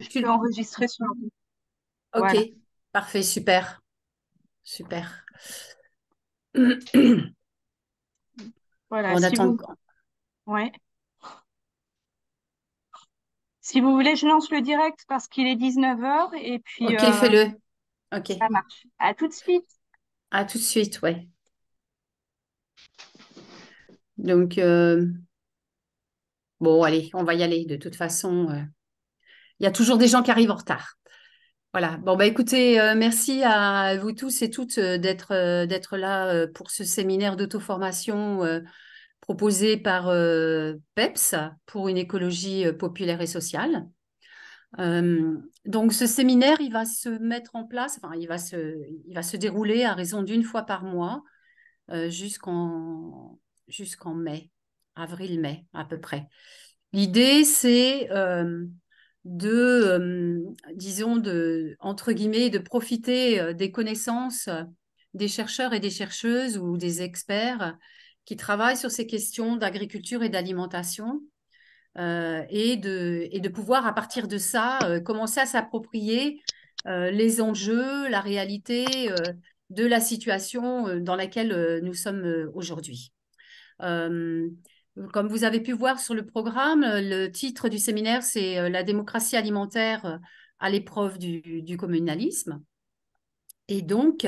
Je l'ai enregistré sur Ok, parfait, super. Super. voilà, On attend. Vous... Ouais. Si vous voulez, je lance le direct parce qu'il est 19h et puis. Ok, euh, fais-le. Ok. Ça marche. À tout de suite. À tout de suite, ouais. Donc, euh, bon, allez, on va y aller. De toute façon, euh il y a toujours des gens qui arrivent en retard. Voilà. Bon, bah écoutez, euh, merci à vous tous et toutes euh, d'être euh, d'être là pour ce séminaire d'auto-formation proposé par PEPS pour une écologie populaire et sociale. donc, ce séminaire, il va se mettre en place, enfin, il va se, il va se dérouler à raison d'une fois par mois jusqu'en jusqu'en mai, avril-mai à peu près. L'idée, c'est de, euh, disons, de, entre guillemets, de profiter euh, des connaissances euh, des chercheurs et des chercheuses ou des experts qui travaillent sur ces questions d'agriculture et d'alimentation et, de, et de pouvoir, à partir de ça, commencer à s'approprier les enjeux, la réalité de la situation dans laquelle nous sommes aujourd'hui. Comme vous avez pu voir sur le programme, euh, le titre du séminaire, c'est euh, La démocratie alimentaire euh, à l'épreuve du, communalisme. Et donc,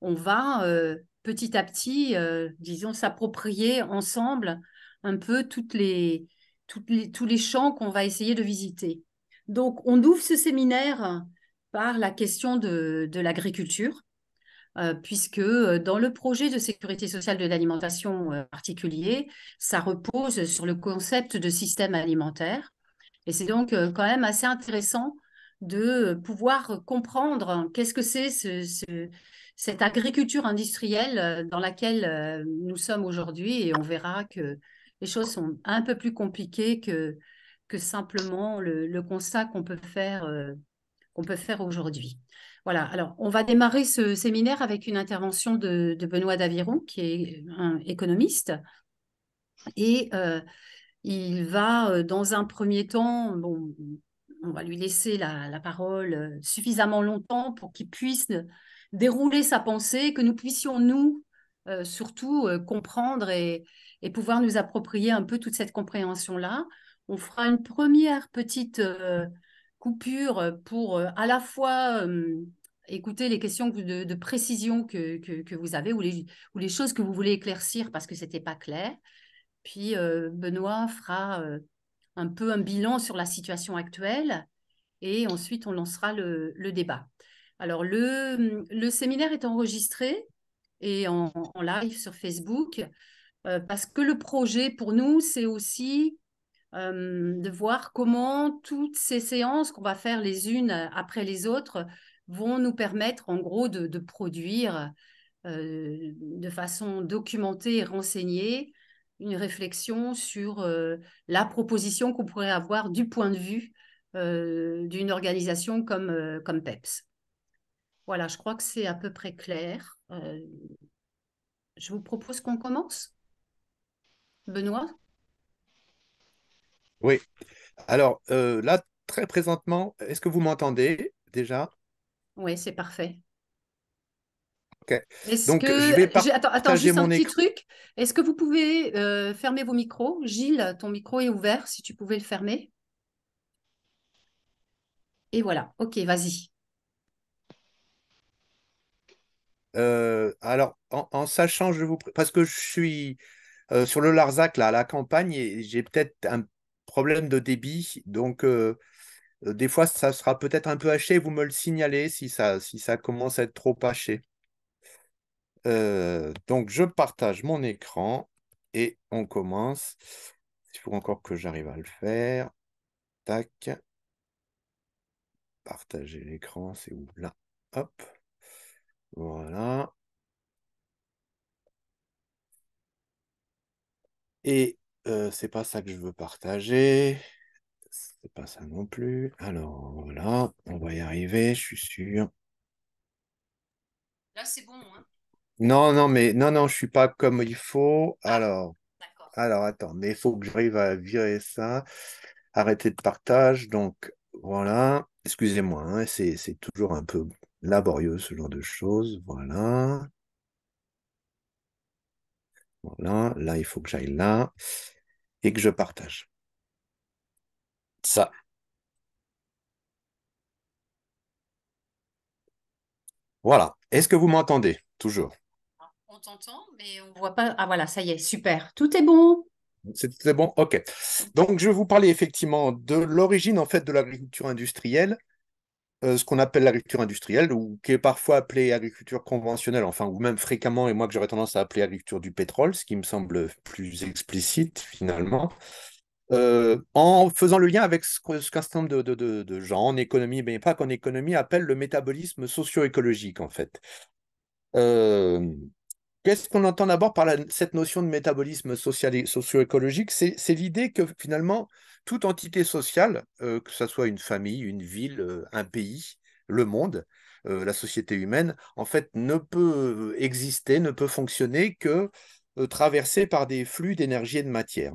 on va petit à petit, disons, s'approprier ensemble un peu toutes les, toutes les, tous les champs qu'on va essayer de visiter. Donc, on ouvre ce séminaire par la question de l'agriculture. Euh, puisque euh, dans le projet de sécurité sociale de l'alimentation euh, particulier, ça repose sur le concept de système alimentaire. Et c'est donc quand même assez intéressant de pouvoir comprendre qu'est-ce que c'est cette agriculture industrielle dans laquelle nous sommes aujourd'hui. Et on verra que les choses sont un peu plus compliquées que, simplement le, le constat qu'on peut faire, qu'on peut faire aujourd'hui. Voilà, alors on va démarrer ce séminaire avec une intervention de, Benoît Daviron, qui est un économiste. Et euh, il va, euh, dans un premier temps, bon, on va lui laisser la, parole euh, suffisamment longtemps pour qu'il puisse dérouler sa pensée, que nous puissions, nous, surtout, comprendre et, et, pouvoir nous approprier un peu toute cette compréhension-là. On fera une première petite coupure euh, pour euh, à la fois écouter les questions de, précision que, que, vous avez ou les, ou les choses que vous voulez éclaircir parce que ce n'était pas clair. Puis euh, Benoît fera un peu un bilan sur la situation actuelle et ensuite on lancera le, débat. Alors mmh, le, séminaire est enregistré et en, live sur Facebook parce que le projet pour nous, c'est aussi euh, de voir comment toutes ces séances qu'on va faire les unes euh, après les autres vont nous permettre en gros de, produire euh, de façon documentée et renseignée une réflexion sur la proposition qu'on pourrait avoir du point de vue d'une organisation comme, comme PEPS. Voilà, je crois que c'est à peu près clair. je vous propose qu'on commence. Benoît oui. Alors euh, là, très présentement, est-ce que vous m'entendez déjà Oui, c'est parfait. Ok. Donc, que... je vais partager attends, attends, juste un petit truc. Est-ce que vous pouvez euh, fermer vos micros Gilles, ton micro est ouvert, si tu pouvais le fermer. Et voilà. Ok, vas-y. Euh, alors, en, sachant, je vous parce que je suis sur le Larzac là, à la campagne, et j'ai peut-être un problème de débit. Donc, euh, euh, des fois, ça sera peut-être un peu haché. Vous me le signalez si ça, si ça commence à être trop haché. Euh, donc, je partage mon écran et on commence. Il faut encore que j'arrive à le faire. Tac. Partager l'écran, c'est où Là. Hop. Voilà. Et euh, c'est pas ça que je veux partager. C'est pas ça non plus. Alors voilà, on va y arriver, je suis sûr. Là, c'est bon. Hein. non, non, mais non, non, je suis pas comme il faut. Ah, alors, alors attends, mais il faut que j'arrive à virer ça. Arrêter de partage. Donc voilà, excusez-moi, hein, c'est toujours un peu laborieux ce genre de choses. Voilà. Voilà, là, il faut que j'aille là et que je partage. Ça. Voilà. Est-ce que vous m'entendez toujours On t'entend, mais on ne voit pas. Ah voilà, ça y est, super. Tout est bon. C'est est bon, ok. Donc, je vais vous parler effectivement de l'origine en fait de l'agriculture industrielle euh, ce qu'on appelle l'agriculture industrielle, ou qui est parfois appelée agriculture conventionnelle, enfin, ou même fréquemment, et moi que j'aurais tendance à appeler agriculture du pétrole, ce qui me semble plus explicite finalement, euh, en faisant le lien avec ce qu'un certain nombre de, de, gens en économie, mais pas qu'en économie, appellent le métabolisme socio-écologique en fait. Euh, Qu'est-ce qu'on entend d'abord par cette notion de métabolisme social et socio-écologique C'est l'idée que finalement, toute entité sociale, euh, que ce soit une famille, une ville, euh, un pays, le monde, euh, la société humaine, en fait, ne peut exister, ne peut fonctionner que traversée par des flux d'énergie et de matière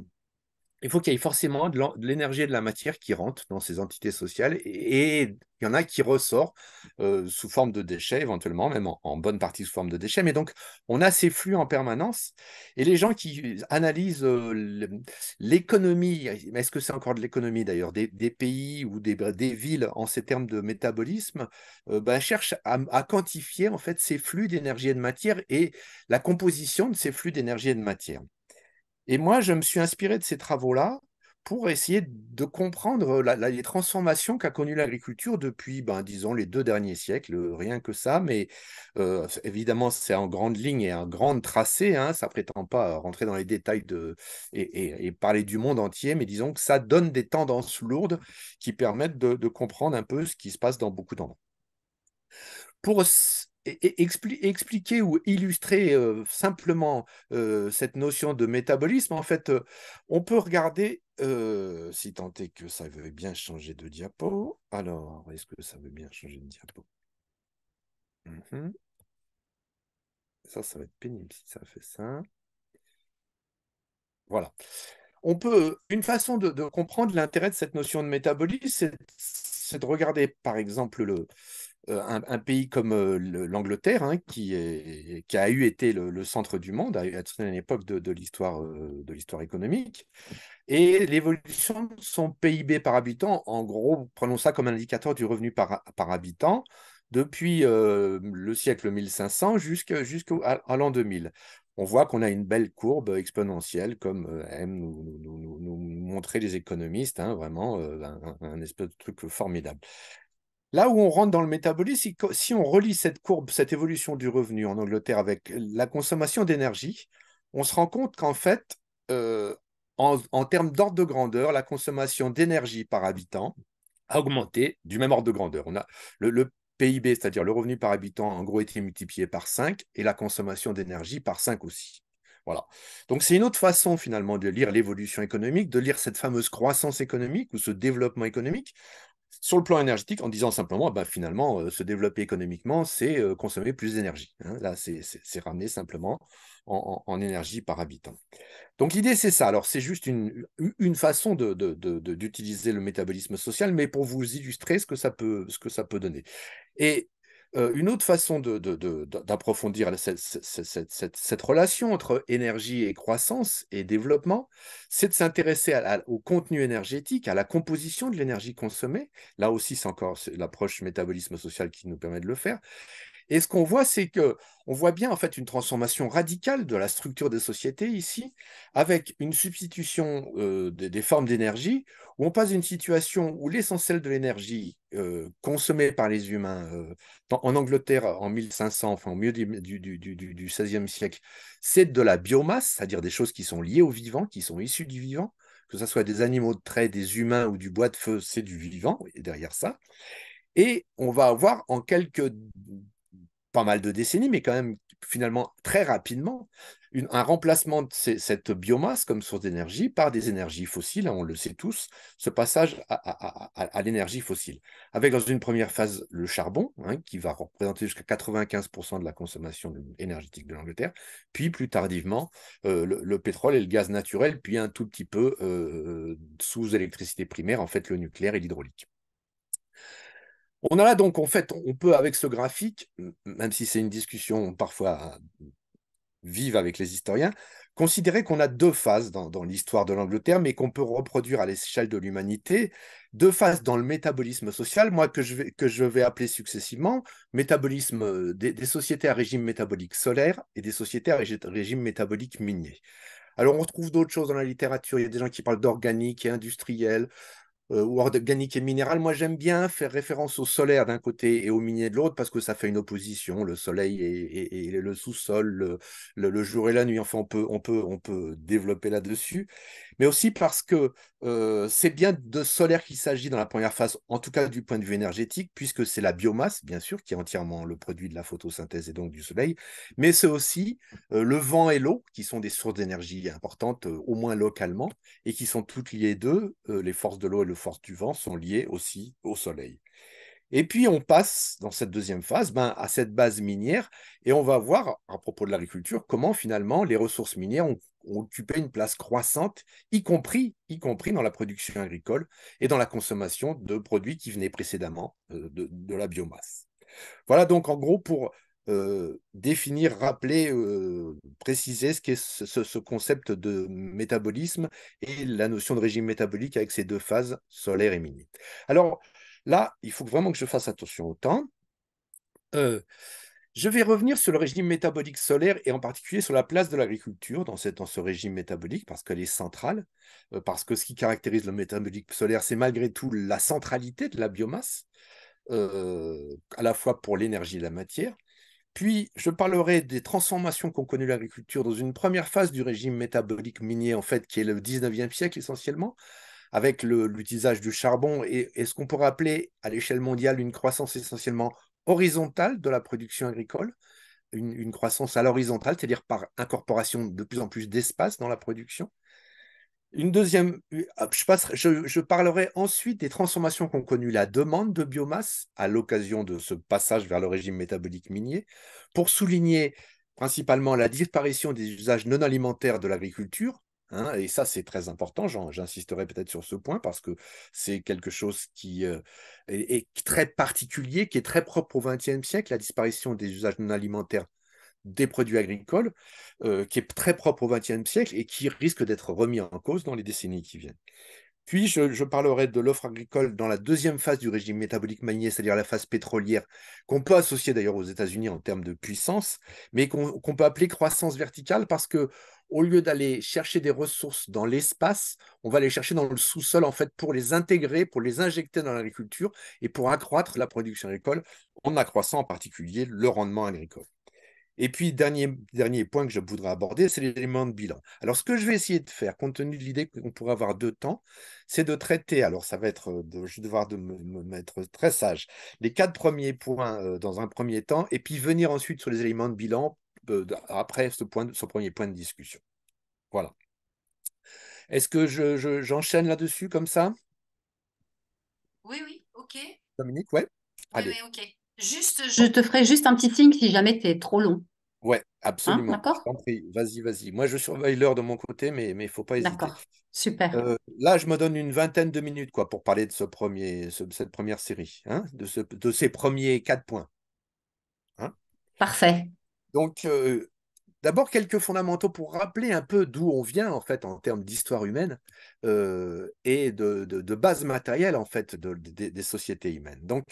il faut qu'il y ait forcément de l'énergie et de la matière qui rentre dans ces entités sociales et il y en a qui ressort euh, sous forme de déchets éventuellement, même en, bonne partie sous forme de déchets. Mais donc, on a ces flux en permanence et les gens qui analysent euh, l'économie, est-ce que c'est encore de l'économie d'ailleurs, des, pays ou bah, des, villes en ces termes de métabolisme, euh, bah, cherchent à, à, quantifier en fait ces flux d'énergie et de matière et la composition de ces flux d'énergie et de matière. Et moi, je me suis inspiré de ces travaux-là pour essayer de comprendre euh, les transformations qu'a connues l'agriculture depuis, ben, disons, les deux derniers siècles, euh, rien que ça, mais euh, évidemment, c'est en grande ligne et en grande tracé. Hein. ça ne prétend pas rentrer dans les détails de, et, parler du monde entier, mais disons que ça donne des tendances lourdes qui permettent de, comprendre un peu ce qui se passe dans beaucoup d'endroits. Pour expliquer ou illustrer euh, simplement euh, cette notion de métabolisme, en fait, euh, on peut regarder, si tant est que ça veut bien changer de diapo. Alors, est-ce que ça veut bien changer de diapo mhm. Ça, ça va être pénible si ça fait ça. Voilà. On peut, une façon de, de comprendre l'intérêt de cette notion de métabolisme, c'est de regarder, par exemple, le, euh, un, pays comme euh, l'Angleterre, hein, qui, qui, a eu été le, centre du monde à, une époque de, euh, de l'histoire économique, et l'évolution de son PIB par habitant, en gros, prenons ça comme un indicateur du revenu par, habitant, depuis le siècle 1500 jusqu'à l'an 2000. On voit qu'on a une belle courbe exponentielle, comme aiment nous, nous, montrer les économistes, hein, vraiment un, espèce de truc formidable. Là où on rentre dans le métabolisme, si on relie cette courbe, cette évolution du revenu en Angleterre avec la consommation d'énergie, on se rend compte qu'en fait, euh, en, termes d'ordre de grandeur, la consommation d'énergie par habitant a augmenté du même ordre de grandeur. On a le, PIB, c'est-à-dire le revenu par habitant, en gros, été multiplié par 5 et la consommation d'énergie par 5 aussi. Voilà. Donc c'est une autre façon finalement de lire l'évolution économique, de lire cette fameuse croissance économique ou ce développement économique sur le plan énergétique en disant simplement, bah, finalement, euh, se développer économiquement, c'est euh, consommer plus d'énergie. Hein. Là, c'est ramener simplement en, énergie par habitant. Donc l'idée, c'est ça. Alors, c'est juste une, façon d'utiliser de, le métabolisme social, mais pour vous illustrer ce que ça peut, ce que ça peut donner. Et euh, une autre façon d'approfondir cette, cette, relation entre énergie et croissance et développement, c'est de s'intéresser au contenu énergétique, à la composition de l'énergie consommée. Là aussi, c'est encore l'approche métabolisme social qui nous permet de le faire. Et ce qu'on voit, c'est que on voit bien en fait une transformation radicale de la structure des sociétés ici, avec une substitution euh, des, formes d'énergie, où on passe d'une situation où l'essentiel de l'énergie euh, consommée par les humains euh, en Angleterre en 1500, enfin au milieu du, XVIe 16e siècle, c'est de la biomasse, c'est-à-dire des choses qui sont liées au vivant, qui sont issues du vivant, que ce soit des animaux de trait, des humains ou du bois de feu, c'est du vivant, derrière ça. Et on va avoir en quelques pas mal de décennies, mais quand même finalement très rapidement, un remplacement de cette biomasse comme source d'énergie par des énergies fossiles, hein, on le sait tous, ce passage à, l'énergie fossile. Avec dans une première phase le charbon, hein, qui va représenter jusqu'à 95% de la consommation énergétique de l'Angleterre, puis plus tardivement euh, le, pétrole et le gaz naturel, puis un tout petit peu euh, euh, sous électricité primaire, en fait le nucléaire et l'hydraulique. On a là donc, en fait, on peut avec ce graphique, même si c'est une discussion parfois vive avec les historiens, considérer qu'on a deux phases dans, l'histoire de l'Angleterre, mais qu'on peut reproduire à l'échelle de l'humanité, deux phases dans le métabolisme social, moi que je vais, que je vais appeler successivement métabolisme euh, des, sociétés à régime métabolique solaire et des sociétés à régime métabolique minier. Alors on retrouve d'autres choses dans la littérature, il y a des gens qui parlent d'organique et industriel, euh, ou organique et minéral, moi j'aime bien faire référence au solaire d'un côté et au minier de l'autre parce que ça fait une opposition, le soleil et, le sous-sol, le, le, jour et la nuit. Enfin, on peut, on peut, on peut développer là-dessus mais aussi parce que euh, c'est bien de solaire qu'il s'agit dans la première phase, en tout cas du point de vue énergétique, puisque c'est la biomasse, bien sûr, qui est entièrement le produit de la photosynthèse et donc du soleil, mais c'est aussi euh, le vent et l'eau, qui sont des sources d'énergie importantes, euh, au moins localement, et qui sont toutes liées d'eux. les forces de l'eau et le forces du vent sont liées aussi au soleil. Et puis on passe dans cette deuxième phase ben, à cette base minière et on va voir à propos de l'agriculture comment finalement les ressources minières ont, occupé une place croissante, y compris, y compris dans la production agricole et dans la consommation de produits qui venaient précédemment euh, de, la biomasse. Voilà donc en gros pour euh, définir, rappeler, euh, préciser ce qu'est ce, ce, concept de métabolisme et la notion de régime métabolique avec ces deux phases solaire et mini. Alors, Là, il faut vraiment que je fasse attention au temps. Euh, je vais revenir sur le régime métabolique solaire et en particulier sur la place de l'agriculture dans, ce régime métabolique parce qu'elle est centrale, euh, parce que ce qui caractérise le métabolique solaire, c'est malgré tout la centralité de la biomasse, euh, à la fois pour l'énergie et la matière. Puis, je parlerai des transformations qu'ont connues l'agriculture dans une première phase du régime métabolique minier, en fait, qui est le 19e siècle essentiellement, avec l'utilisation du charbon et, ce qu'on pourrait appeler à l'échelle mondiale une croissance essentiellement horizontale de la production agricole, une, croissance à l'horizontale, c'est-à-dire par incorporation de plus en plus d'espace dans la production. Une deuxième, euh, je, je, parlerai ensuite des transformations qu'ont connues la demande de biomasse à l'occasion de ce passage vers le régime métabolique minier, pour souligner principalement la disparition des usages non alimentaires de l'agriculture, Hein, et ça, c'est très important. J'insisterai peut-être sur ce point parce que c'est quelque chose qui euh, est, très particulier, qui est très propre au XXe siècle, la disparition des usages non alimentaires des produits agricoles, euh, qui est très propre au XXe siècle et qui risque d'être remis en cause dans les décennies qui viennent. Puis, je, parlerai de l'offre agricole dans la deuxième phase du régime métabolique manié, c'est-à-dire la phase pétrolière, qu'on peut associer d'ailleurs aux États-Unis en termes de puissance, mais qu'on peut appeler croissance verticale parce que au lieu d'aller chercher des ressources dans l'espace, on va les chercher dans le sous-sol, en fait, pour les intégrer, pour les injecter dans l'agriculture et pour accroître la production agricole en accroissant en particulier le rendement agricole. Et puis, dernier, dernier point que je voudrais aborder, c'est l'élément de bilan. Alors, ce que je vais essayer de faire, compte tenu de l'idée qu'on pourrait avoir deux temps, c'est de traiter, alors ça va être, euh, de, je vais devoir de me, mettre très sage, les quatre premiers points euh, dans un premier temps, et puis venir ensuite sur les éléments de bilan après ce, premier point de discussion. Voilà. Est-ce que j'enchaîne je, là-dessus comme ça Oui, oui, ok. Dominique, ouais. Oui, oui, ok. Juste, je te ferai juste un petit signe si jamais tu es trop long. Ouais, hein, absolument. D'accord. Vas-y, vas-y. Moi, je surveille l'heure de mon côté, mais il ne faut pas hésiter. D'accord, super. Euh, là, je me donne une vingtaine de minutes quoi, pour parler de ce premier, cette première série, hein, de, ce, de ces premiers quatre points. Hein? Parfait. Donc, euh, d'abord, quelques fondamentaux pour rappeler un peu d'où on vient, en fait, en termes d'histoire humaine euh, et de, base matérielle, en fait, des sociétés humaines. Donc,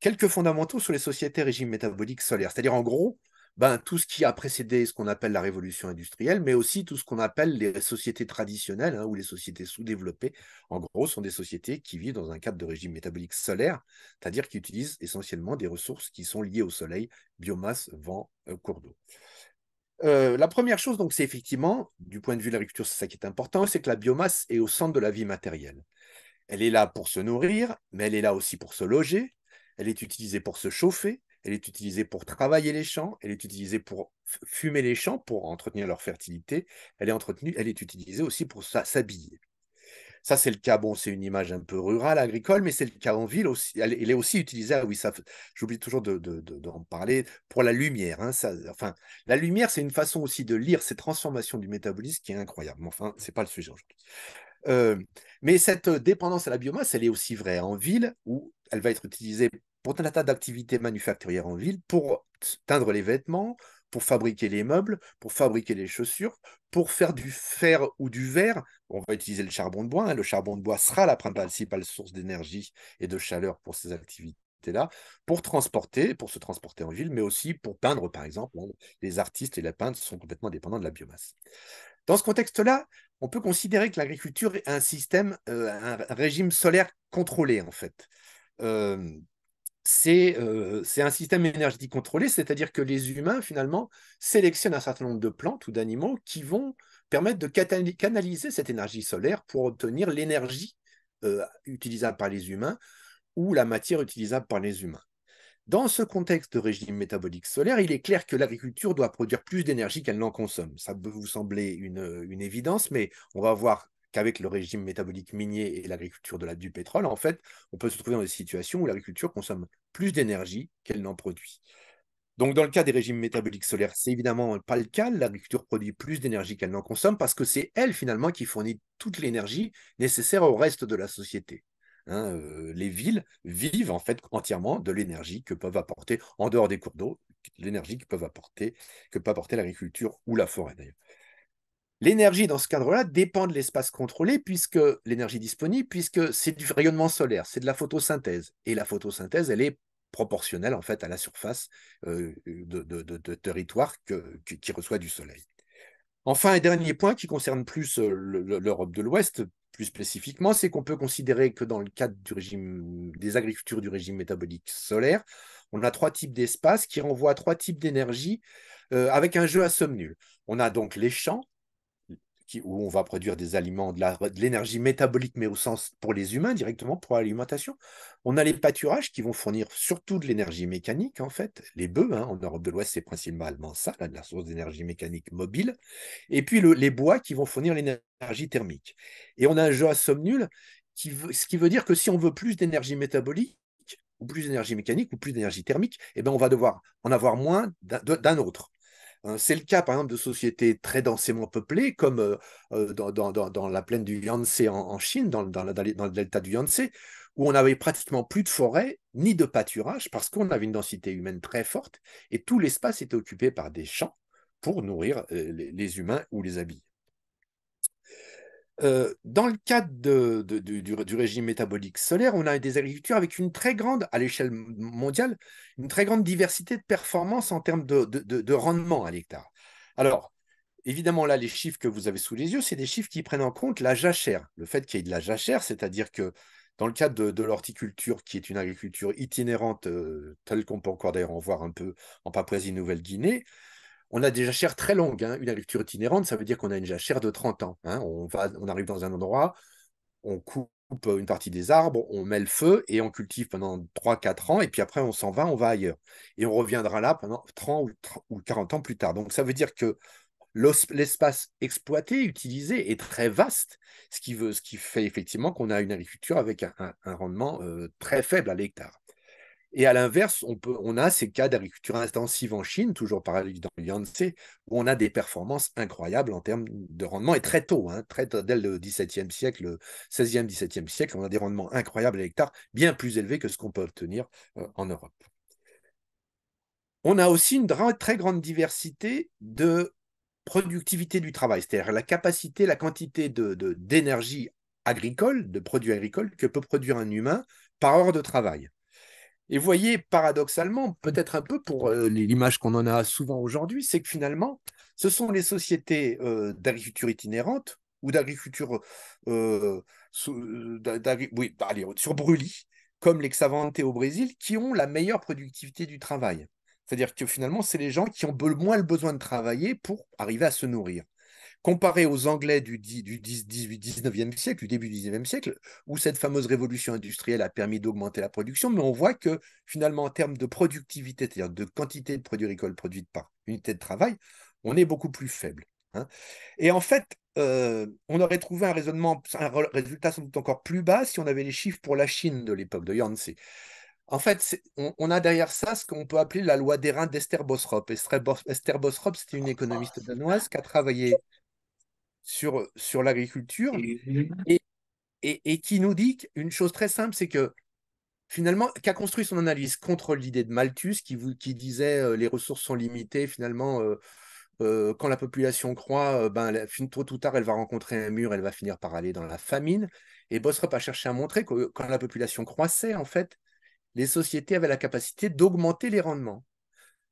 quelques fondamentaux sur les sociétés régime métabolique solaire. C'est-à-dire, en gros, ben, tout ce qui a précédé ce qu'on appelle la révolution industrielle, mais aussi tout ce qu'on appelle les sociétés traditionnelles hein, ou les sociétés sous-développées, en gros, sont des sociétés qui vivent dans un cadre de régime métabolique solaire, c'est-à-dire qui utilisent essentiellement des ressources qui sont liées au soleil, biomasse, vent, euh, cours d'eau. Euh, la première chose, donc, c'est effectivement, du point de vue de l'agriculture, c'est ça qui est important, c'est que la biomasse est au centre de la vie matérielle. Elle est là pour se nourrir, mais elle est là aussi pour se loger, elle est utilisée pour se chauffer, elle est utilisée pour travailler les champs, elle est utilisée pour fumer les champs, pour entretenir leur fertilité, elle est entretenue, elle est utilisée aussi pour s'habiller. Ça, c'est le cas, bon, c'est une image un peu rurale, agricole, mais c'est le cas en ville aussi. Elle, est aussi utilisée, ah oui, ça, j'oublie toujours d'en de, parler, pour la lumière. Hein, enfin, la lumière, c'est une façon aussi de lire ces transformations du métabolisme qui est incroyable. Mais enfin, ce n'est pas le sujet euh, mais cette dépendance à la biomasse, elle est aussi vraie en ville, où elle va être utilisée pour tas d'activités manufacturières en ville, pour teindre les vêtements, pour fabriquer les meubles, pour fabriquer les chaussures, pour faire du fer ou du verre. On va utiliser le charbon de bois. Hein. Le charbon de bois sera la principale source d'énergie et de chaleur pour ces activités là pour transporter, pour se transporter en ville, mais aussi pour peindre, par exemple. Hein. Les artistes et les peintres sont complètement dépendants de la biomasse. Dans ce contexte-là, on peut considérer que l'agriculture est un système, euh, un régime solaire contrôlé, en fait. Euh, c'est un système énergétique contrôlé, c'est-à-dire que les humains, finalement, sélectionnent un certain nombre de plantes ou d'animaux qui vont permettre de canaliser cette énergie solaire pour obtenir l'énergie utilisable par les humains ou la matière utilisable par les humains. Dans ce contexte de régime métabolique solaire, il est clair que l'agriculture doit produire plus d'énergie qu'elle n'en consomme. Ça peut vous sembler une, une évidence, mais on va voir qu'avec le régime métabolique minier et l'agriculture de la, du pétrole, en fait, on peut se trouver dans des situations où l'agriculture consomme plus d'énergie qu'elle n'en produit. Donc, dans le cas des régimes métaboliques solaires, c'est évidemment pas le cas. L'agriculture produit plus d'énergie qu'elle n'en consomme parce que c'est elle finalement qui fournit toute l'énergie nécessaire au reste de la société. Hein. Euh, les villes vivent en fait entièrement de l'énergie que peuvent apporter, en dehors des cours d'eau, l'énergie que peuvent apporter, que peut apporter l'agriculture ou la forêt d'ailleurs. L'énergie dans ce cadre-là dépend de l'espace contrôlé, puisque l'énergie disponible, puisque c'est du rayonnement solaire, c'est de la photosynthèse. Et la photosynthèse, elle est proportionnelle en fait à la surface euh, euh, de, territoire qui, reçoit du soleil. Enfin, un dernier point qui concerne plus euh, l'Europe de l'Ouest, plus spécifiquement, c'est qu'on peut considérer que dans le cadre du régime, des agricultures du régime métabolique solaire, on a trois types d'espaces qui renvoient à trois types d'énergie avec un jeu à somme nulle. On a donc les champs, où on va produire des aliments, de l'énergie métabolique, mais au sens pour les humains directement, pour l'alimentation. On a les pâturages qui vont fournir surtout de l'énergie mécanique, en fait. Les bœufs, hein. en Europe de l'Ouest, c'est principalement ça, de la source d'énergie mécanique mobile. Et puis les bois qui vont fournir l'énergie thermique. Et on a un jeu à somme nulle, qui, ce qui veut dire que si on veut plus d'énergie métabolique, ou plus d'énergie mécanique ou plus d'énergie thermique, eh ben, on va devoir en avoir moins d'un autre. Hein, c'est le cas, par exemple, de sociétés très densément peuplées, comme euh, euh, dans, la plaine du Yangtze en, Chine, dans, le delta du Yangtze, où on n'avait pratiquement plus de forêt ni de pâturage parce qu'on avait une densité humaine très forte et tout l'espace était occupé par des champs pour nourrir euh, les, les humains ou les habits dans le cadre du, régime métabolique solaire, on a des agricultures avec une très grande, à l'échelle mondiale, une très grande diversité de performances en termes de, rendement à l'hectare. Alors, évidemment, là, les chiffres que vous avez sous les yeux, c'est des chiffres qui prennent en compte la jachère, le fait qu'il y ait de la jachère, c'est-à-dire que dans le cadre de, l'horticulture, qui est une agriculture itinérante, telle qu'on peut encore d'ailleurs en voir un peu en Papouasie-Nouvelle-Guinée, on a des jachères très longues. Hein, une agriculture itinérante, ça veut dire qu'on a une jachère de 30 ans. Hein. On, va, on arrive dans un endroit, on coupe une partie des arbres, on met le feu et on cultive pendant 3-4 ans, et puis après on s'en va, on va ailleurs. Et on reviendra là pendant 30 ou 40 ans plus tard. Donc ça veut dire que l'espace exploité, utilisé est très vaste, ce qui, veut, ce qui fait effectivement qu'on a une agriculture avec un, rendement euh, très faible à l'hectare. Et à l'inverse, on, a ces cas d'agriculture intensive en Chine, toujours pareil dans le Yangtze, où on a des performances incroyables en termes de rendement, et très tôt, hein, très tôt, dès le XVIIe siècle, le XVIe, XVIIe siècle, on a des rendements incroyables à l'hectare, bien plus élevés que ce qu'on peut obtenir euh, en Europe. On a aussi une très grande diversité de productivité du travail, c'est-à-dire la capacité, la quantité d'énergie de, agricole, de produits agricoles que peut produire un humain par heure de travail. Et voyez, paradoxalement, peut-être un peu pour euh, l'image qu'on en a souvent aujourd'hui, c'est que finalement, ce sont les sociétés euh, d'agriculture itinérante ou d'agriculture euh, euh bah, sur brûlis, comme les Xavante au Brésil, qui ont la meilleure productivité du travail. C'est-à-dire que finalement, c'est les gens qui ont le moins le besoin de travailler pour arriver à se nourrir comparé aux Anglais du, du 19e siècle, du début du 19e siècle, où cette fameuse révolution industrielle a permis d'augmenter la production, mais on voit que finalement, en termes de productivité, c'est-à-dire de quantité de produits agricoles produites par unité de travail, on est beaucoup plus faible. Hein. Et en fait, euh, on aurait trouvé un raisonnement, un résultat sans doute encore plus bas si on avait les chiffres pour la Chine de l'époque, de Yangtze. En fait, on, a derrière ça ce qu'on peut appeler la loi reins d'Esther Bosrop. Esther Bosrop, c'était une économiste danoise qui a travaillé sur, sur l'agriculture et, mhm. qui nous dit une chose très simple, c'est que finalement, qu'a construit son analyse contre l'idée de Malthus qui, vous, qui disait euh, les ressources sont limitées, finalement, euh, euh, quand la population croît, ben, tôt ou tard, elle va rencontrer un mur, elle va finir par aller dans la famine. Et Bossrop a cherché à montrer que quand la population croissait, en fait, les sociétés avaient la capacité d'augmenter les rendements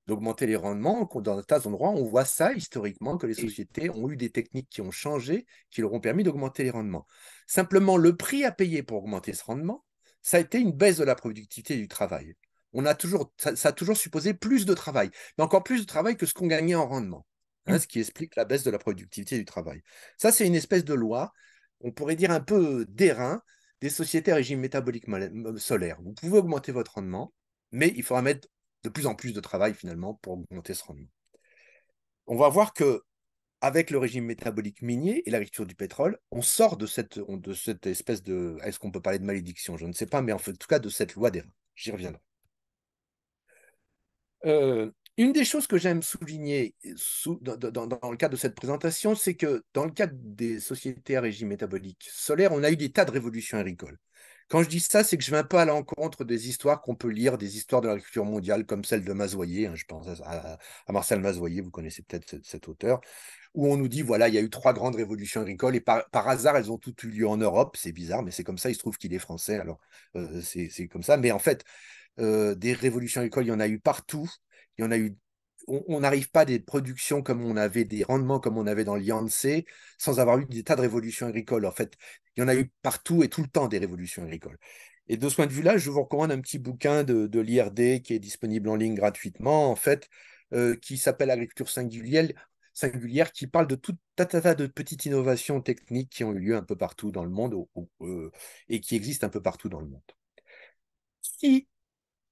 d'augmenter les rendements. Dans certains endroits, on voit ça historiquement, que les sociétés ont eu des techniques qui ont changé, qui leur ont permis d'augmenter les rendements. Simplement, le prix à payer pour augmenter ce rendement, ça a été une baisse de la productivité du travail. On a toujours, ça, a toujours supposé plus de travail, mais encore plus de travail que ce qu'on gagnait en rendement, hein, mmh. ce qui explique la baisse de la productivité du travail. Ça, c'est une espèce de loi, on pourrait dire un peu d'airain, des sociétés à régime métabolique solaire. Vous pouvez augmenter votre rendement, mais il faudra mettre de plus en plus de travail finalement pour augmenter ce rendement. On va voir que avec le régime métabolique minier et la rupture du pétrole, on sort de cette, de cette espèce de... Est-ce qu'on peut parler de malédiction Je ne sais pas, mais en, fait, tout cas de cette loi des rats. J'y reviendrai. Euh, une des choses que j'aime souligner dans, dans, le cadre de cette présentation, c'est que dans le cadre des sociétés à régime métabolique solaire, on a eu des tas de révolutions agricoles. Quand je dis ça, c'est que je vais viens pas à l'encontre des histoires qu'on peut lire, des histoires de l'agriculture mondiale, comme celle de Mazoyer. Hein, je pense à, Marcel Mazoyer, vous connaissez peut-être cet, auteur, où on nous dit voilà, il y a eu trois grandes révolutions agricoles et par, hasard, elles ont toutes eu lieu en Europe. C'est bizarre, mais c'est comme ça. Il se trouve qu'il est français, alors euh, c'est comme ça. Mais en fait, euh, des révolutions agricoles, il y en a eu partout. Il y en a eu on n'arrive pas à des productions comme on avait, des rendements comme on avait dans le sans avoir eu des tas de révolutions agricoles. En fait, il y en a eu partout et tout le temps des révolutions agricoles. Et de ce point de vue-là, je vous recommande un petit bouquin de, l'IRD qui est disponible en ligne gratuitement, en fait, euh, qui s'appelle Agriculture singulière, qui parle de tout un tas de petites innovations techniques qui ont eu lieu un peu partout dans le monde euh, et qui existent un peu partout dans le monde. Si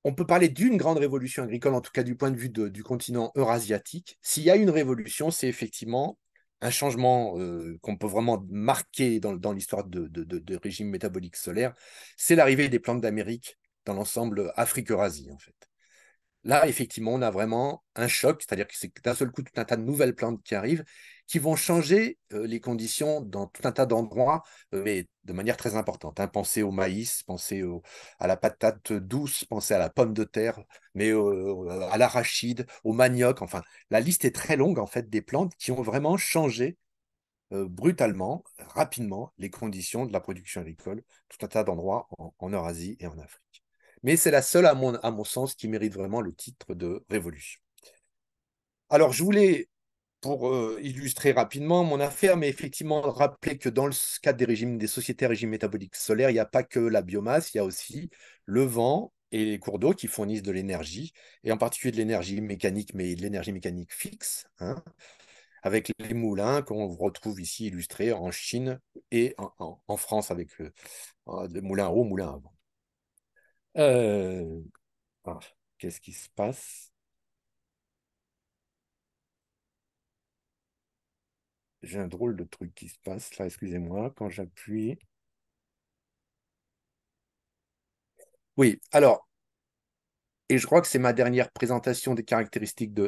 on peut parler d'une grande révolution agricole, en tout cas du point de vue du continent eurasiatique. S'il y a une révolution, c'est effectivement un changement euh, qu'on peut vraiment marquer dans, l'histoire de, de, régime métabolique solaire, c'est l'arrivée des plantes d'Amérique dans l'ensemble Afrique-Eurasie, en fait. Là, effectivement, on a vraiment un choc, c'est-à-dire que c'est d'un seul coup tout un tas de nouvelles plantes qui arrivent qui vont changer euh, les conditions dans tout un tas d'endroits, euh, mais de manière très importante. Hein. Pensez au maïs, pensez à la patate douce, pensez à la pomme de terre, mais à l'arachide, au manioc. Enfin, la liste est très longue en fait des plantes qui ont vraiment changé euh, brutalement, rapidement, les conditions de la production agricole, tout un tas d'endroits en, Eurasie et en Afrique. Mais c'est la seule, à mon sens, qui mérite vraiment le titre de révolution. Alors, je voulais pour euh, illustrer rapidement mon affaire, mais effectivement, rappeler que dans le cadre des régimes des sociétés à régime métabolique solaire, il n'y a pas que la biomasse, il y a aussi le vent et les cours d'eau qui fournissent de l'énergie, et en particulier de l'énergie mécanique, mais de l'énergie mécanique fixe, hein, avec les moulins qu'on retrouve ici illustrés en Chine et en, France avec le euh, moulins moulin à eau, moulin à Qu'est-ce qui se passe j'ai un drôle de truc qui se passe là, excusez-moi, quand j'appuie. Oui, alors, et je crois que c'est ma dernière présentation des caractéristiques de,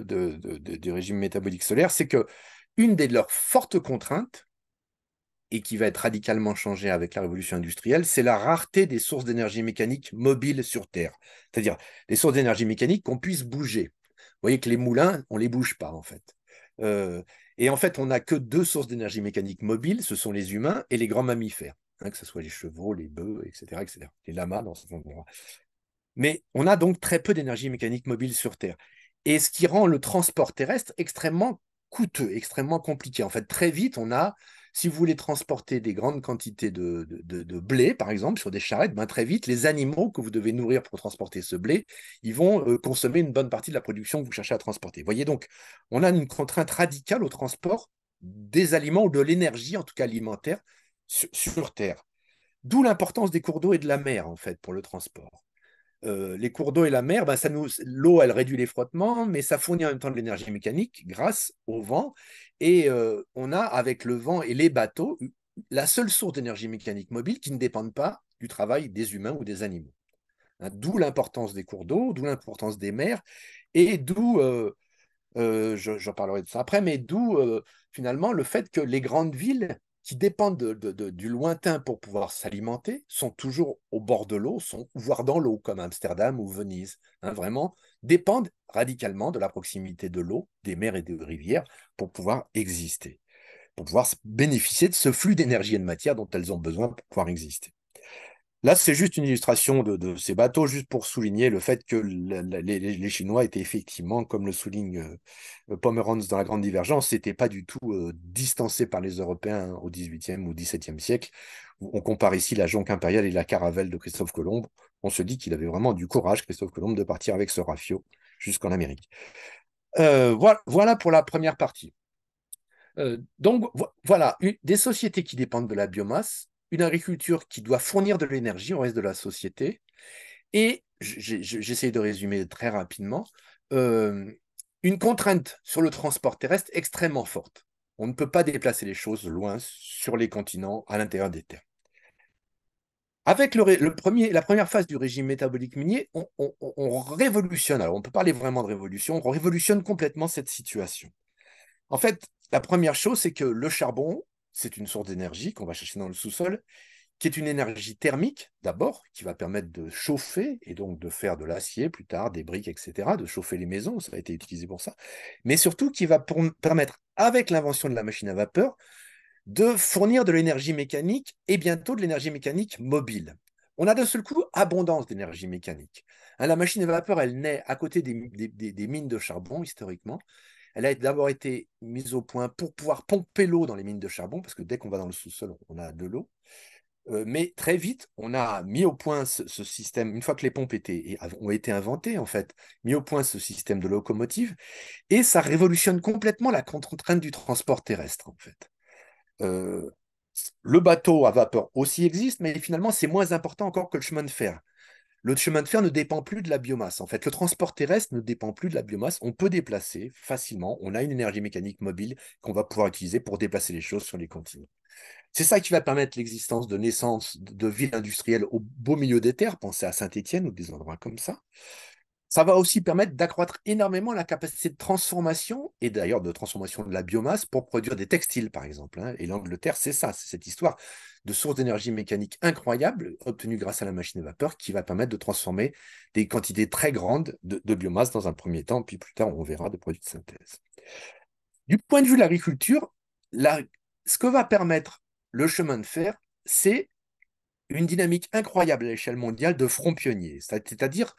du régime métabolique solaire, c'est que une des leurs fortes contraintes, et qui va être radicalement changée avec la révolution industrielle, c'est la rareté des sources d'énergie mécanique mobiles sur Terre, c'est-à-dire les sources d'énergie mécanique qu'on puisse bouger. Vous voyez que les moulins, on ne les bouge pas en fait. Euh, et en fait, on n'a que deux sources d'énergie mécanique mobile, ce sont les humains et les grands mammifères, hein, que ce soit les chevaux, les bœufs, etc., etc., les lamas dans certains endroits. Mais on a donc très peu d'énergie mécanique mobile sur Terre. Et ce qui rend le transport terrestre extrêmement coûteux, extrêmement compliqué. En fait, très vite, on a si vous voulez transporter des grandes quantités de, blé, par exemple, sur des charrettes, ben, très vite, les animaux que vous devez nourrir pour transporter ce blé, ils vont euh, consommer une bonne partie de la production que vous cherchez à transporter. Voyez donc, on a une contrainte radicale au transport des aliments ou de l'énergie, en tout cas alimentaire, sur Terre. D'où l'importance des cours d'eau et de la mer, en fait, pour le transport. Euh, les cours d'eau et la mer, bah, ça nous, l'eau, elle réduit les frottements, mais ça fournit en même temps de l'énergie mécanique grâce au vent. Et euh, on a, avec le vent et les bateaux, la seule source d'énergie mécanique mobile qui ne dépendent pas du travail des humains ou des animaux. Hein. d'où l'importance des cours d'eau, d'où l'importance des mers, et d'où, euh, euh je, parlerai de ça après, mais d'où finalement le fait que les grandes villes qui dépendent de, du lointain pour pouvoir s'alimenter sont toujours au bord de l'eau, sont voire dans l'eau, comme Amsterdam ou Venise. Hein, vraiment, dépendent radicalement de la proximité de l'eau, des mers et des rivières pour pouvoir exister, pour pouvoir bénéficier de ce flux d'énergie et de matière dont elles ont besoin pour pouvoir exister. Là, c'est juste une illustration de, ces bateaux, juste pour souligner le fait que les, Chinois étaient effectivement, comme le souligne euh, Pomeranz dans La Grande Divergence, n'étaient pas du tout distancé euh, distancés par les Européens au XVIIIe ou XVIIe siècle. On compare ici la jonque impériale et la caravelle de Christophe Colomb. On se dit qu'il avait vraiment du courage, Christophe Colomb, de partir avec ce rafio jusqu'en Amérique. Euh, voilà, pour la première partie. donc voilà, des sociétés qui dépendent de la biomasse, une agriculture qui doit fournir de l'énergie au reste de la société. Et j'essaie de résumer très rapidement. Euh, une contrainte sur le transport terrestre extrêmement forte. On ne peut pas déplacer les choses loin sur les continents, à l'intérieur des terres. Avec le, premier, la première phase du régime métabolique minier, on, révolutionne, alors on peut parler vraiment de révolution, on révolutionne complètement cette situation. En fait, la première chose, c'est que le charbon, c'est une source d'énergie qu'on va chercher dans le sous-sol, qui est une énergie thermique d'abord, qui va permettre de chauffer et donc de faire de l'acier plus tard, des briques, etc., de chauffer les maisons, ça a été utilisé pour ça, mais surtout qui va permettre, avec l'invention de la machine à vapeur, de fournir de l'énergie mécanique et bientôt de l'énergie mécanique mobile. On a d'un seul coup abondance d'énergie mécanique. Hein, la machine à vapeur, elle naît à côté des mines de charbon historiquement, elle a d'abord été mise au point pour pouvoir pomper l'eau dans les mines de charbon, parce que dès qu'on va dans le sous-sol, on a de l'eau. Euh, mais très vite, on a mis au point ce, système, une fois que les pompes étaient, ont été inventées, en fait, mis au point ce système de locomotive, et ça révolutionne complètement la contrainte du transport terrestre, en fait. Euh, le bateau à vapeur aussi existe, mais finalement, c'est moins important encore que le chemin de fer le chemin de fer ne dépend plus de la biomasse. En fait, le transport terrestre ne dépend plus de la biomasse. On peut déplacer facilement. On a une énergie mécanique mobile qu'on va pouvoir utiliser pour déplacer les choses sur les continents. C'est ça qui va permettre l'existence de naissances de villes industrielles au beau milieu des terres. Pensez à Saint-Étienne ou des endroits comme ça. Ça va aussi permettre d'accroître énormément la capacité de transformation, et d'ailleurs de transformation de la biomasse pour produire des textiles, par exemple. Hein. Et l'Angleterre, c'est ça, c'est cette histoire de source d'énergie mécanique incroyable, obtenue grâce à la machine à vapeur, qui va permettre de transformer des quantités très grandes de, biomasse dans un premier temps, puis plus tard, on verra des produits de synthèse. Du point de vue de l'agriculture, ce que va permettre le chemin de fer, c'est une dynamique incroyable à l'échelle mondiale de front pionnier, c'est-à-dire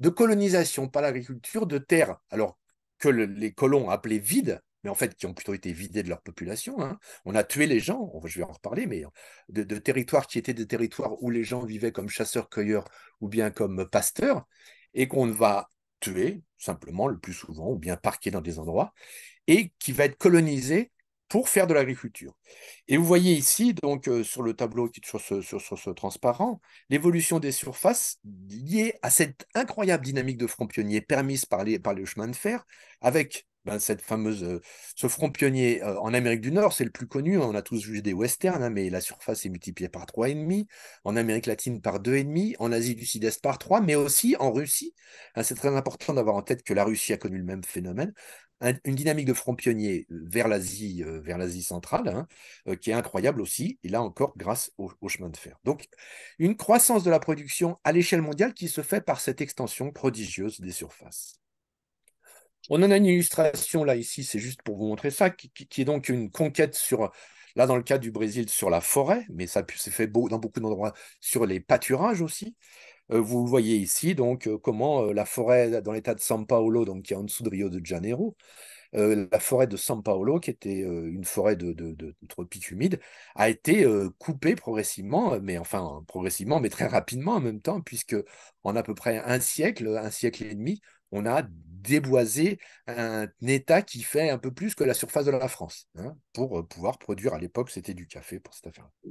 de colonisation par l'agriculture de terres, alors que les colons appelaient vides, mais en fait qui ont plutôt été vidés de leur population. Hein, on a tué les gens, je vais en reparler, mais de, de territoires qui étaient des territoires où les gens vivaient comme chasseurs-cueilleurs ou bien comme pasteurs, et qu'on va tuer simplement le plus souvent ou bien parquer dans des endroits, et qui va être colonisé pour faire de l'agriculture. Et vous voyez ici, donc, euh, sur le tableau, sur ce, sur, ce transparent, l'évolution des surfaces liée à cette incroyable dynamique de front pionnier permise par les, par chemins de fer, avec ben, cette fameuse, euh, ce front pionnier euh, en Amérique du Nord, c'est le plus connu, on a tous vu des westerns, hein, mais la surface est multipliée par 3,5, en Amérique latine par 2,5, en Asie du Sud-Est par 3, mais aussi en Russie. Hein, c'est très important d'avoir en tête que la Russie a connu le même phénomène, une dynamique de front pionnier euh, vers l'Asie, euh, vers l'Asie centrale, hein, euh, qui est incroyable aussi, et là encore grâce au, chemin de fer. Donc, une croissance de la production à l'échelle mondiale qui se fait par cette extension prodigieuse des surfaces. On en a une illustration là ici, c'est juste pour vous montrer ça, qui, est donc une conquête sur, là dans le cas du Brésil, sur la forêt, mais ça s'est fait dans beaucoup d'endroits sur les pâturages aussi vous voyez ici, donc comment la forêt dans l'état de San Paolo, donc qui est en dessous de Rio de Janeiro, la forêt de San Paolo, qui était une forêt de, de, de, humide, a été coupée progressivement, mais enfin progressivement, mais très rapidement en même temps, puisque en à peu près un siècle, un siècle et demi, on a déboisé un état qui fait un peu plus que la surface de la France, hein, pour pouvoir produire à l'époque, c'était du café pour cette affaire. -là.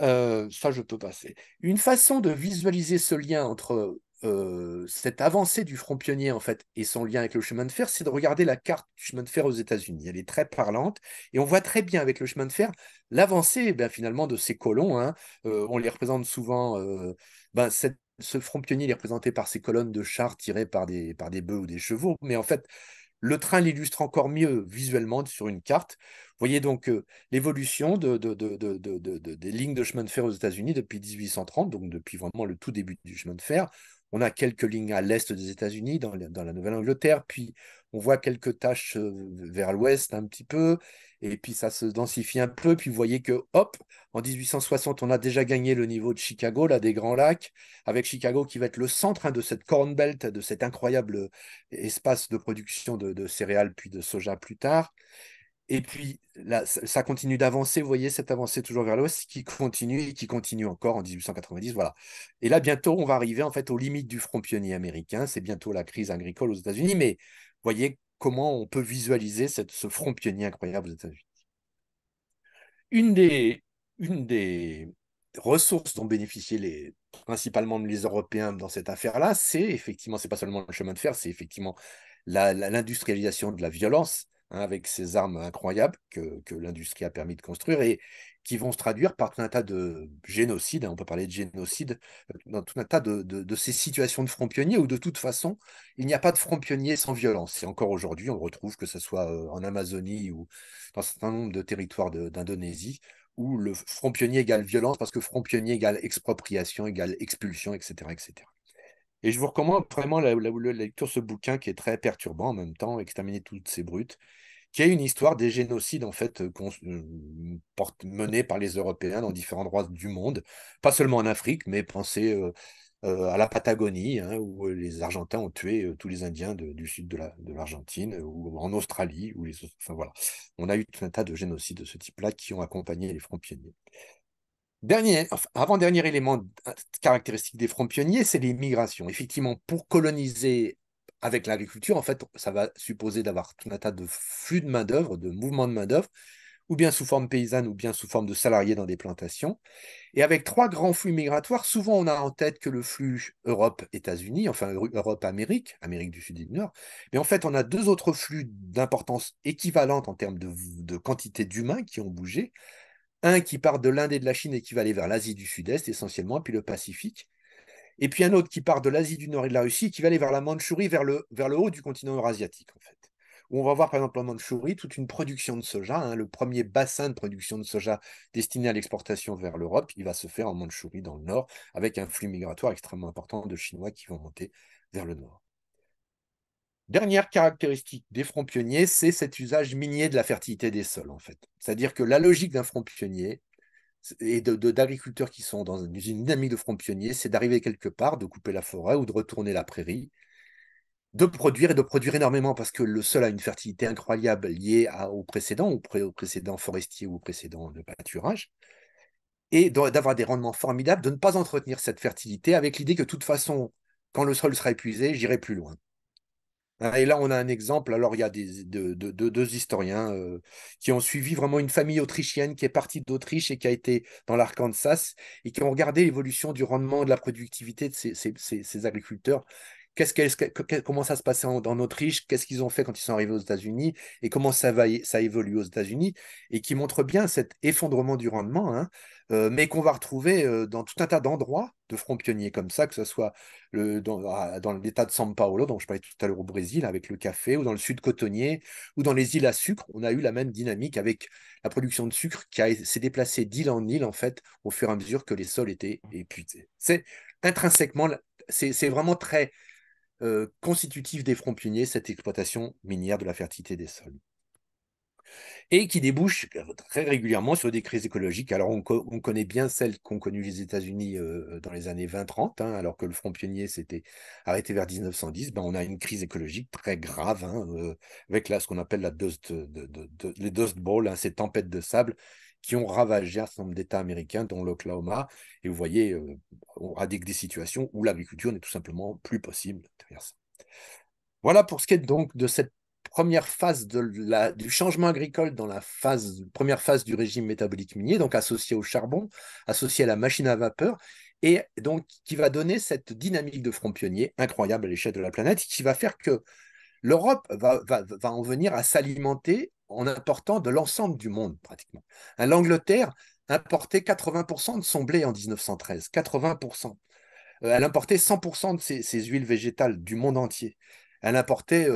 Euh, ça, je peux passer. Une façon de visualiser ce lien entre euh, cette avancée du front pionnier en fait et son lien avec le chemin de fer, c'est de regarder la carte du chemin de fer aux États-Unis. Elle est très parlante et on voit très bien avec le chemin de fer l'avancée ben, finalement de ces colons. Hein. Euh, on les représente souvent. Ben, ce front pionnier est représenté par ces colonnes de chars tirées par des, par des bœufs ou des chevaux, mais en fait, le train l'illustre encore mieux visuellement sur une carte. Vous voyez donc euh, l'évolution des lignes de chemin de fer aux États-Unis depuis 1830, donc depuis vraiment le tout début du chemin de fer. On a quelques lignes à l'est des États-Unis, dans, dans, la Nouvelle-Angleterre, puis on voit quelques taches euh, vers l'ouest un petit peu, et puis ça se densifie un peu, puis vous voyez que, hop, en 1860, on a déjà gagné le niveau de Chicago, là, des Grands Lacs, avec Chicago qui va être le centre hein, de cette Corn Belt, de cet incroyable espace de production de, céréales, puis de soja plus tard. Et puis, ça continue d'avancer, vous voyez, cette avancée toujours vers l'ouest qui continue et qui continue encore en 1890, voilà. Et là, bientôt, on va arriver en fait aux limites du front pionnier américain. C'est bientôt la crise agricole aux États-Unis, mais vous voyez comment on peut visualiser cette, ce front pionnier incroyable aux États-Unis. Une des, une des ressources dont bénéficiaient les, principalement les Européens dans cette affaire-là, c'est effectivement, c'est pas seulement le chemin de fer, c'est effectivement l'industrialisation de la violence Hein, avec ces armes incroyables que, l'industrie a permis de construire et qui vont se traduire par tout un tas de génocides, hein, on peut parler de génocide, euh, dans tout un tas de, ces situations de front pionnier où de toute façon, il n'y a pas de front pionnier sans violence. Et encore aujourd'hui, on retrouve que ce soit euh, en Amazonie ou dans un certain nombre de territoires d'Indonésie, où le front pionnier égale violence parce que front pionnier égale expropriation, égale expulsion, etc. etc. Et je vous recommande vraiment la, lecture de ce bouquin qui est très perturbant en même temps, Exterminer toutes ces brutes, qui est une histoire des génocides en fait euh, euh, menés par les Européens dans différents endroits du monde, pas seulement en Afrique, mais pensez euh, à la Patagonie, hein, où les Argentins ont tué tous les Indiens du sud de l'Argentine, ou en Australie, où voilà, on a eu tout un tas de génocides de ce type-là qui ont accompagné les fronts pionniers. Dernier, avant-dernier élément euh, caractéristique des fronts pionniers, c'est les migrations. Effectivement, pour coloniser avec l'agriculture, en fait, ça va supposer d'avoir tout un tas de flux de main-d'œuvre, de mouvements de main-d'œuvre, ou bien sous forme paysanne, ou bien sous forme de salariés dans des plantations. Et avec trois grands flux migratoires, souvent on a en tête que le flux Europe-États-Unis, enfin Europe-Amérique, Amérique du Sud et du Nord, mais en fait on a deux autres flux d'importance équivalente en termes de quantité d'humains qui ont bougé. Un qui part de l'Inde et de la Chine et qui va aller vers l'Asie du Sud-Est essentiellement, puis le Pacifique. Et puis un autre qui part de l'Asie du Nord et de la Russie et qui va aller vers la Mandchourie, vers le, haut du continent eurasiatique en fait. Où on va voir par exemple en Mandchourie toute une production de soja, hein, le premier bassin de production de soja destiné à l'exportation vers l'Europe, il va se faire en Mandchourie dans le Nord avec un flux migratoire extrêmement important de Chinois qui vont monter vers le Nord. Dernière caractéristique des fronts pionniers, c'est cet usage minier de la fertilité des sols, en fait. C'est-à-dire que la logique d'un front pionnier et d'agriculteurs de, d'agriculteurs qui sont dans une, dynamique de front pionnier, c'est d'arriver quelque part, de couper la forêt ou de retourner la prairie, de produire et de produire énormément parce que le sol a une fertilité incroyable liée au précédent, au, au, précédent forestier ou au précédent de pâturage, et d'avoir des rendements formidables, de ne pas entretenir cette fertilité avec l'idée que de toute façon, quand le sol sera épuisé, j'irai plus loin. Hein, et là, on a un exemple. Alors, il y a deux historiens euh, qui ont suivi vraiment une famille autrichienne qui est partie d'Autriche et qui a été dans l'Arkansas et qui ont regardé l'évolution du rendement de la productivité de ces, agriculteurs. Qu'est-ce que, comment ça se passait en, Autriche Qu'est-ce qu'ils ont fait quand ils sont arrivés aux États-Unis Et comment ça, va, ça évolue aux États-Unis Et qui montre bien cet effondrement du rendement. Hein. Euh, mais qu'on va retrouver euh, dans tout un tas d'endroits de fronts pionniers comme ça, que ce soit ah, dans, l'état de São Paulo, dont je parlais tout à l'heure au Brésil, avec le café, ou dans le sud cotonnier, ou dans les îles à sucre. On a eu la même dynamique avec la production de sucre qui s'est déplacée d'île en île, en fait, au fur et à mesure que les sols étaient épuisés. C'est intrinsèquement, c'est vraiment très euh, constitutif des fronts pionniers, cette exploitation minière de la fertilité des sols et qui débouche euh, très régulièrement sur des crises écologiques. Alors, on, connaît bien celles qu'ont connues les États-Unis euh, dans les années 20-30, hein, alors que le front pionnier s'était arrêté vers 1910. Ben, on a une crise écologique très grave, hein, euh, avec là, ce qu'on appelle la dust, les Dust balls, hein, ces tempêtes de sable qui ont ravagé un certain nombre d'États américains, dont l'Oklahoma. Et vous voyez, on a des, des situations où l'agriculture n'est tout simplement plus possible derrière ça. Voilà pour ce qui est donc de cette première phase du changement agricole dans la phase, première phase du régime métabolique minier, donc associé au charbon, associé à la machine à vapeur, et donc qui va donner cette dynamique de front pionnier incroyable à l'échelle de la planète, qui va faire que l'Europe va, en venir à s'alimenter en important de l'ensemble du monde pratiquement. L'Angleterre importait 80% de son blé en 1913, 80%. Euh, elle importait 100% de ses, huiles végétales du monde entier elle importait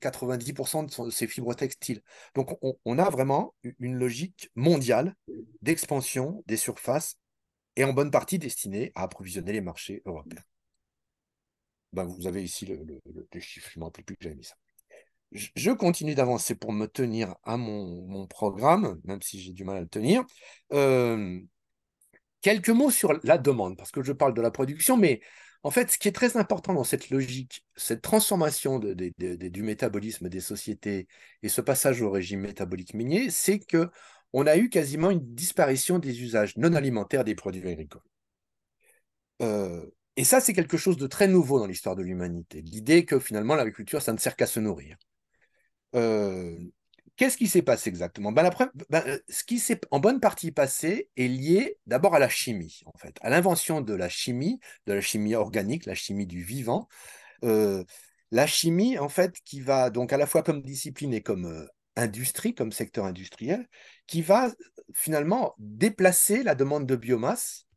90% de ses fibres textiles. Donc on, a vraiment une logique mondiale d'expansion des surfaces et en bonne partie destinée à approvisionner les marchés européens. Ben, vous avez ici le, le, chiffre, je ne me rappelle plus que j'avais mis ça. Je continue d'avancer pour me tenir à mon, programme, même si j'ai du mal à le tenir. quelques mots sur la demande, parce que je parle de la production, mais en fait, ce qui est très important dans cette logique, cette transformation du métabolisme des sociétés et ce passage au régime métabolique minier, c'est que on a eu quasiment une disparition des usages non alimentaires des produits agricoles. Euh, et ça, c'est quelque chose de très nouveau dans l'histoire de l'humanité. L'idée que finalement l'agriculture, ça ne sert qu'à se nourrir. Euh, Qu'est-ce qui s'est passé exactement ben, la ben, euh, Ce qui s'est en bonne partie passé est lié d'abord à la chimie, en fait, à l'invention de la chimie, de la chimie organique, la chimie du vivant. Euh, la chimie, en fait, qui va donc à la fois comme discipline et comme euh, industrie, comme secteur industriel, qui va finalement déplacer la demande de biomasse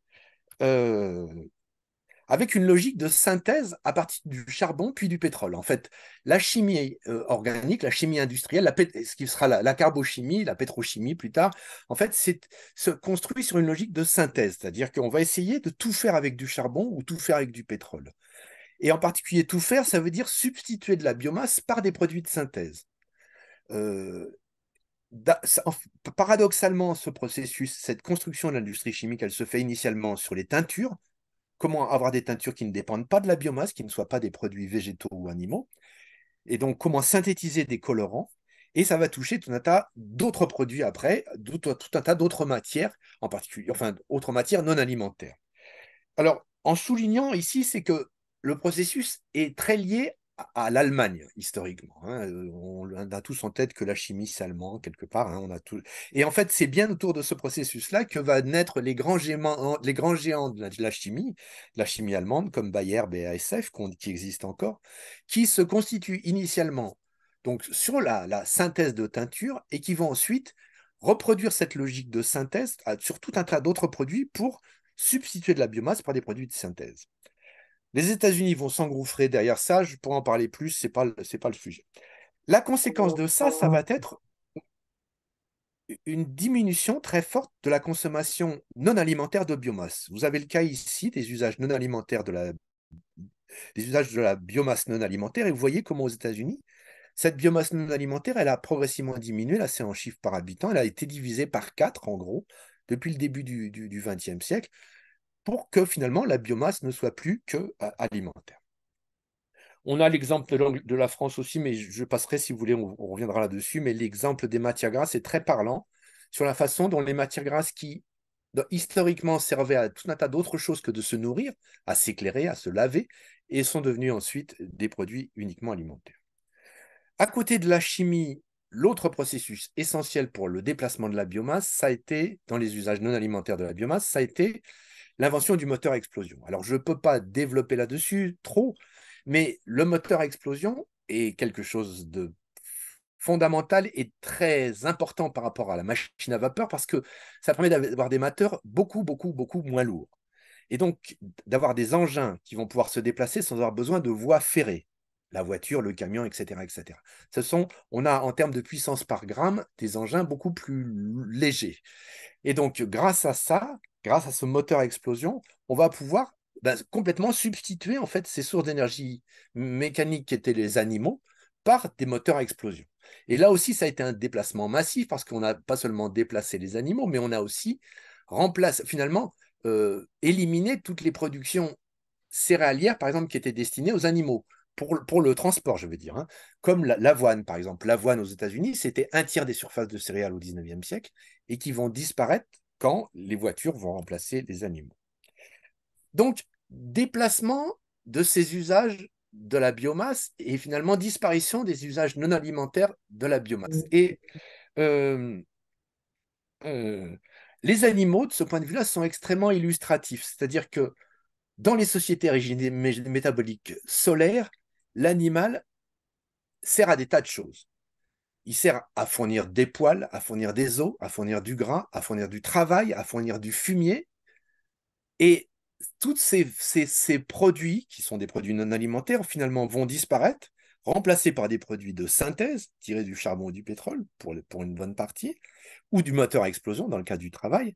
avec une logique de synthèse à partir du charbon puis du pétrole. En fait, la chimie euh, organique, la chimie industrielle, ce qui sera la, carbochimie, la pétrochimie plus tard, en fait, c'est se construit sur une logique de synthèse, c'est-à-dire qu'on va essayer de tout faire avec du charbon ou tout faire avec du pétrole. Et en particulier tout faire, ça veut dire substituer de la biomasse par des produits de synthèse. Euh, paradoxalement, ce processus, cette construction de l'industrie chimique, elle se fait initialement sur les teintures, comment avoir des teintures qui ne dépendent pas de la biomasse, qui ne soient pas des produits végétaux ou animaux, et donc comment synthétiser des colorants. Et ça va toucher tout un tas d'autres produits après, tout, un tas d'autres matières, en particulier, enfin, d'autres matières non alimentaires. Alors, en soulignant ici, c'est que le processus est très lié à l'Allemagne historiquement. Hein, on, a tous en tête que la chimie allemand quelque part. Hein, on a tout... Et en fait, c'est bien autour de ce processus-là que va naître les grands géants, les grands géants de, la, chimie, la chimie allemande comme Bayer, BASF, qui existent encore, qui se constituent initialement donc sur la, la synthèse de teinture et qui vont ensuite reproduire cette logique de synthèse sur tout un tas d'autres produits pour substituer de la biomasse par des produits de synthèse. Les États-Unis vont s'engouffrer derrière ça. Je pourrais en parler plus, ce n'est pas, le sujet. La conséquence de ça, ça va être une diminution très forte de la consommation non alimentaire de biomasse. Vous avez le cas ici des usages non alimentaires de la, des usages de la biomasse non alimentaire et vous voyez comment aux États-Unis, cette biomasse non alimentaire, elle a progressivement diminué. Là, c'est en chiffres par habitant. Elle a été divisée par 4 en gros depuis le début du XXe siècle pour que finalement la biomasse ne soit plus que euh, alimentaire. On a l'exemple de la France aussi, mais je passerai si vous voulez, on, reviendra là-dessus, mais l'exemple des matières grasses est très parlant sur la façon dont les matières grasses qui historiquement servaient à tout un tas d'autres choses que de se nourrir, à s'éclairer, à se laver, et sont devenues ensuite des produits uniquement alimentaires. À côté de la chimie, l'autre processus essentiel pour le déplacement de la biomasse, ça a été, dans les usages non alimentaires de la biomasse, ça a été l'invention du moteur à explosion. Alors, je ne peux pas développer là-dessus trop, mais le moteur à explosion est quelque chose de fondamental et très important par rapport à la machine à vapeur parce que ça permet d'avoir des moteurs beaucoup, beaucoup, beaucoup moins lourds. Et donc, d'avoir des engins qui vont pouvoir se déplacer sans avoir besoin de voies ferrées la voiture, le camion, etc., etc. Ce sont, on a en termes de puissance par gramme des engins beaucoup plus légers. Et donc, grâce à ça, grâce à ce moteur à explosion, on va pouvoir bah, complètement substituer en fait ces sources d'énergie mécanique qui étaient les animaux par des moteurs à explosion. Et là aussi, ça a été un déplacement massif parce qu'on n'a pas seulement déplacé les animaux, mais on a aussi remplacé, finalement, euh, éliminé toutes les productions céréalières, par exemple, qui étaient destinées aux animaux. Pour, pour le transport, je veux dire. Hein. Comme l'avoine, par exemple. L'avoine aux États-Unis, c'était un tiers des surfaces de céréales au 19e siècle et qui vont disparaître quand les voitures vont remplacer les animaux. Donc, déplacement de ces usages de la biomasse et finalement disparition des usages non alimentaires de la biomasse. Et euh, euh, les animaux, de ce point de vue-là, sont extrêmement illustratifs. C'est-à-dire que dans les sociétés régimes métaboliques solaires, l'animal sert à des tas de choses il sert à fournir des poils, à fournir des os, à fournir du grain, à fournir du travail, à fournir du fumier. Et tous ces, produits, qui sont des produits non alimentaires, finalement vont disparaître, remplacés par des produits de synthèse, tirés du charbon ou du pétrole, pour, pour une bonne partie, ou du moteur à explosion, dans le cas du travail,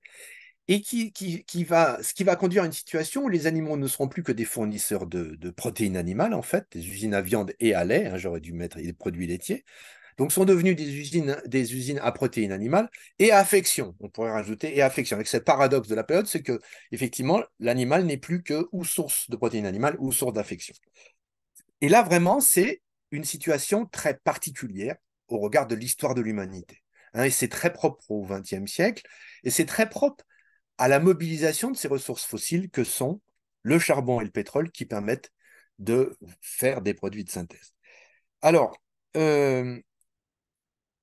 et qui, qui, va, ce qui va conduire à une situation où les animaux ne seront plus que des fournisseurs de, protéines animales, en fait, des usines à viande et à lait, hein, j'aurais dû mettre des produits laitiers, donc sont devenues des usines, des usines à protéines animales et à affection, on pourrait rajouter, et affection. Avec ce paradoxe de la période, c'est que effectivement, l'animal n'est plus que ou source de protéines animales ou source d'affection. Et là, vraiment, c'est une situation très particulière au regard de l'histoire de l'humanité. Hein, et c'est très propre au XXe siècle, et c'est très propre à la mobilisation de ces ressources fossiles que sont le charbon et le pétrole qui permettent de faire des produits de synthèse. Alors, euh,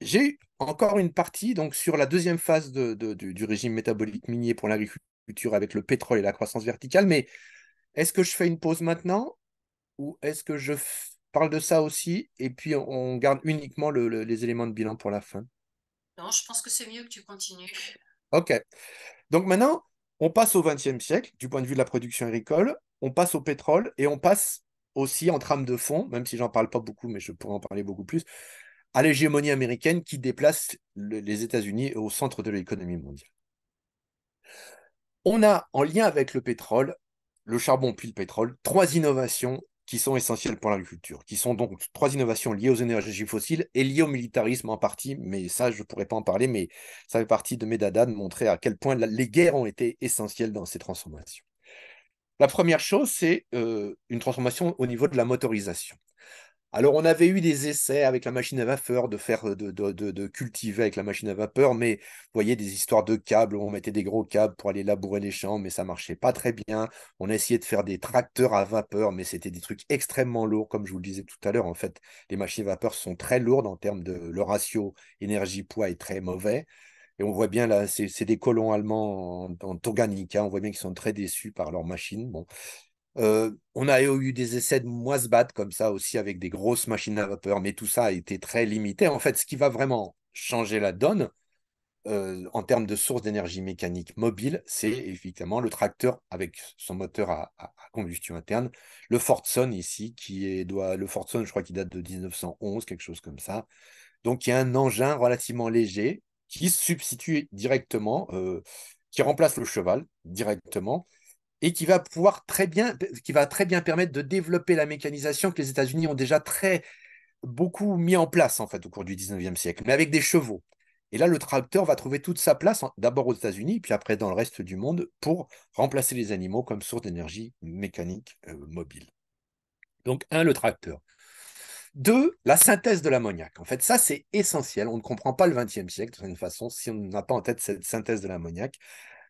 j'ai encore une partie donc sur la deuxième phase du, régime métabolique minier pour l'agriculture avec le pétrole et la croissance verticale, mais est-ce que je fais une pause maintenant ou est-ce que je parle de ça aussi et puis on garde uniquement les éléments de bilan pour la fin Non, je pense que c'est mieux que tu continues. Ok. Donc maintenant, on passe au XXe siècle du point de vue de la production agricole, on passe au pétrole et on passe aussi en trame de fond, même si j'en parle pas beaucoup, mais je pourrais en parler beaucoup plus, à l'hégémonie américaine qui déplace les États-Unis au centre de l'économie mondiale. On a en lien avec le pétrole, le charbon puis le pétrole, trois innovations qui sont essentielles pour l'agriculture, qui sont donc trois innovations liées aux énergies fossiles et liées au militarisme en partie, mais ça je ne pourrais pas en parler, mais ça fait partie de mes dadas de montrer à quel point les guerres ont été essentielles dans ces transformations. La première chose, c'est euh, une transformation au niveau de la motorisation. Alors, on avait eu des essais avec la machine à vapeur, de faire, euh, de, de, de, cultiver avec la machine à vapeur, mais vous voyez des histoires de câbles, où on mettait des gros câbles pour aller labourer les champs, mais ça marchait pas très bien. On a essayé de faire des tracteurs à vapeur, mais c'était des trucs extrêmement lourds, comme je vous le disais tout à l'heure. En fait, les machines à vapeur sont très lourdes en termes de le ratio énergie-poids est très mauvais. Et on voit bien là, c'est des colons allemands en, en on voit bien qu'ils sont très déçus par leur machine, Bon. Euh, on a eu des essais de moise battre comme ça aussi avec des grosses machines à vapeur, mais tout ça a été très limité. En fait, ce qui va vraiment changer la donne euh, en termes de source d'énergie mécanique mobile, c'est effectivement le tracteur avec son moteur à, combustion interne, le Fordson ici, qui est, doit, le Fordson, je crois qu'il date de 1911, quelque chose comme ça. Donc il y a un engin relativement léger qui substitue directement, euh, qui remplace le cheval directement et qui va pouvoir très bien, qui va très bien permettre de développer la mécanisation que les États-Unis ont déjà très beaucoup mis en place en fait au cours du 19e siècle, mais avec des chevaux. Et là, le tracteur va trouver toute sa place, d'abord aux États-Unis, puis après dans le reste du monde, pour remplacer les animaux comme source d'énergie mécanique euh, mobile. Donc, un, le tracteur. Deux, la synthèse de l'ammoniac. En fait, ça, c'est essentiel. On ne comprend pas le XXe siècle, de toute façon, si on n'a pas en tête cette synthèse de l'ammoniac.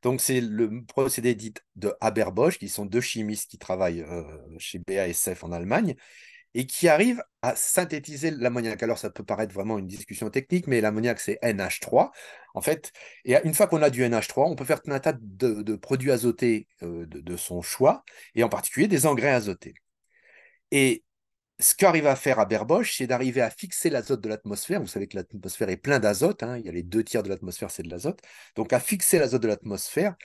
Donc, c'est le procédé dit de Haber-Bosch, qui sont deux chimistes qui travaillent euh, chez BASF en Allemagne, et qui arrivent à synthétiser l'ammoniac. Alors, ça peut paraître vraiment une discussion technique, mais l'ammoniac, c'est NH3, en fait. Et une fois qu'on a du NH3, on peut faire une un tas de, produits azotés euh, de, de son choix, et en particulier des engrais azotés. Et ce qu'arrive à faire à Berboche, c'est d'arriver à fixer l'azote de l'atmosphère. Vous savez que l'atmosphère est plein d'azote. Hein. Il y a les deux tiers de l'atmosphère, c'est de l'azote. Donc, à fixer l'azote de l'atmosphère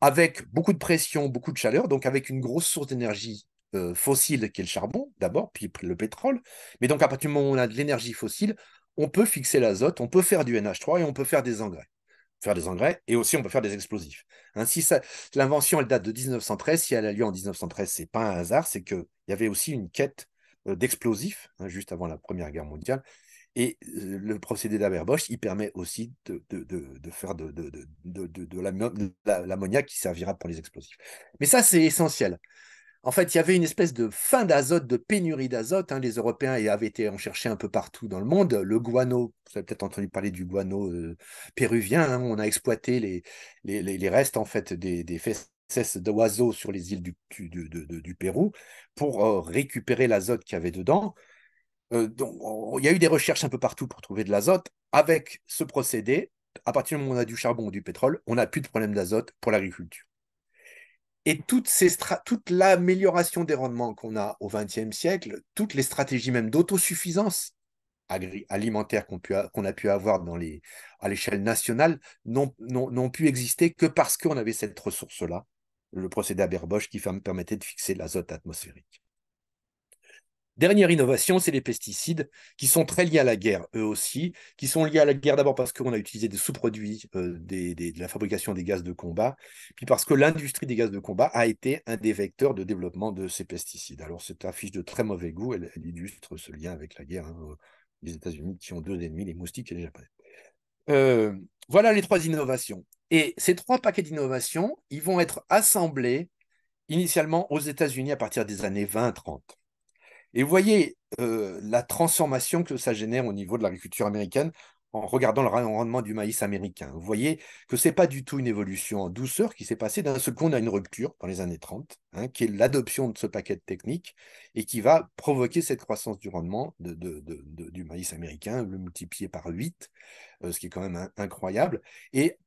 avec beaucoup de pression, beaucoup de chaleur, donc avec une grosse source d'énergie euh, fossile qui est le charbon d'abord, puis le pétrole. Mais donc, à partir du moment où on a de l'énergie fossile, on peut fixer l'azote, on peut faire du NH3 et on peut faire des engrais faire des engrais et aussi on peut faire des explosifs. Ainsi, hein, l'invention, elle date de 1913. Si elle a lieu en 1913, c'est pas un hasard, c'est qu'il y avait aussi une quête euh, d'explosifs, hein, juste avant la Première Guerre mondiale. Et euh, le procédé d'Aberbosch, il permet aussi de, faire de, l'ammoniaque qui servira pour les explosifs. Mais ça, c'est essentiel. En fait, il y avait une espèce de fin d'azote, de pénurie d'azote. Hein. Les Européens avaient été en chercher un peu partout dans le monde. Le guano, vous avez peut-être entendu parler du guano euh, péruvien. Hein. On a exploité les, les, restes en fait des, des, Cesse d'oiseaux sur les îles du, du, Pérou pour euh, récupérer l'azote qu'il y avait dedans. Euh, donc, il y a eu des recherches un peu partout pour trouver de l'azote. Avec ce procédé, à partir du moment où on a du charbon ou du pétrole, on n'a plus de problème d'azote pour l'agriculture. Et toutes toute l'amélioration des rendements qu'on a au XXe siècle, toutes les stratégies même d'autosuffisance alimentaire qu'on a pu avoir à l'échelle nationale n'ont pu exister que parce qu'on avait cette ressource-là le procédé à Berbosch qui permettait de fixer l'azote atmosphérique. Dernière innovation, c'est les pesticides qui sont très liés à la guerre, eux aussi, qui sont liés à la guerre d'abord parce qu'on a utilisé des sous-produits euh, de la fabrication des gaz de combat, puis parce que l'industrie des gaz de combat a été un des vecteurs de développement de ces pesticides. Alors cette affiche de très mauvais goût, elle, illustre ce lien avec la guerre. des hein, les États-Unis qui ont deux ennemis, les moustiques et les Japonais. Euh, voilà les trois innovations. Et ces trois paquets d'innovations, ils vont être assemblés initialement aux États-Unis à partir des années 20-30. Et vous voyez euh, la transformation que ça génère au niveau de l'agriculture américaine en regardant le rendement du maïs américain. Vous voyez que ce n'est pas du tout une évolution en douceur qui s'est passée. D'un seul à une rupture dans les années 30, hein, qui est l'adoption de ce paquet de techniques et qui va provoquer cette croissance du rendement du maïs américain, le multiplier par 8, euh, ce qui est quand même hein, incroyable. Et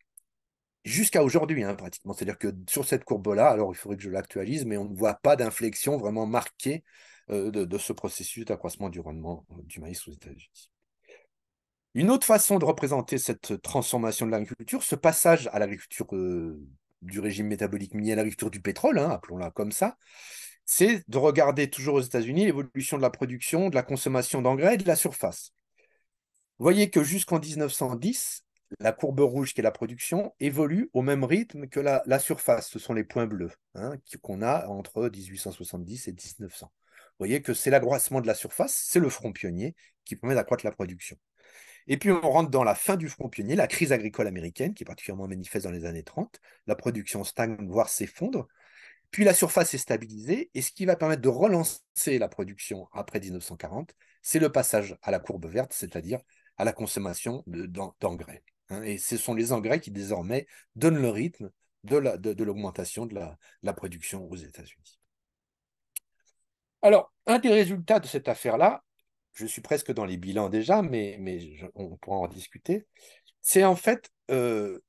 jusqu'à aujourd'hui, hein, pratiquement. C'est-à-dire que sur cette courbe-là, alors il faudrait que je l'actualise, mais on ne voit pas d'inflexion vraiment marquée euh, de, ce processus d'accroissement du rendement euh, du maïs aux États-Unis. Une autre façon de représenter cette transformation de l'agriculture, ce passage à l'agriculture euh, du régime métabolique minier à l'agriculture du pétrole, hein, appelons-la comme ça, c'est de regarder toujours aux États-Unis l'évolution de la production, de la consommation d'engrais et de la surface. Vous voyez que jusqu'en 1910, la courbe rouge qui est la production évolue au même rythme que la, surface. Ce sont les points bleus hein, qu'on a entre 1870 et 1900. Vous voyez que c'est l'agroissement de la surface, c'est le front pionnier qui permet d'accroître la production. Et puis on rentre dans la fin du front pionnier, la crise agricole américaine, qui est particulièrement manifeste dans les années 30. La production stagne, voire s'effondre. Puis la surface est stabilisée, et ce qui va permettre de relancer la production après 1940, c'est le passage à la courbe verte, c'est-à-dire à la consommation d'engrais. Hein. et ce sont les engrais qui désormais donnent le rythme de l'augmentation de la production aux États-Unis. Alors, un des résultats de cette affaire-là, je suis presque dans les bilans déjà, mais, on pourra en discuter, c'est en fait euh,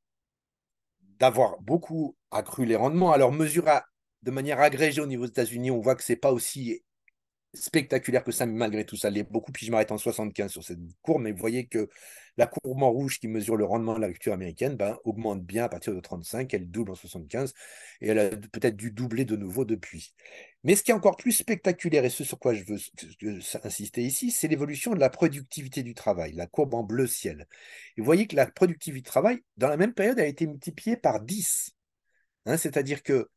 d'avoir beaucoup accru les rendements. Alors, mesuré de manière agrégée au niveau des États-Unis, on voit que ce n'est pas aussi spectaculaire que ça, mais malgré tout ça l'est beaucoup. Puis je m'arrête en 75 sur cette courbe, mais vous voyez que la courbe en rouge qui mesure le rendement de la culture américaine ben, augmente bien à partir de 35, elle double en 75, et elle a peut-être dû doubler de nouveau depuis. Mais ce qui est encore plus spectaculaire, et ce sur quoi je veux, insister ici, c'est l'évolution de la productivité du travail, la courbe en bleu ciel. Et vous voyez que la productivité du travail, dans la même période, a été multipliée par 10. Hein, c'est-à-dire que,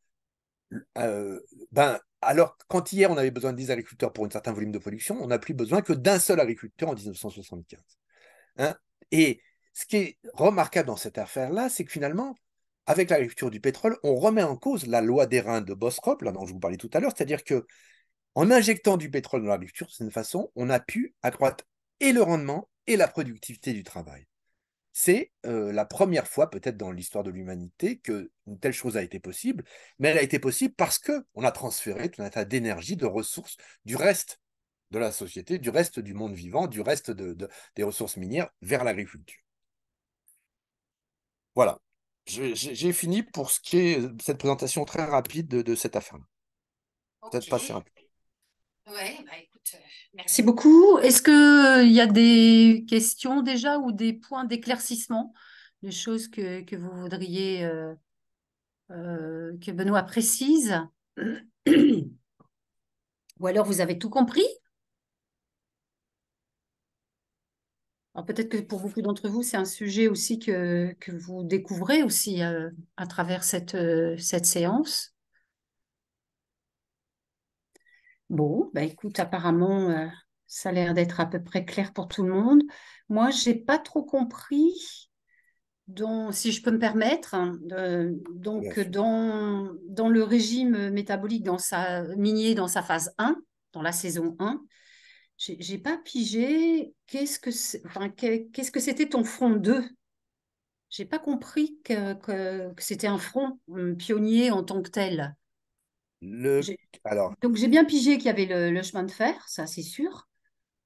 euh, ben, alors, quand hier on avait besoin de 10 agriculteurs pour un certain volume de production, on n'a plus besoin que d'un seul agriculteur en 1975. Hein. et ce qui est remarquable dans cette affaire-là, c'est que finalement, avec l'agriculture du pétrole, on remet en cause la loi des reins de Bostrop, là dont je vous parlais tout à l'heure, c'est-à-dire que en injectant du pétrole dans l'agriculture, de cette façon, on a pu accroître et le rendement et la productivité du travail. C'est euh, la première fois, peut-être dans l'histoire de l'humanité, qu'une telle chose a été possible, mais elle a été possible parce que qu'on a transféré tout un tas d'énergie, de ressources du reste de la société, du reste du monde vivant, du reste des ressources minières vers l'agriculture. Voilà, j'ai fini pour ce qui est euh, cette présentation très rapide de, cette affaire. Peut-être pas si rapide. écoute, euh, merci. beaucoup. Est-ce qu'il euh, il y a des questions déjà ou des points d'éclaircissement, des choses que, vous voudriez que Benoît précise Ou alors vous avez tout compris peut-être que pour beaucoup d'entre vous, c'est un sujet aussi que, vous découvrez aussi euh, à travers euh, cette, séance. Bon, bah écoute, apparemment, euh, ça a l'air d'être à peu près clair pour tout le monde. Moi, je n'ai pas trop compris, si je peux me permettre, hein, donc dans, le régime métabolique, dans sa minier, dans sa phase 1, dans la saison 1, j'ai pas pigé qu'est-ce que c'était qu'est-ce que ton front 2 j'ai pas compris que, c'était un front hum, pionnier en tant que tel alors donc j'ai bien pigé qu'il y avait le, chemin de fer ça c'est sûr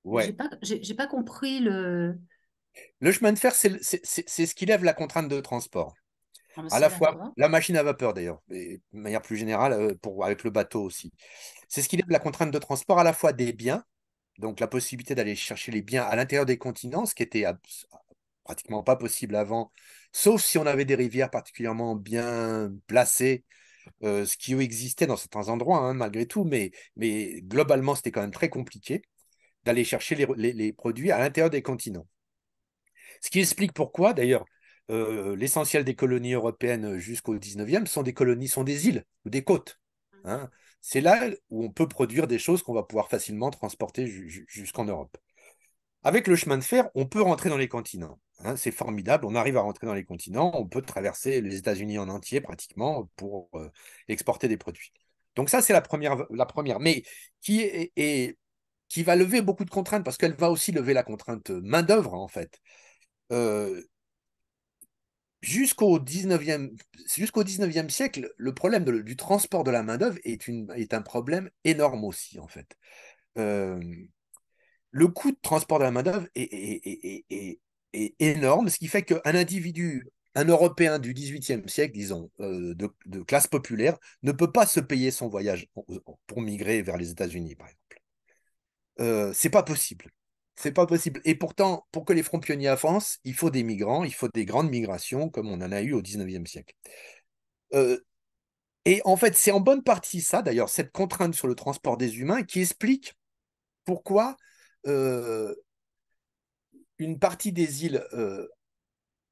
ouais j'ai pas compris le le chemin de fer c'est ce qui lève la contrainte de transport ah, à la fois la machine à vapeur d'ailleurs, de manière plus générale euh, pour, avec le bateau aussi. C'est ce qui lève la contrainte de transport à la fois des biens donc la possibilité d'aller chercher les biens à l'intérieur des continents, ce qui était pratiquement pas possible avant, sauf si on avait des rivières particulièrement bien placées, euh, ce qui existait dans certains endroits hein, malgré tout, mais, mais globalement c'était quand même très compliqué d'aller chercher les, produits à l'intérieur des continents. Ce qui explique pourquoi d'ailleurs euh, l'essentiel des colonies européennes jusqu'au 19e sont des colonies, sont des îles ou des côtes. Hein c'est là où on peut produire des choses qu'on va pouvoir facilement transporter jusqu'en Europe. Avec le chemin de fer, on peut rentrer dans les continents. Hein, c'est formidable, on arrive à rentrer dans les continents, on peut traverser les États-Unis en entier pratiquement pour euh, exporter des produits. Donc ça, c'est la première, la première, mais qui, qui va lever beaucoup de contraintes, parce qu'elle va aussi lever la contrainte euh, main-d'œuvre, en fait. Euh, jusqu'au XIXe siècle, le problème du transport de la main-d'œuvre est, un problème énorme aussi, en fait. Euh, le coût de transport de la main-d'œuvre est, énorme, ce qui fait qu'un individu, un Européen du 18e siècle, disons, euh, de, classe populaire, ne peut pas se payer son voyage pour migrer vers les États-Unis, par exemple. Ce euh, c'est pas possible. C'est pas possible. Et pourtant, pour que les fronts pionniers avancent, il faut des migrants, il faut des grandes migrations, comme on en a eu au XIXe siècle. Euh, et en fait, c'est en bonne partie ça, d'ailleurs, cette contrainte sur le transport des humains qui explique pourquoi euh, une partie des îles euh,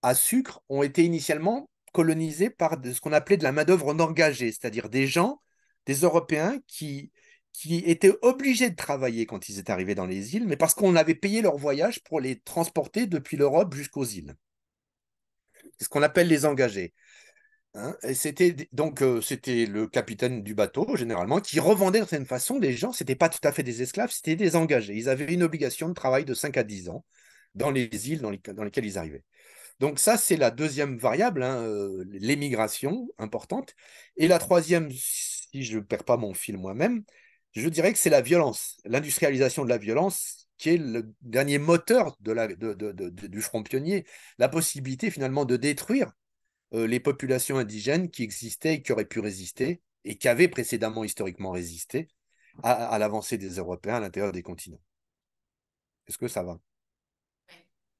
à sucre ont été initialement colonisées par ce qu'on appelait de la main-d'œuvre engagée, c'est-à-dire des gens, des Européens qui qui étaient obligés de travailler quand ils étaient arrivés dans les îles, mais parce qu'on avait payé leur voyage pour les transporter depuis l'Europe jusqu'aux îles. ce qu'on appelle les engagés. Hein. et c'était donc euh, c'était le capitaine du bateau généralement qui revendait d'une certaine façon des gens. C'était pas tout à fait des esclaves, c'était des engagés. Ils avaient une obligation de travail de 5 à 10 ans dans les îles dans, lesquelles ils arrivaient. Donc ça, c'est la deuxième variable, hein, euh, l'émigration importante. Et la troisième, si je ne perds pas mon fil moi-même, je dirais que c'est la violence, l'industrialisation de la violence qui est le dernier moteur du front pionnier, la possibilité finalement de détruire euh, les populations indigènes qui existaient et qui auraient pu résister et qui avaient précédemment historiquement résisté à, l'avancée des Européens à l'intérieur des continents. Est-ce que ça va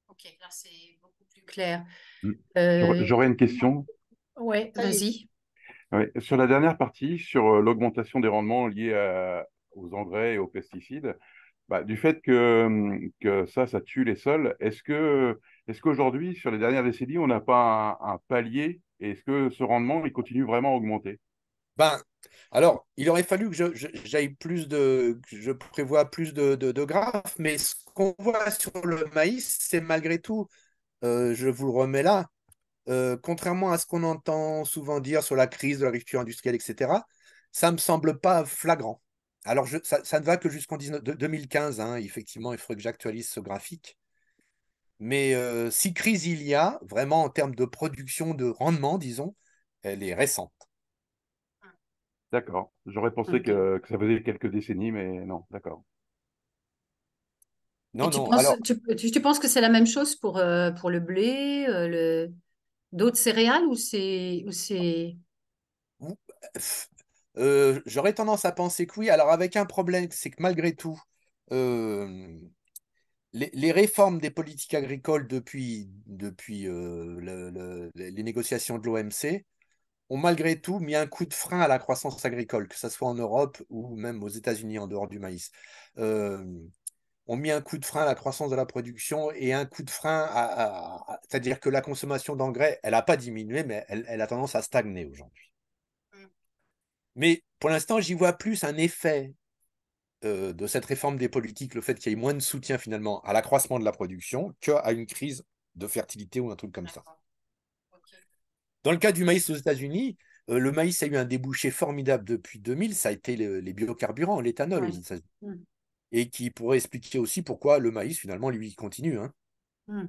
Ok, là c'est beaucoup plus clair. J'aurais une question. Oui, vas-y. Ah sur la dernière partie, sur euh, l'augmentation des rendements liés aux engrais et aux pesticides, bah, du fait hum, que, ça, ça tue les sols, est-ce que qu'aujourd'hui, sur les dernières décennies, on n'a pas un, palier et est-ce que ce rendement, il continue vraiment à augmenter ben, alors, il aurait fallu que je, j'aille plus de, je prévois plus de, graphes, mais ce qu'on voit sur le maïs, c'est malgré tout, euh, je vous le remets là, euh, contrairement à ce qu'on entend souvent dire sur la crise de la l'agriculture industrielle, etc., ça ne me semble pas flagrant. Alors, ça, ne va que jusqu'en 2015, hein. effectivement, il faudrait que j'actualise ce graphique. Mais euh, si crise il y a, vraiment en termes de production, de rendement, disons, elle est récente. D'accord. J'aurais pensé que, ça faisait quelques décennies, mais non, d'accord. tu, penses, que c'est la même chose pour, euh, pour le blé, le, D'autres céréales ou c'est. Euh, j'aurais tendance à penser que oui. Alors, avec un problème, c'est que malgré tout, euh, les, réformes des politiques agricoles depuis, depuis euh, les négociations de l'OMC ont malgré tout mis un coup de frein à la croissance agricole, que ce soit en Europe ou même aux États-Unis en dehors du maïs ont mis un coup de frein à la croissance de la production et un coup de frein à. C'est-à-dire que la consommation d'engrais, elle n'a pas diminué, mais elle, a tendance à stagner aujourd'hui. Mmh. Mais pour l'instant, j'y vois plus un effet euh, de cette réforme des politiques, le fait qu'il y ait moins de soutien finalement à l'accroissement de la production qu'à une crise de fertilité ou un truc comme ça. Dans le cas du maïs aux États-Unis, euh, le maïs a eu un débouché formidable depuis 2000, ça a été les biocarburants, l'éthanol aux États-Unis. Mmh et qui pourrait expliquer aussi pourquoi le maïs, finalement, lui, continue. Hein. Hmm.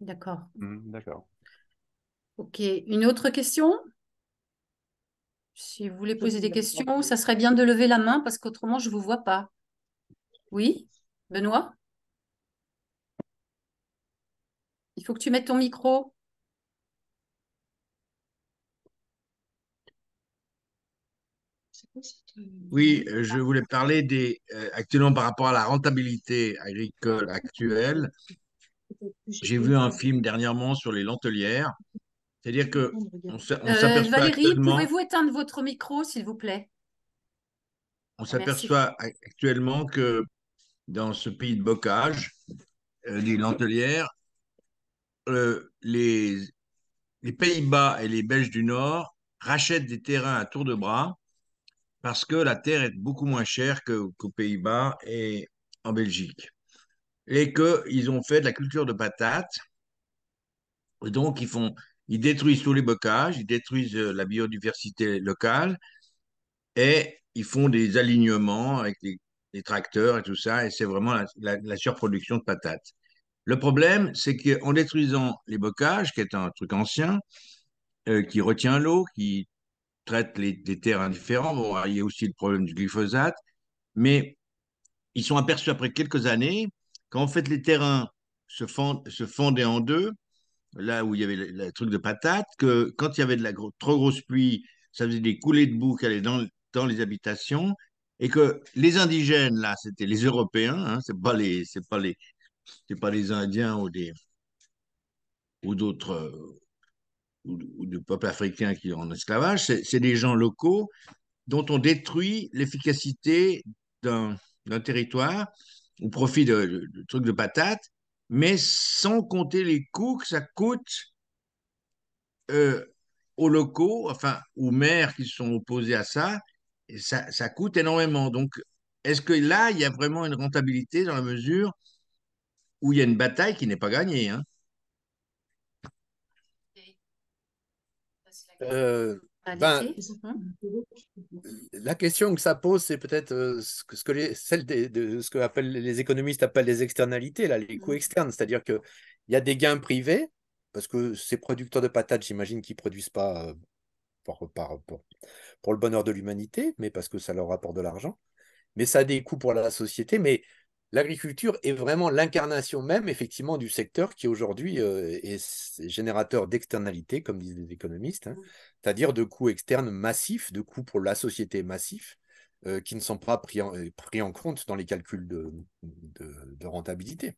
D'accord. Hmm, d'accord. Ok, une autre question Si vous voulez poser des questions, ça serait bien de lever la main parce qu'autrement, je ne vous vois pas. Oui, Benoît Il faut que tu mettes ton micro. Euh, oui, euh, je voulais parler des, euh, actuellement par rapport à la rentabilité agricole actuelle. J'ai vu un film dernièrement sur les lentelières. C'est-à-dire que on Valérie, pouvez-vous éteindre votre micro, s'il vous plaît On ah, s'aperçoit actuellement que dans ce pays de bocage, des les lentelières, les, les Pays-Bas et les Belges du Nord rachètent des terrains à tour de bras parce que la terre est beaucoup moins chère qu'aux Pays-Bas et en Belgique. Et qu'ils ont fait de la culture de patates. donc, ils, font, ils détruisent tous les bocages, ils détruisent euh, la biodiversité locale et ils font des alignements avec les, tracteurs et tout ça. Et c'est vraiment la, surproduction de patates. Le problème, c'est qu'en détruisant les bocages, qui est un truc ancien, euh, qui retient l'eau, qui traite les, terrains différents. Bon, il y a aussi le problème du glyphosate, mais ils sont aperçus après quelques années qu'en fait les terrains se, fondaient se, en deux, là où il y avait le, truc de patate, que quand il y avait de la trop grosse pluie, ça faisait des coulées de boue qui allaient dans, dans les habitations, et que les indigènes, là, c'était les Européens, hein, c'est pas les, c'est pas les, c'est pas les Indiens ou des ou d'autres euh, ou, du peuple africain qui est en esclavage, c'est des gens locaux dont on détruit l'efficacité d'un territoire au profit de, de trucs de patate, mais sans compter les coûts que ça coûte euh, aux locaux, enfin aux maires qui sont opposés à ça, ça, coûte énormément. Donc, est-ce que là, il y a vraiment une rentabilité dans la mesure où il y a une bataille qui n'est pas gagnée hein? Euh, ben, la question que ça pose, c'est peut-être euh, ce que, les, celle de ce que appellent, les économistes appellent les externalités, là, les coûts mm. externes, c'est-à-dire qu'il y a des gains privés, parce que ces producteurs de patates, j'imagine qu'ils produisent pas euh, pour, pour, le bonheur de l'humanité, mais parce que ça leur rapporte de l'argent. Mais ça a des coûts pour la société, mais l'agriculture est vraiment l'incarnation même, effectivement, du secteur qui aujourd'hui euh, est générateur d'externalités, comme disent les économistes, hein. mmh. c'est-à-dire de coûts externes massifs, de coûts pour la société massifs, euh, qui ne sont pas pris en, euh, pris en, compte dans les calculs de, rentabilité.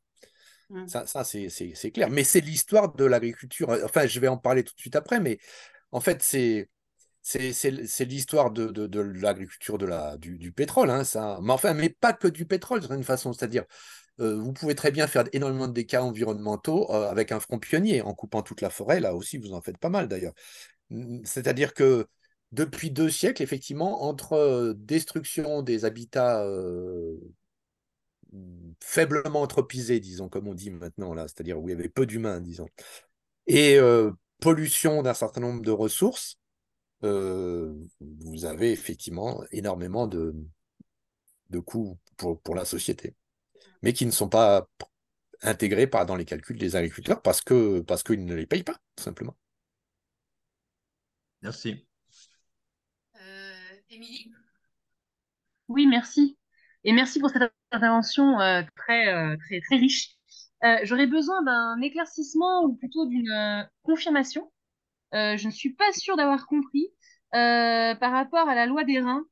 Mmh. Ça, ça c'est clair. Mais c'est l'histoire de l'agriculture. Enfin, je vais en parler tout de suite après, mais en fait, c'est c'est l'histoire de, l'agriculture la, du, pétrole, hein, ça. Mais enfin, mais pas que du pétrole, d'une façon. C'est-à-dire, euh, vous pouvez très bien faire énormément de dégâts environnementaux euh, avec un front pionnier, en coupant toute la forêt. Là aussi, vous en faites pas mal d'ailleurs. C'est-à-dire que depuis deux siècles, effectivement, entre euh, destruction des habitats faiblement anthropisés, disons, comme on dit maintenant, là, c'est-à-dire où il y avait peu d'humains, disons, et pollution d'un certain nombre de ressources, euh, vous avez effectivement énormément de, de coûts pour, pour, la société, mais qui ne sont pas intégrés par, dans les calculs des agriculteurs parce que parce qu'ils ne les payent pas, tout simplement. Merci. Euh, Émilie Oui, merci. Et merci pour cette intervention euh, très, très, très riche. J'aurais besoin d'un éclaircissement ou plutôt d'une confirmation euh, je ne suis pas sûre d'avoir compris, euh, par rapport à la loi des reins.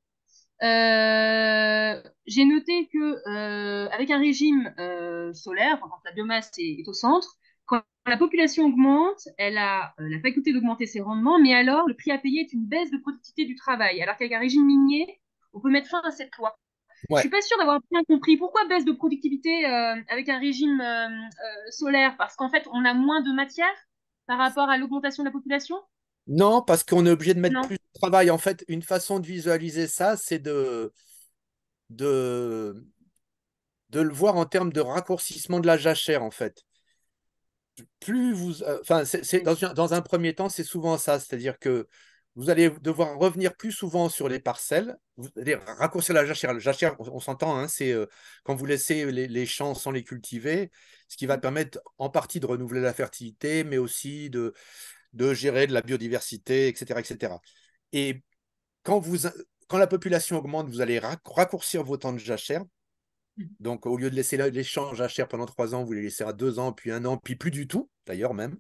Euh, j'ai noté que avec un régime solaire, quand la biomasse est, au centre, quand la population augmente, elle a la faculté d'augmenter ses rendements, mais alors le prix à payer est une baisse de productivité du travail. Alors qu'avec un régime minier, on peut mettre fin à cette loi. Je Je suis pas sûre d'avoir bien compris. Pourquoi baisse de productivité avec un régime solaire Parce qu'en fait, on a moins de matière par rapport à l'augmentation de la population Non, parce qu'on est obligé de mettre plus de travail. En fait, une façon de visualiser ça, c'est de, de, de le voir en termes de raccourcissement de la jachère, en fait. Plus vous, euh, enfin, c'est, dans, un premier temps, c'est souvent ça, c'est-à-dire que vous allez devoir revenir plus souvent sur les parcelles. Vous allez raccourcir la jachère. La jachère, on, s'entend, hein, c'est euh, quand vous laissez les, champs sans les cultiver, ce qui va mm. permettre en partie de renouveler la fertilité, mais aussi de, gérer de la biodiversité, etc., etc. Et quand, vous, quand la population augmente, vous allez raccourcir vos temps de jachère. Mm. Donc, au lieu de laisser les champs jachère pendant trois ans, vous les laissez à deux ans, puis un an, puis plus du tout, d'ailleurs même.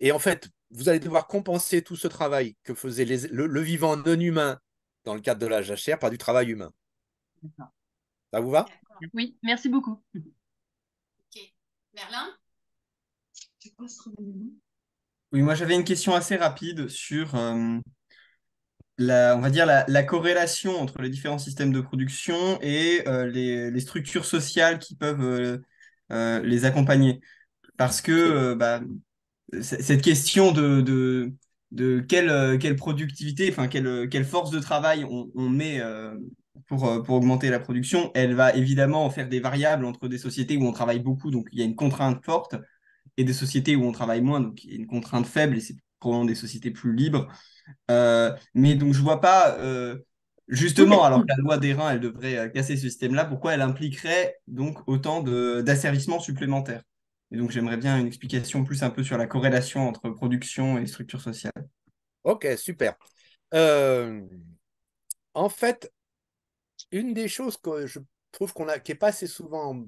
Et en fait, vous allez devoir compenser tout ce travail que faisait le, vivant non humain dans le cadre de la jachère par du travail humain. Ça vous va Oui, merci beaucoup. Ok. Merlin Oui, moi j'avais une question assez rapide sur, euh, la, on va dire, la, corrélation entre les différents systèmes de production et euh, les, structures sociales qui peuvent euh, les accompagner. Parce que bah, cette question de, de, quelle, euh, quelle, productivité, enfin euh, quelle, force de travail on, met euh, pour, pour, augmenter la production, elle va évidemment faire des variables entre des sociétés où on travaille beaucoup, donc il y a une contrainte forte, et des sociétés où on travaille moins, donc il y a une contrainte faible, et c'est probablement des sociétés plus libres. mais donc je vois pas, justement, alors que la loi des reins, elle devrait casser ce système-là, pourquoi elle impliquerait donc autant d'asservissements supplémentaires et donc, j'aimerais bien une explication plus un peu sur la corrélation entre production et structure sociale. Ok, super. Euh, en fait, une des choses que je trouve qu'on a, qui n'est pas assez souvent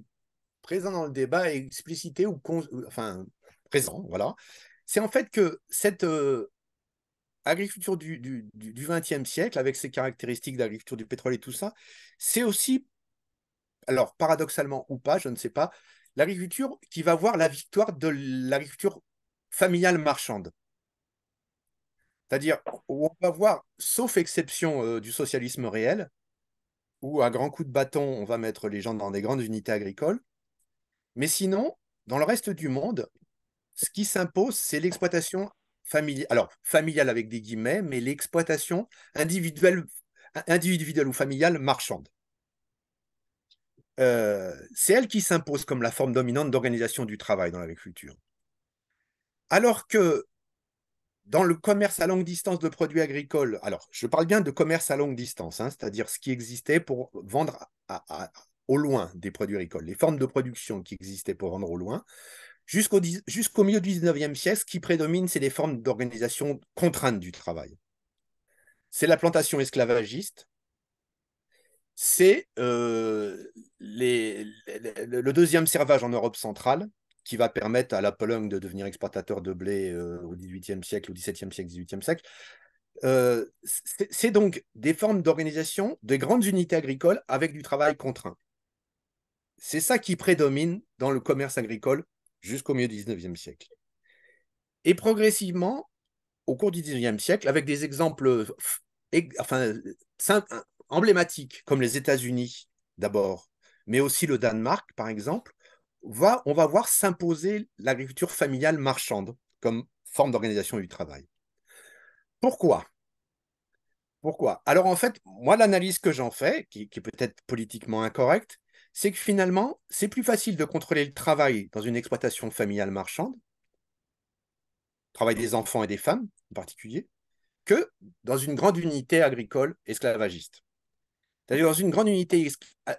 présent dans le débat, explicité ou enfin présent, voilà, c'est en fait que cette euh, agriculture du, du, du XXe siècle, avec ses caractéristiques d'agriculture du pétrole et tout ça, c'est aussi, alors paradoxalement ou pas, je ne sais pas, l'agriculture qui va voir la victoire de l'agriculture familiale marchande. C'est-à-dire, on va voir, sauf exception euh, du socialisme réel, où à grands coups de bâton, on va mettre les gens dans des grandes unités agricoles, mais sinon, dans le reste du monde, ce qui s'impose, c'est l'exploitation familiale, alors familiale avec des guillemets, mais l'exploitation individuelle, individuelle ou familiale marchande. Euh, c'est elle qui s'impose comme la forme dominante d'organisation du travail dans l'agriculture. Alors que dans le commerce à longue distance de produits agricoles, alors je parle bien de commerce à longue distance, hein, c'est-à-dire ce qui existait pour vendre au loin des produits agricoles, les formes de production qui existaient pour vendre au loin, jusqu'au milieu du 19e siècle, ce qui prédomine, c'est les formes d'organisation contrainte du travail. C'est la plantation esclavagiste, c'est euh, le deuxième servage en Europe centrale qui va permettre à la Pologne de devenir exportateur de blé euh, au XVIIIe siècle, au XVIIe siècle, XVIIIe siècle. Euh, c'est donc des formes d'organisation des grandes unités agricoles avec du travail contraint. C'est ça qui prédomine dans le commerce agricole jusqu'au milieu du XIXe siècle. Et progressivement, au cours du XIXe siècle, avec des exemples enfin, emblématiques comme les États-Unis d'abord, mais aussi le Danemark par exemple, on va voir s'imposer l'agriculture familiale marchande comme forme d'organisation du travail. Pourquoi Pourquoi Alors en fait, moi l'analyse que j'en fais, qui, est peut-être politiquement incorrecte, c'est que finalement, c'est plus facile de contrôler le travail dans une exploitation familiale marchande, travail des enfants et des femmes en particulier, que dans une grande unité agricole esclavagiste dans une grande unité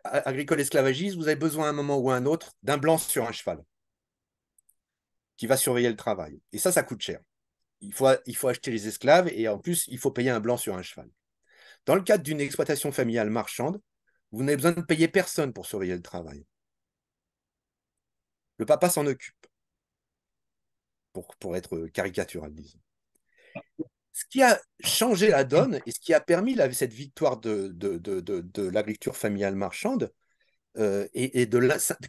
agricole esclavagiste, vous avez besoin à un moment ou à un autre d'un blanc sur un cheval qui va surveiller le travail. Et ça, ça coûte cher. Il faut, acheter les esclaves et en plus, il faut payer un blanc sur un cheval. Dans le cadre d'une exploitation familiale marchande, vous n'avez besoin de payer personne pour surveiller le travail. Le papa s'en occupe, pour, pour être caricatural, disons ce qui a changé la donne et ce qui a permis cette victoire de, l'agriculture familiale marchande euh, et,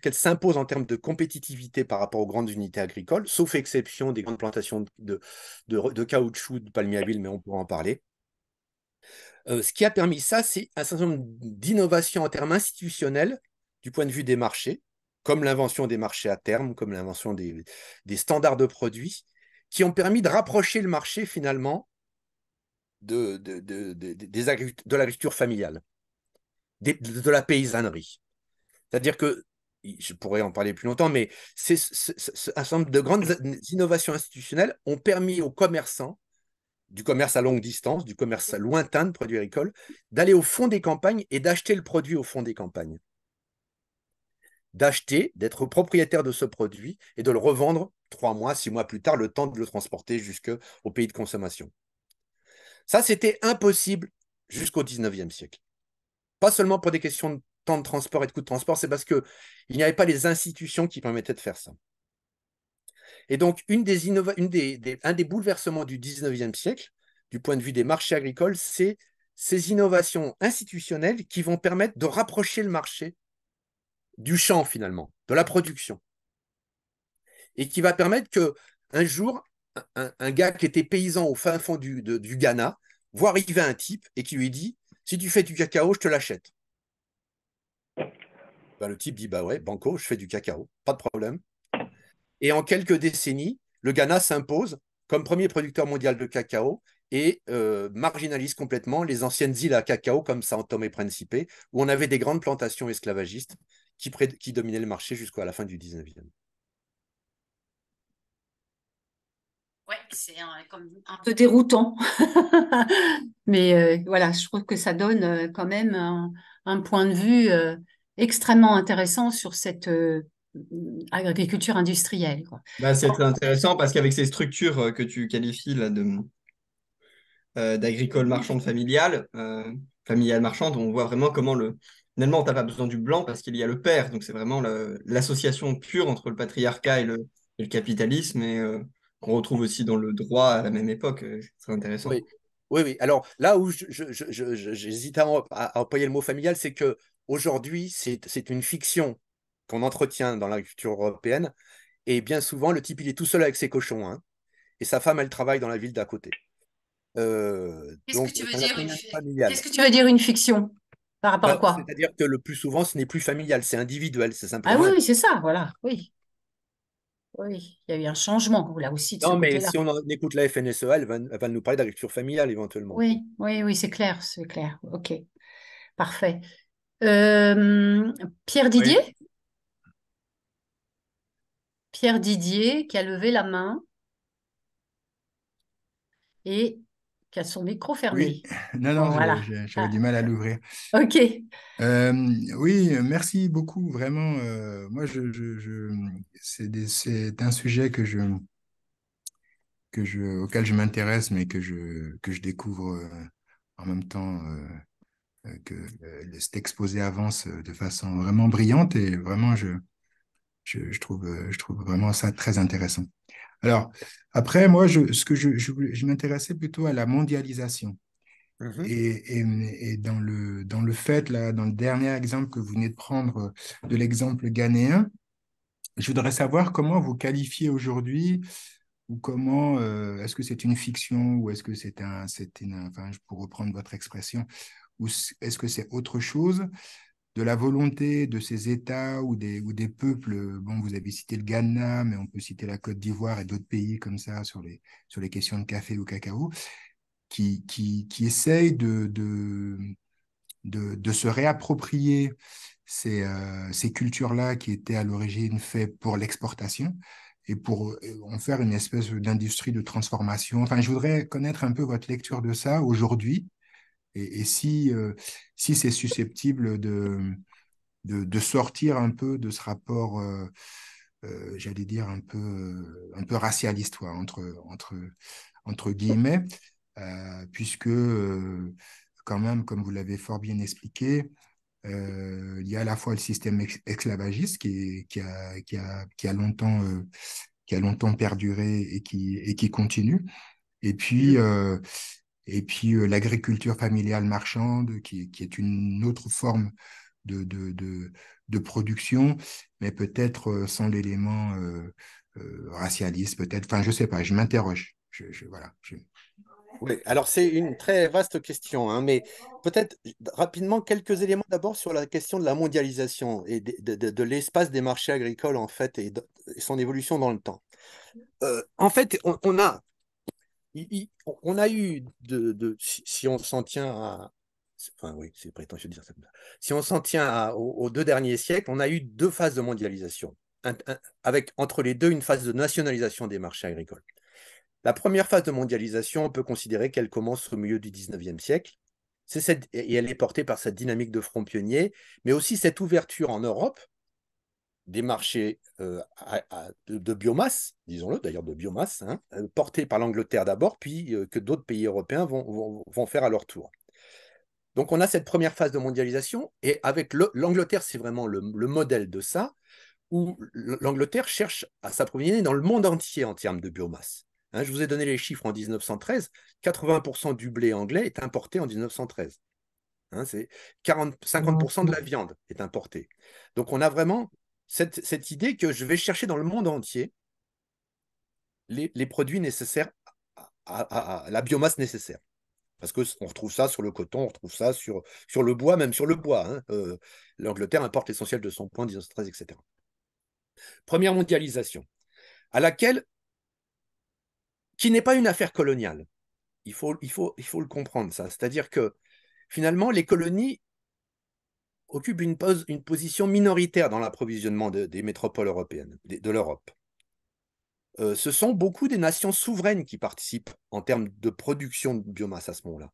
qu'elle s'impose en termes de compétitivité par rapport aux grandes unités agricoles, sauf exception des grandes plantations de, caoutchouc, de palmier à huile, mais on pourra en parler. Euh, ce qui a permis ça, c'est un certain nombre d'innovations en termes institutionnels du point de vue des marchés, comme l'invention des marchés à terme, comme l'invention des, des standards de produits, qui ont permis de rapprocher le marché finalement de, de, l'agriculture familiale, de la paysannerie. C'est-à-dire que, je pourrais en parler plus longtemps, mais c'est, un ensemble de grandes innovations institutionnelles ont permis aux commerçants, du commerce à longue distance, du commerce lointain de produits agricoles, d'aller au fond des campagnes et d'acheter le produit au fond des campagnes. D'acheter, d'être propriétaire de ce produit et de le revendre trois mois, six mois plus tard, le temps de le transporter jusqu'au pays de consommation. Ça, c'était impossible jusqu'au 19e siècle. Pas seulement pour des questions de temps de transport et de coûts de transport, c'est parce qu'il n'y avait pas les institutions qui permettaient de faire ça. Et donc, une des un des bouleversements du 19e siècle, du point de vue des marchés agricoles, c'est ces innovations institutionnelles qui vont permettre de rapprocher le marché du champ, finalement, de la production. Et qui va permettre que un jour, un, gars qui était paysan au fin fond du, Ghana, voit arriver un type et qui lui dit Si tu fais du cacao, je te l'achète. Ben, le type dit Bah ouais, Banco, je fais du cacao, pas de problème. Et en quelques décennies, le Ghana s'impose comme premier producteur mondial de cacao et euh, marginalise complètement les anciennes îles à cacao, comme ça en Tom et Principe, où on avait des grandes plantations esclavagistes qui, qui dominaient le marché jusqu'à la fin du 19e. c'est un, un peu déroutant. Mais euh, voilà, je trouve que ça donne euh, quand même un, point de vue euh, extrêmement intéressant sur cette agriculture industrielle. c'est bah, intéressant parce qu'avec ces structures que tu qualifies là, de, d'agricole marchande familiale, familiale marchande, on voit vraiment comment le, finalement, tu n'as pas besoin du blanc parce qu'il y a le père. Donc, c'est vraiment l'association pure entre le patriarcat et le, capitalisme. Et, on retrouve aussi dans le droit à la même époque. C'est euh, intéressant. Oui. oui. Alors là où j'hésite à, employer le mot familial, c'est que aujourd'hui, c'est une fiction qu'on entretient dans la culture européenne. Et bien souvent, le type, il est tout seul avec ses cochons. Hein. et sa femme, elle travaille dans la ville d'à côté. Euh, Qu'est-ce que, tu veux dire une... fiction Par rapport bah, à quoi C'est-à-dire que le plus souvent, ce n'est plus familial, c'est individuel, c'est simplement. Ah oui c'est ça, voilà, oui. Oui, il y a eu un changement là aussi. non, mais si on écoute la FNSEA, elle va, nous parler de la lecture familiale éventuellement. Oui, oui, oui, c'est clair, c'est clair. Ok, parfait. Euh, Pierre Didier Pierre Didier qui a levé la main. Et qui a son micro fermé. Non, non, voilà. j'avais du mal à ah. l'ouvrir. OK. Euh, oui, merci beaucoup, vraiment. Euh, moi, je, c'est un sujet que je, que je, auquel je m'intéresse, mais que je, que je découvre euh, en même temps que cet exposé avance de façon vraiment brillante. Et vraiment, je, je, trouve, euh, je trouve vraiment ça très intéressant. Alors, après, moi, je, ce que je, m'intéressais plutôt à la mondialisation. Mm-hmm. Et, dans, le, dans le fait, là, dans le dernier exemple que vous venez de prendre, euh, de l'exemple ghanéen, je voudrais savoir comment vous qualifiez aujourd'hui ou comment euh, est-ce que c'est une fiction ou est-ce que c'est un, c'est enfin, pour reprendre votre expression, ou est-ce que c'est autre chose de la volonté de ces États ou des, ou des peuples. Bon, vous avez cité le Ghana, mais on peut citer la Côte d'Ivoire et d'autres pays comme ça sur les, sur les questions de café ou cacao, qui, qui, essayent de, de, se réapproprier ces, euh, ces cultures-là qui étaient à l'origine faites pour l'exportation et pour euh, en faire une espèce d'industrie de transformation. Enfin, je voudrais connaître un peu votre lecture de ça aujourd'hui et, si, euh, si c'est susceptible de, de, sortir un peu de ce rapport, euh, euh, j'allais dire, un peu, un peu racialiste, entre, entre, entre guillemets, puisque, quand même, comme vous l'avez fort bien expliqué, il y a à la fois le système esclavagiste qui, qui, a, qui, a, qui, a, longtemps, qui a longtemps perduré et qui, et qui continue, et puis, mmh et puis euh, l'agriculture familiale marchande, qui, est une autre forme de, de, production, mais peut-être euh, sans l'élément euh, racialiste, peut-être. Enfin, je ne sais pas, je m'interroge. voilà, alors c'est une très vaste question, hein, mais peut-être rapidement quelques éléments d'abord sur la question de la mondialisation et de, l'espace des marchés agricoles en fait et, son évolution dans le temps. en fait, on a on a eu de, si, on s'en tient à enfin oui c'est prétentieux de dire ça si on s'en tient aux, deux derniers siècles on a eu deux phases de mondialisation avec entre les deux une phase de nationalisation des marchés agricoles la première phase de mondialisation on peut considérer qu'elle commence au milieu du 19e siècle c'est et elle est portée par cette dynamique de front pionnier mais aussi cette ouverture en Europe des marchés euh, de, biomasse, disons-le, d'ailleurs de biomasse, hein, euh, portés par l'Angleterre d'abord, puis euh, que d'autres pays européens vont, faire à leur tour. Donc on a cette première phase de mondialisation, et avec l'Angleterre, c'est vraiment le, modèle de ça, où l'Angleterre cherche à s'approvisionner dans le monde entier en termes de biomasse. Hein. je vous ai donné les chiffres en 1913, 80% du blé anglais est importé en 1913. 40, 50% de la viande est importée. Donc on a vraiment cette, idée que je vais chercher dans le monde entier les, produits nécessaires à, la biomasse nécessaire. Parce qu'on retrouve ça sur le coton, on retrouve ça sur, sur le bois, même sur le bois. Hein, euh, L'Angleterre importe l'essentiel de son point 1913, etc. Première mondialisation, à laquelle, qui n'est pas une affaire coloniale. Il faut, il faut, il faut le comprendre, ça. C'est-à-dire que finalement, les colonies occupe une, position minoritaire dans l'approvisionnement des métropoles européennes, de, l'Europe. Euh, ce sont beaucoup des nations souveraines qui participent en termes de production de biomasse à ce moment-là.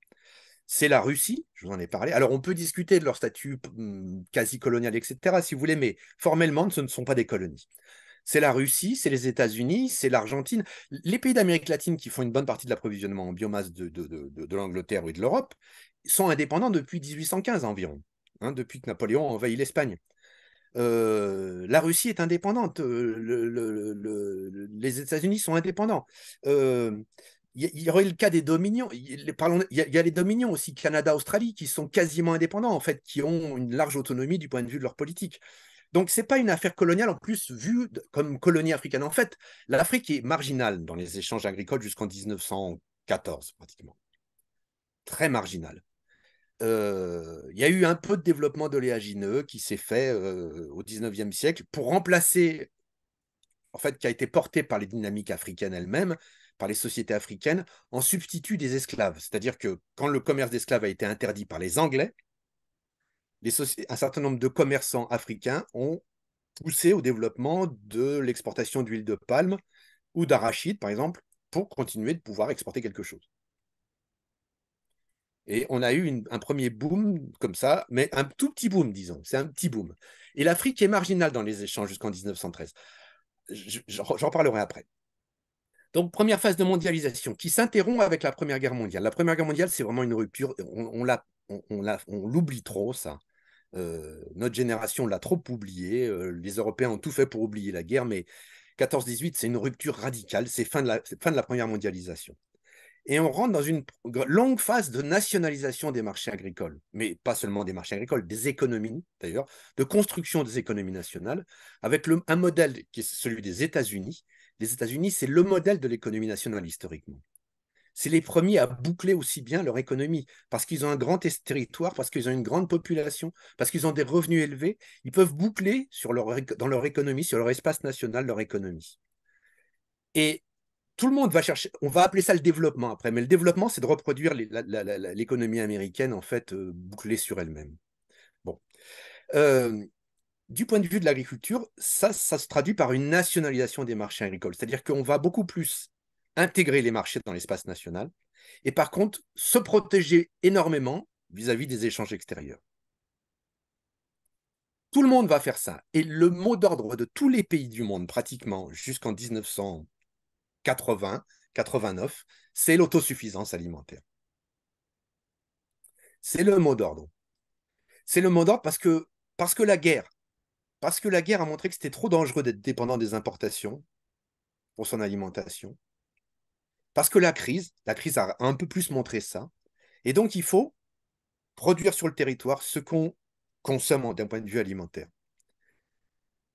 C'est la Russie, je vous en ai parlé. Alors on peut discuter de leur statut hmm, quasi colonial, etc., si vous voulez, mais formellement, ce ne sont pas des colonies. C'est la Russie, c'est les États-Unis, c'est l'Argentine, les pays d'Amérique latine qui font une bonne partie de l'approvisionnement en biomasse de, de l'Angleterre ou de l'Europe sont indépendants depuis 1815 environ. Hein, depuis que Napoléon envahit l'Espagne. Euh, la Russie est indépendante, euh, les États-Unis sont indépendants. Euh, il y, aurait le cas des dominions, il y, a les dominions aussi, Canada, Australie, qui sont quasiment indépendants, en fait, qui ont une large autonomie du point de vue de leur politique. Donc, ce n'est pas une affaire coloniale, en plus, vue comme colonie africaine. En fait, l'Afrique est marginale dans les échanges agricoles jusqu'en 1914, pratiquement. Très marginale il y a eu un peu de développement d'oléagineux qui s'est fait au 19e siècle pour remplacer, en fait, qui a été porté par les dynamiques africaines elles-mêmes, par les sociétés africaines, en substitut des esclaves. C'est-à-dire que quand le commerce d'esclaves a été interdit par les Anglais, un certain nombre de commerçants africains ont poussé au développement de l'exportation d'huile de palme ou d'arachide, par exemple, pour continuer de pouvoir exporter quelque chose. Et on a eu un premier boom comme ça, mais un tout petit boom, disons. C'est un petit boom. Et l'Afrique est marginale dans les échanges jusqu'en 1913. J'en parlerai après. Donc, première phase de mondialisation qui s'interrompt avec la Première Guerre mondiale. La Première Guerre mondiale, c'est vraiment une rupture. On, on l'oublie trop, ça. Euh, notre génération l'a trop oublié. Euh, les Européens ont tout fait pour oublier la guerre, mais 14-18, c'est une rupture radicale. C'est fin, fin, de la Première mondialisation et on rentre dans une longue phase de nationalisation des marchés agricoles, mais pas seulement des marchés agricoles, des économies d'ailleurs, de construction des économies nationales, avec le, un modèle qui est celui des États-Unis. Les États-Unis, c'est le modèle de l'économie nationale historiquement. C'est les premiers à boucler aussi bien leur économie, parce qu'ils ont un grand territoire, parce qu'ils ont une grande population, parce qu'ils ont des revenus élevés. Ils peuvent boucler sur leur, dans leur économie, sur leur espace national, leur économie. Et tout le monde va chercher, on va appeler ça le développement après, mais le développement, c'est de reproduire l'économie américaine, en fait, euh, bouclée sur elle-même. Bon. Euh, du point de vue de l'agriculture, ça, ça se traduit par une nationalisation des marchés agricoles, c'est-à-dire qu'on va beaucoup plus intégrer les marchés dans l'espace national, et par contre, se protéger énormément vis-à-vis -vis des échanges extérieurs. Tout le monde va faire ça. Et le mot d'ordre de tous les pays du monde, pratiquement, jusqu'en 1900, 80, 89, c'est l'autosuffisance alimentaire. C'est le mot d'ordre. C'est le mot d'ordre parce que, parce que la guerre, parce que la guerre a montré que c'était trop dangereux d'être dépendant des importations pour son alimentation. Parce que la crise, la crise a un peu plus montré ça. Et donc, il faut produire sur le territoire ce qu'on consomme d'un point de vue alimentaire.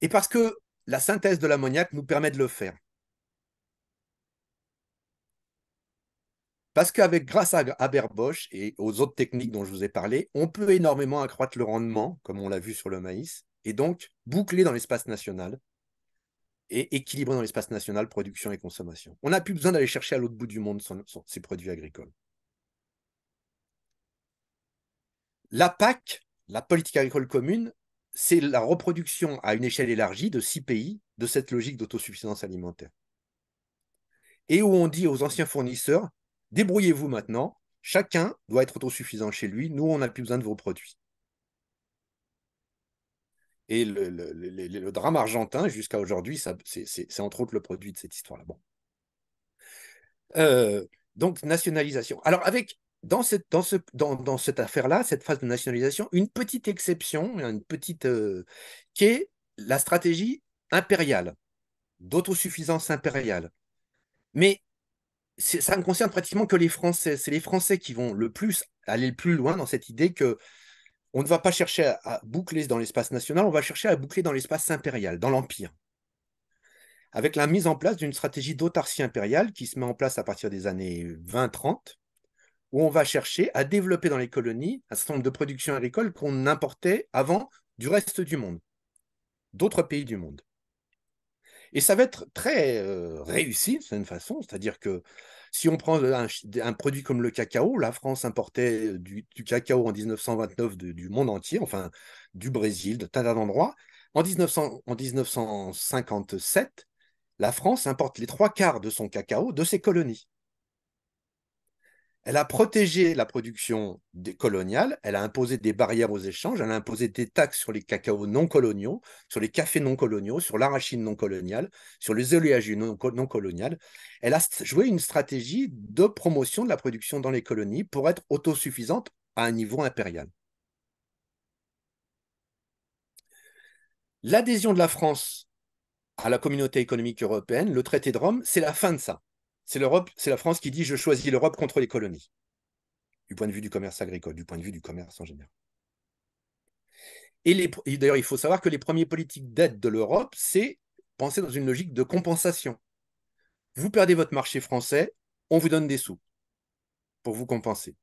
Et parce que la synthèse de l'ammoniac nous permet de le faire. Parce qu'avec grâce à haber et aux autres techniques dont je vous ai parlé, on peut énormément accroître le rendement, comme on l'a vu sur le maïs, et donc boucler dans l'espace national et équilibrer dans l'espace national production et consommation. On n'a plus besoin d'aller chercher à l'autre bout du monde ces produits agricoles. La PAC, la politique agricole commune, c'est la reproduction à une échelle élargie de six pays de cette logique d'autosuffisance alimentaire. Et où on dit aux anciens fournisseurs, débrouillez-vous maintenant, chacun doit être autosuffisant chez lui, nous, on n'a plus besoin de vos produits. Et le, drame argentin, jusqu'à aujourd'hui, c'est entre autres le produit de cette histoire-là. Bon. Euh, donc, nationalisation. Alors, avec, dans cette, affaire-là, cette phase de nationalisation, une petite exception, une petite, euh, qui est la stratégie impériale, d'autosuffisance impériale. Mais ça ne concerne pratiquement que les Français. C'est les Français qui vont le plus aller le plus loin dans cette idée que on ne va pas chercher à, boucler dans l'espace national, on va chercher à boucler dans l'espace impérial, dans l'empire, avec la mise en place d'une stratégie d'autarcie impériale qui se met en place à partir des années 20-30, où on va chercher à développer dans les colonies un certain nombre de productions agricoles qu'on importait avant du reste du monde, d'autres pays du monde. Et ça va être très réussi d'une certaine façon, c'est-à-dire que si on prend un, produit comme le cacao, la France importait du, cacao en 1929 du monde entier, enfin du Brésil, de tas d'endroits. En, en 1957, la France importe les trois quarts de son cacao de ses colonies. Elle a protégé la production coloniale, elle a imposé des barrières aux échanges, elle a imposé des taxes sur les cacaos non coloniaux, sur les cafés non coloniaux, sur l'arachide non coloniale, sur les oléagineux non, non coloniales. Elle a joué une stratégie de promotion de la production dans les colonies pour être autosuffisante à un niveau impérial. L'adhésion de la France à la communauté économique européenne, le traité de Rome, c'est la fin de ça c'est l'Europe, c'est la France qui dit je choisis l'Europe contre les colonies, du point de vue du commerce agricole, du point de vue du commerce en général. Et, d'ailleurs, il faut savoir que les premiers politiques d'aide de l'Europe, c'est penser dans une logique de compensation. Vous perdez votre marché français, on vous donne des sous pour vous compenser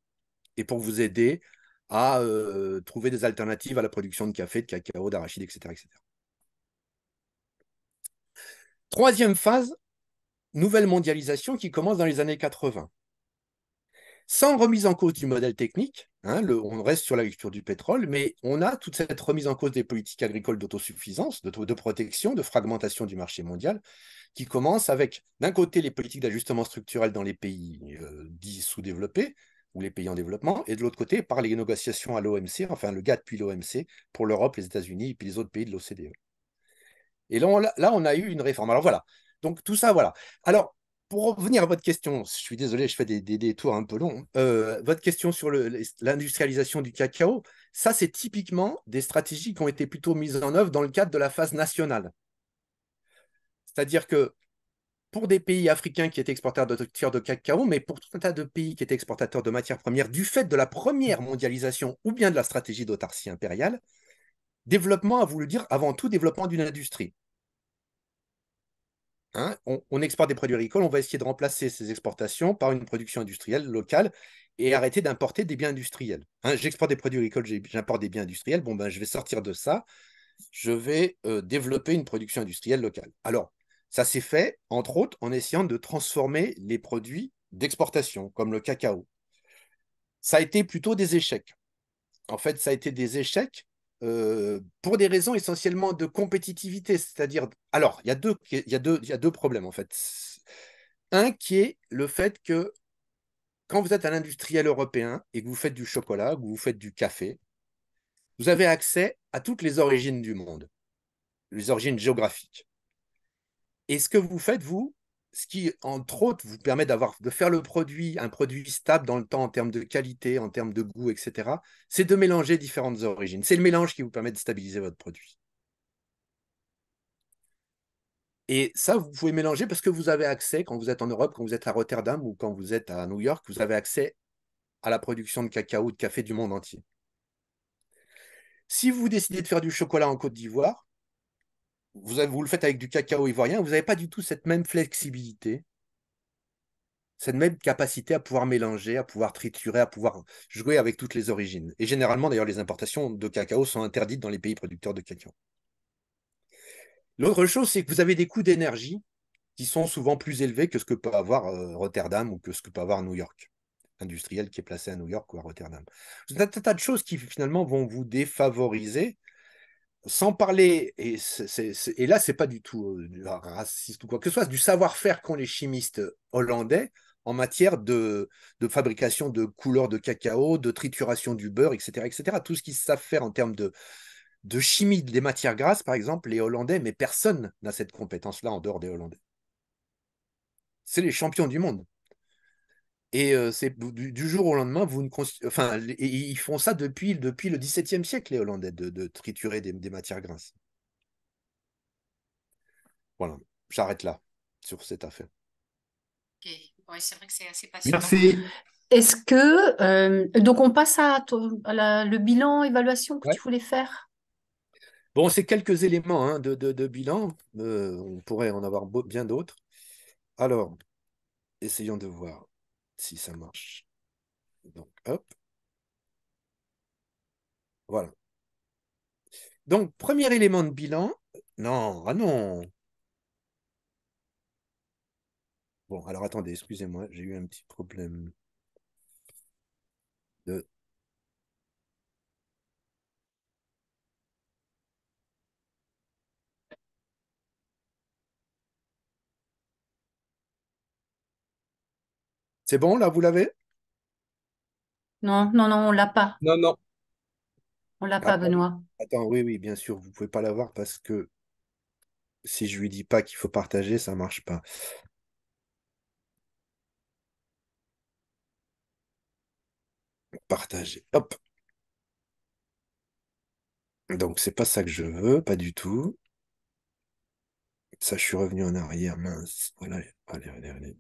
et pour vous aider à euh, trouver des alternatives à la production de café, de cacao, d'arachide, etc., etc. Troisième phase, nouvelle mondialisation qui commence dans les années 80. Sans remise en cause du modèle technique, hein, on reste sur la lecture du pétrole, mais on a toute cette remise en cause des politiques agricoles d'autosuffisance, de, de protection, de fragmentation du marché mondial, qui commence avec, d'un côté, les politiques d'ajustement structurel dans les pays euh, dits sous-développés, ou les pays en développement, et de l'autre côté, par les négociations à l'OMC, enfin le GATT puis l'OMC, pour l'Europe, les États-Unis et puis les autres pays de l'OCDE. Et là là, on a eu une réforme. Alors voilà, donc tout ça, voilà. Alors, pour revenir à votre question, je suis désolé, je fais des, détours tours un peu longs. Euh, votre question sur l'industrialisation du cacao, ça, c'est typiquement des stratégies qui ont été plutôt mises en œuvre dans le cadre de la phase nationale. C'est-à-dire que pour des pays africains qui étaient exportateurs de, de cacao, mais pour tout un tas de pays qui étaient exportateurs de matières premières, du fait de la première mondialisation ou bien de la stratégie d'autarcie impériale, développement a voulu dire avant tout développement d'une industrie. Hein, on, exporte des produits agricoles, on va essayer de remplacer ces exportations par une production industrielle locale et arrêter d'importer des biens industriels. Hein, j'exporte des produits agricoles, j'importe des biens industriels, bon ben je vais sortir de ça, je vais euh, développer une production industrielle locale. Alors, ça s'est fait, entre autres, en essayant de transformer les produits d'exportation, comme le cacao. Ça a été plutôt des échecs. En fait, ça a été des échecs euh, pour des raisons essentiellement de compétitivité. C'est-à-dire, alors, il y, a deux, y, a deux, y a deux problèmes en fait. Un qui est le fait que quand vous êtes un industriel européen et que vous faites du chocolat, que vous faites du café, vous avez accès à toutes les origines du monde, les origines géographiques. Et ce que vous faites, vous, ce qui, entre autres, vous permet d'avoir de faire le produit, un produit stable dans le temps en termes de qualité, en termes de goût, etc., c'est de mélanger différentes origines. C'est le mélange qui vous permet de stabiliser votre produit. Et ça, vous pouvez mélanger parce que vous avez accès, quand vous êtes en Europe, quand vous êtes à Rotterdam ou quand vous êtes à New York, vous avez accès à la production de cacao, de café du monde entier. Si vous décidez de faire du chocolat en Côte d'Ivoire, vous, avez, le faites avec du cacao ivoirien, vous n'avez pas du tout cette même flexibilité, cette même capacité à pouvoir mélanger, à pouvoir triturer, à pouvoir jouer avec toutes les origines. Et généralement, d'ailleurs, les importations de cacao sont interdites dans les pays producteurs de cacao. L'autre chose, c'est que vous avez des coûts d'énergie qui sont souvent plus élevés que ce que peut avoir euh, Rotterdam ou que ce que peut avoir New York, industriel qui est placé à New York ou à Rotterdam. avez un tas de choses qui finalement vont vous défavoriser sans parler, et, là, c'est pas du tout euh, raciste ou quoi que ce soit, du savoir-faire qu'ont les chimistes hollandais en matière de, fabrication de couleurs de cacao, de trituration du beurre, etc. etc. Tout ce qu'ils savent faire en termes de chimie des matières grasses, par exemple, les Hollandais, mais personne n'a cette compétence-là en dehors des Hollandais. C'est les champions du monde. Et c'est du, jour au lendemain, vous enfin, ils font ça depuis, depuis le XVIIe siècle, les Hollandais, de, de triturer des, matières grasses. Voilà, j'arrête là sur cette affaire. c'est vrai que c'est assez passionnant. Merci. Est-ce que donc on passe à, le bilan évaluation que tu voulais faire Bon, c'est quelques éléments hein, de, bilan. Euh, on pourrait en avoir bien d'autres. Alors, essayons de voir si ça marche. Donc, hop. Voilà. Donc, premier élément de bilan. Non, ah non. Bon, alors attendez, excusez-moi, j'ai eu un petit problème. C'est bon, là, vous l'avez Non, non, non, on l'a pas. Non, non. On l'a pas, Benoît. Attends, oui, oui, bien sûr, vous pouvez pas l'avoir parce que si je lui dis pas qu'il faut partager, ça marche pas. Partager. Hop. Donc c'est pas ça que je veux, pas du tout. Ça, je suis revenu en arrière, mince. Voilà, allez, allez, allez.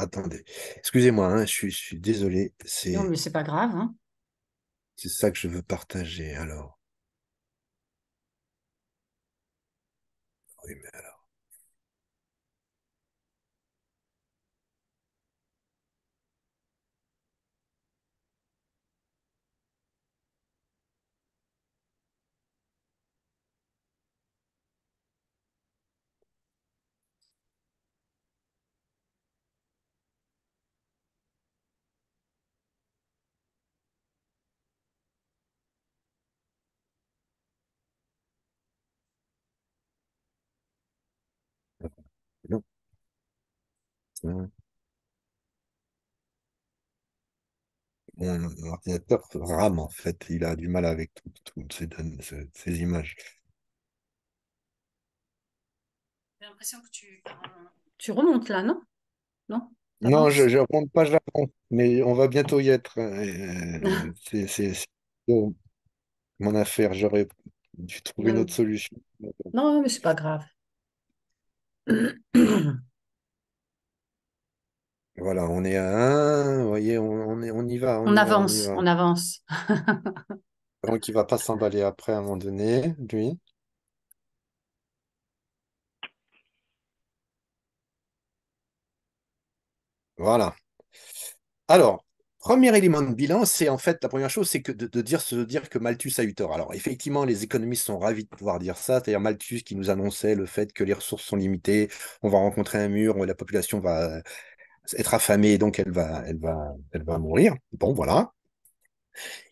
Attendez, excusez-moi, hein, je, suis, désolé. Non, mais c'est pas grave. Hein. C'est ça que je veux partager alors. Oui, mais alors. Mon ordinateur rame en fait, il a du mal avec toutes ces, images. J'ai l'impression que tu... Tu remontes là, non? Non? Non, je ne remonte pas Japon, mais on va bientôt y être. Euh, euh, c'est mon affaire, j'aurais dû trouver bah une autre solution. Non, mais c'est pas grave. Voilà, on est à 1, vous voyez, on, y va. On, avance, on, avance. Donc, il ne va pas s'emballer après à un moment donné, lui. Voilà. Alors, premier élément de bilan, c'est en fait, la première chose, c'est que de, dire, se dire que Malthus a eu tort. Alors, effectivement, les économistes sont ravis de pouvoir dire ça, c'est-à-dire Malthus qui nous annonçait le fait que les ressources sont limitées, on va rencontrer un mur, la population va être affamée, donc elle va, elle va, elle va mourir. Bon, voilà.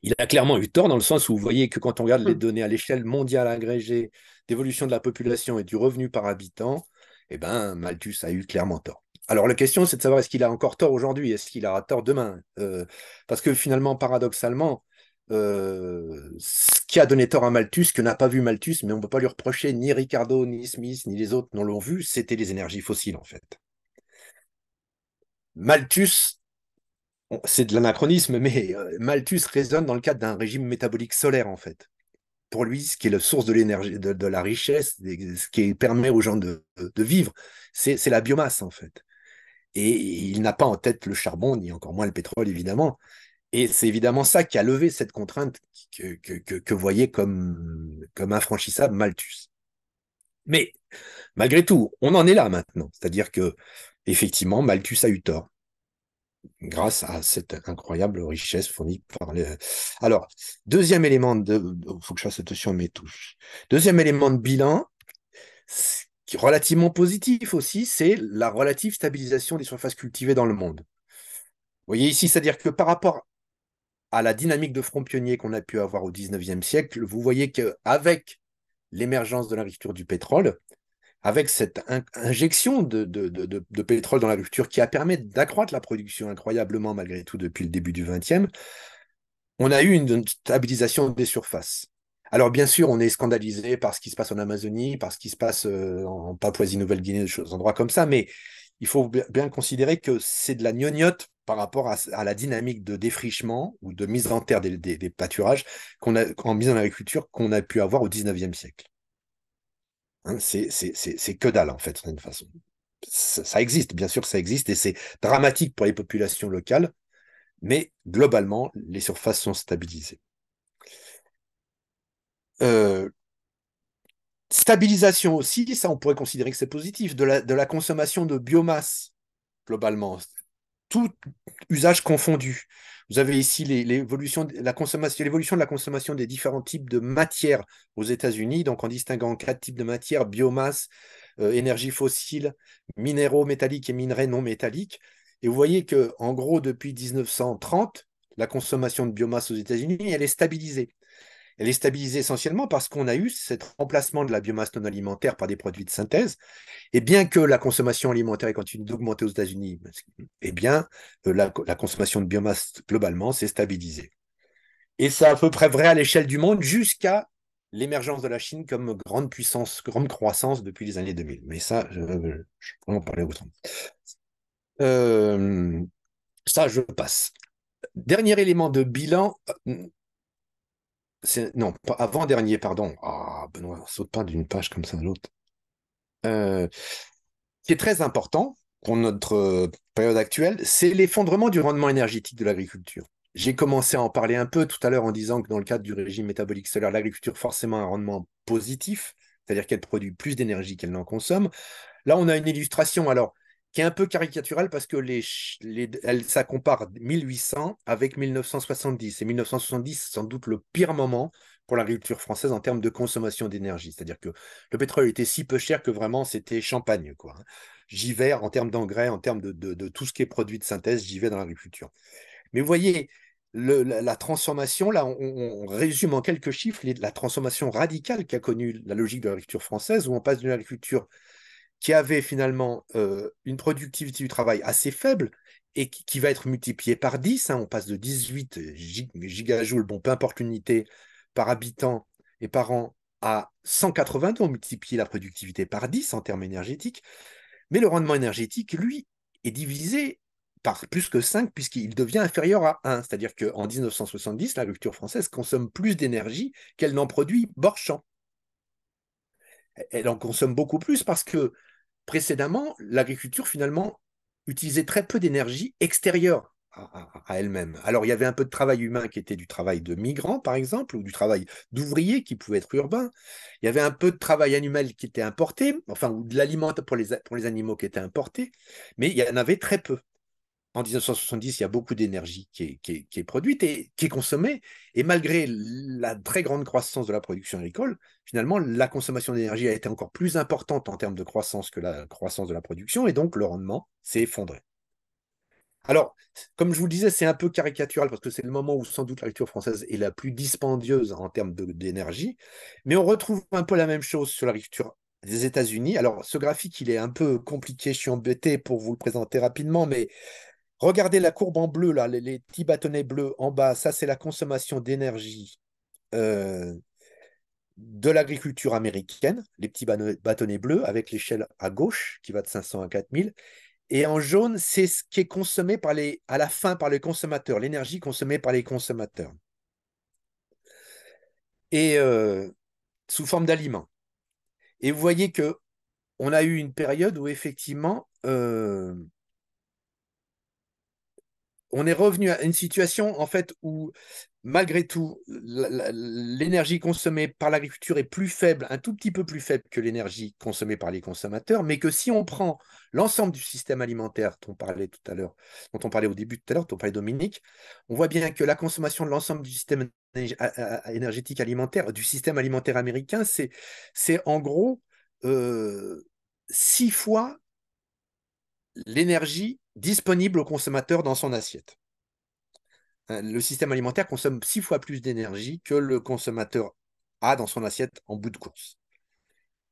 Il a clairement eu tort dans le sens où vous voyez que quand on regarde les hmm. données à l'échelle mondiale agrégée d'évolution de la population et du revenu par habitant, eh ben, Malthus a eu clairement tort. Alors la question, c'est de savoir est-ce qu'il a encore tort aujourd'hui, est-ce qu'il aura tort demain euh, Parce que finalement, paradoxalement, euh, ce qui a donné tort à Malthus, que n'a pas vu Malthus, mais on ne peut pas lui reprocher, ni Ricardo, ni Smith, ni les autres n'ont l'ont vu, c'était les énergies fossiles en fait. Malthus, c'est de l'anachronisme, mais euh, Malthus résonne dans le cadre d'un régime métabolique solaire, en fait. Pour lui, ce qui est la source de l'énergie, de, la richesse, ce qui permet aux gens de, vivre, c'est la biomasse, en fait. Et il n'a pas en tête le charbon, ni encore moins le pétrole, évidemment. Et c'est évidemment ça qui a levé cette contrainte que, que, que, voyait comme, comme infranchissable Malthus. Mais malgré tout, on en est là maintenant. C'est-à-dire que effectivement, Malcus a eu tort grâce à cette incroyable richesse fournie par les... Alors, deuxième élément de... Il faut que je fasse attention à mes touches. Deuxième élément de bilan, relativement positif aussi, c'est la relative stabilisation des surfaces cultivées dans le monde. Vous voyez ici, c'est-à-dire que par rapport à la dynamique de front pionnier qu'on a pu avoir au 19e siècle, vous voyez qu'avec l'émergence de l'agriculture du pétrole, avec cette injection de, pétrole dans la qui a permis d'accroître la production incroyablement malgré tout depuis le début du XXe, on a eu une stabilisation des surfaces. Alors bien sûr, on est scandalisé par ce qui se passe en Amazonie, par ce qui se passe euh, en Papouasie-Nouvelle-Guinée, des endroits comme ça, mais il faut bien considérer que c'est de la gnognotte par rapport à, la dynamique de défrichement ou de mise en terre des, pâturages qu'on a, en mise en agriculture qu'on a pu avoir au XIXe siècle. Hein, c'est que dalle, en fait, d'une façon. Ça, existe, bien sûr, ça existe, et c'est dramatique pour les populations locales, mais globalement, les surfaces sont stabilisées. Euh, stabilisation aussi, ça on pourrait considérer que c'est positif, de la, consommation de biomasse, globalement, tout usage confondu. Vous avez ici l'évolution, de la consommation des différents types de matières aux États-Unis, donc en distinguant quatre types de matières biomasse, euh, énergie fossile, minéraux métalliques et minerais non métalliques. Et vous voyez que, en gros, depuis 1930, la consommation de biomasse aux États-Unis, elle est stabilisée. Elle est stabilisée essentiellement parce qu'on a eu cet remplacement de la biomasse non alimentaire par des produits de synthèse. Et bien que la consommation alimentaire continue d'augmenter aux États-Unis, eh bien, euh, la, consommation de biomasse globalement s'est stabilisée. Et c'est à peu près vrai à l'échelle du monde jusqu'à l'émergence de la Chine comme grande puissance, grande croissance depuis les années 2000. Mais ça, je, vais pas en parler autrement. Euh, ça, je passe. Dernier élément de bilan, euh, non, avant-dernier, pardon. Ah, Benoît, saute pas d'une page comme ça à l'autre. Euh, qui est très important pour notre euh, période actuelle, c'est l'effondrement du rendement énergétique de l'agriculture. J'ai commencé à en parler un peu tout à l'heure en disant que dans le cadre du régime métabolique solaire, l'agriculture forcément un rendement positif, c'est-à-dire qu'elle produit plus d'énergie qu'elle n'en consomme. Là, on a une illustration. Alors, qui est un peu caricatural parce que les, ça compare 1800 avec 1970. Et 1970, c'est sans doute le pire moment pour l'agriculture française en termes de consommation d'énergie. C'est-à-dire que le pétrole était si peu cher que vraiment c'était champagne. Quoi. Hein. J'y vais en termes d'engrais, en termes de, de, tout ce qui est produit de synthèse, j'y vais dans l'agriculture. Mais vous voyez, la, transformation, là, on, résume en quelques chiffres la transformation radicale qu'a connue la logique de l'agriculture française, où on passe d'une agriculture qui avait finalement euh, une productivité du travail assez faible et qui, va être multipliée par 10. Hein, on passe de 18 gigajoules, bon, peu importe l'unité, par habitant et par an à 180, on multiplie la productivité par 10 en termes énergétiques. Mais le rendement énergétique, lui, est divisé par plus que 5 puisqu'il devient inférieur à 1. C'est-à-dire qu'en 1970, la rupture française consomme plus d'énergie qu'elle n'en produit bord Elle en consomme beaucoup plus parce que précédemment, l'agriculture finalement utilisait très peu d'énergie extérieure à, elle-même. Alors il y avait un peu de travail humain qui était du travail de migrants, par exemple, ou du travail d'ouvriers qui pouvait être urbain. Il y avait un peu de travail animal qui était importé, enfin, ou de l'aliment pour les, pour les animaux qui était importé, mais il y en avait très peu en 1970, il y a beaucoup d'énergie qui, est, produite et qui est consommée. Et malgré la très grande croissance de la production agricole, finalement, la consommation d'énergie a été encore plus importante en termes de croissance que la croissance de la production, et donc le rendement s'est effondré. Alors, comme je vous le disais, c'est un peu caricatural parce que c'est le moment où sans doute la culture française est la plus dispendieuse en termes d'énergie, mais on retrouve un peu la même chose sur la culture des États-Unis. Alors, ce graphique, il est un peu compliqué, je suis embêté pour vous le présenter rapidement, mais Regardez la courbe en bleu, là, les, petits bâtonnets bleus en bas, ça c'est la consommation d'énergie euh, de l'agriculture américaine, les petits bâtonnets bleus avec l'échelle à gauche qui va de 500 à 4000. Et en jaune, c'est ce qui est consommé par les, à la fin par les consommateurs, l'énergie consommée par les consommateurs. Et euh, sous forme d'aliments. Et vous voyez que on a eu une période où effectivement, euh, on est revenu à une situation en fait où malgré tout l'énergie consommée par l'agriculture est plus faible, un tout petit peu plus faible que l'énergie consommée par les consommateurs, mais que si on prend l'ensemble du système alimentaire dont on parlait tout à l'heure, dont on parlait au début tout à l'heure, dont on parlait Dominique, on voit bien que la consommation de l'ensemble du système énergétique alimentaire, du système alimentaire américain, c'est en gros euh, six fois l'énergie disponible au consommateur dans son assiette. Euh, le système alimentaire consomme six fois plus d'énergie que le consommateur a dans son assiette en bout de course.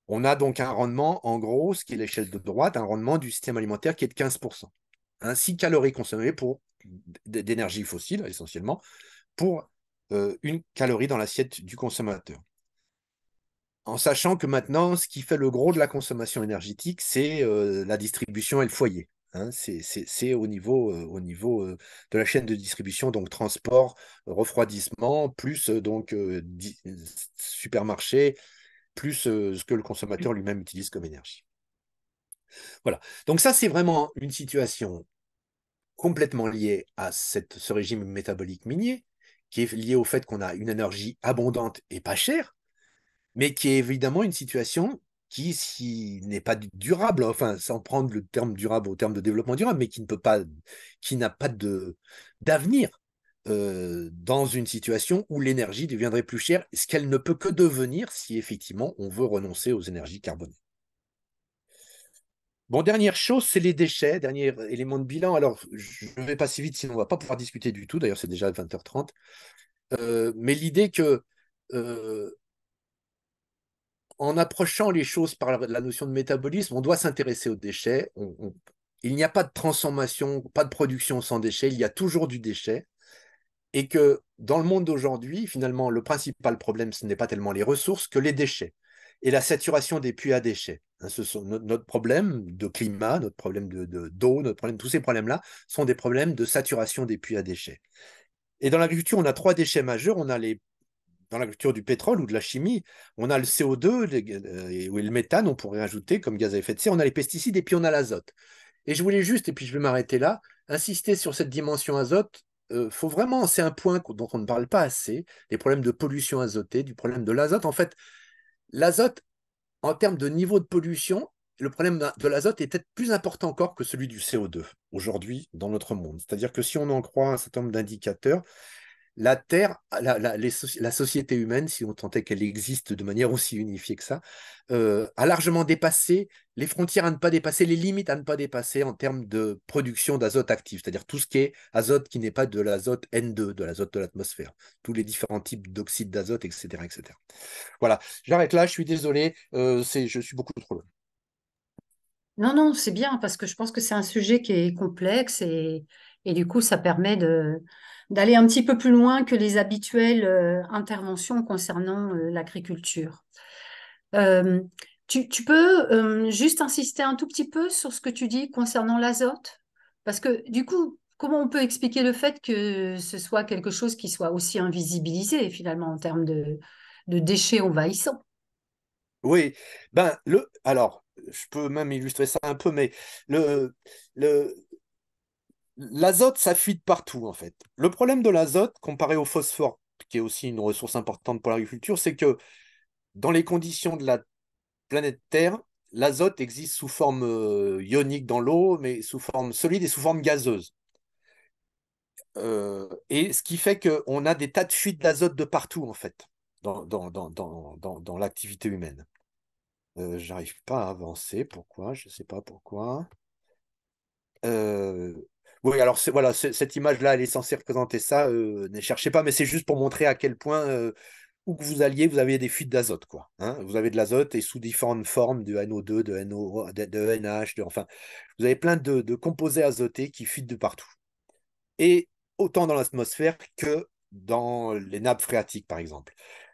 On a donc un rendement, en gros, ce qui est l'échelle de droite, un rendement du système alimentaire qui est de 15%. ainsi hein, calories consommées pour d'énergie fossile, essentiellement, pour euh, une calorie dans l'assiette du consommateur. En sachant que maintenant, ce qui fait le gros de la consommation énergétique, c'est euh, la distribution et le foyer. Hein, c'est au niveau, euh, euh, de la chaîne de distribution, donc transport, euh, refroidissement, plus donc supermarché, plus ce que le consommateur mmh. lui-même utilise comme énergie. Voilà. Donc ça, c'est vraiment une situation complètement liée à ce régime métabolique minier, qui est lié au fait qu'on a une énergie abondante et pas chère, mais qui est évidemment une situation qui, n'est pas durable, hein, enfin sans prendre le terme durable au terme de développement durable, mais qui ne peut pas, qui n'a pas de d'avenir euh, dans une situation où l'énergie deviendrait plus chère, ce qu'elle ne peut que devenir si effectivement on veut renoncer aux énergies carbonées. Bon, dernière chose, c'est les déchets, dernier élément de bilan. Alors, je vais pas si vite, sinon on ne va pas pouvoir discuter du tout. D'ailleurs, c'est déjà 20h30. Euh, mais l'idée que euh, en approchant les choses par la notion de métabolisme, on doit s'intéresser aux déchets. il n'y a pas de transformation, pas de production sans déchets, il y a toujours du déchet. Et que dans le monde d'aujourd'hui, finalement, le principal problème, ce n'est pas tellement les ressources que les déchets et la saturation des puits à déchets. Hein, ce sont notre, problème de climat, notre problème d'eau, de, d'eau, notre problème, tous ces problèmes-là sont des problèmes de saturation des puits à déchets. Et dans l'agriculture, on a trois déchets majeurs. On a les dans la culture du pétrole ou de la chimie, on a le CO2 euh, ou et le méthane, on pourrait ajouter comme gaz à effet de serre, on a les pesticides et puis on a l'azote. Et je voulais juste, et puis je vais m'arrêter là, insister sur cette dimension azote. Euh, faut vraiment, c'est un point dont on ne parle pas assez, les problèmes de pollution azotée, du problème de l'azote. En fait, l'azote, en termes de niveau de pollution, le problème de l'azote est peut-être plus important encore que celui du CO2 aujourd'hui dans notre monde. C'est-à-dire que si on en croit un certain nombre d'indicateurs, la Terre, la, société humaine, si on tentait qu'elle existe de manière aussi unifiée que ça, euh, a largement dépassé les frontières à ne pas dépasser, les limites à ne pas dépasser en termes de production d'azote actif, c'est-à-dire tout ce qui est azote qui n'est pas de l'azote N2, de l'azote de l'atmosphère, tous les différents types d'oxyde d'azote, etc., etc. Voilà, j'arrête là, je suis désolé, euh, je suis beaucoup trop loin. Non, non, c'est bien parce que je pense que c'est un sujet qui est complexe et, et du coup, ça permet de d'aller un petit peu plus loin que les habituelles euh, interventions concernant euh, l'agriculture. Euh, tu, peux juste insister un tout petit peu sur ce que tu dis concernant l'azote Parce que du coup, comment on peut expliquer le fait que ce soit quelque chose qui soit aussi invisibilisé finalement en termes de, de déchets envahissants oui, ben le alors je peux même illustrer ça un peu, mais le, le L'azote, ça fuit de partout, en fait. Le problème de l'azote, comparé au phosphore, qui est aussi une ressource importante pour l'agriculture, c'est que dans les conditions de la planète Terre, l'azote existe sous forme euh, ionique dans l'eau, mais sous forme solide et sous forme gazeuse. Euh, et ce qui fait qu'on a des tas de fuites d'azote de partout, en fait, dans, l'activité humaine. Euh, j'arrive pas à avancer, pourquoi Je ne sais pas pourquoi. Euh, oui, alors voilà, cette image-là, elle est censée représenter ça. Euh, ne cherchez pas, mais c'est juste pour montrer à quel point, euh, où que vous alliez, vous avez des fuites d'azote. quoi. Hein. vous avez de l'azote et sous différentes formes, de NO2, de, NO, de, NH, enfin, vous avez plein de, composés azotés qui fuitent de partout. Et autant dans l'atmosphère que dans les nappes phréatiques, par exemple.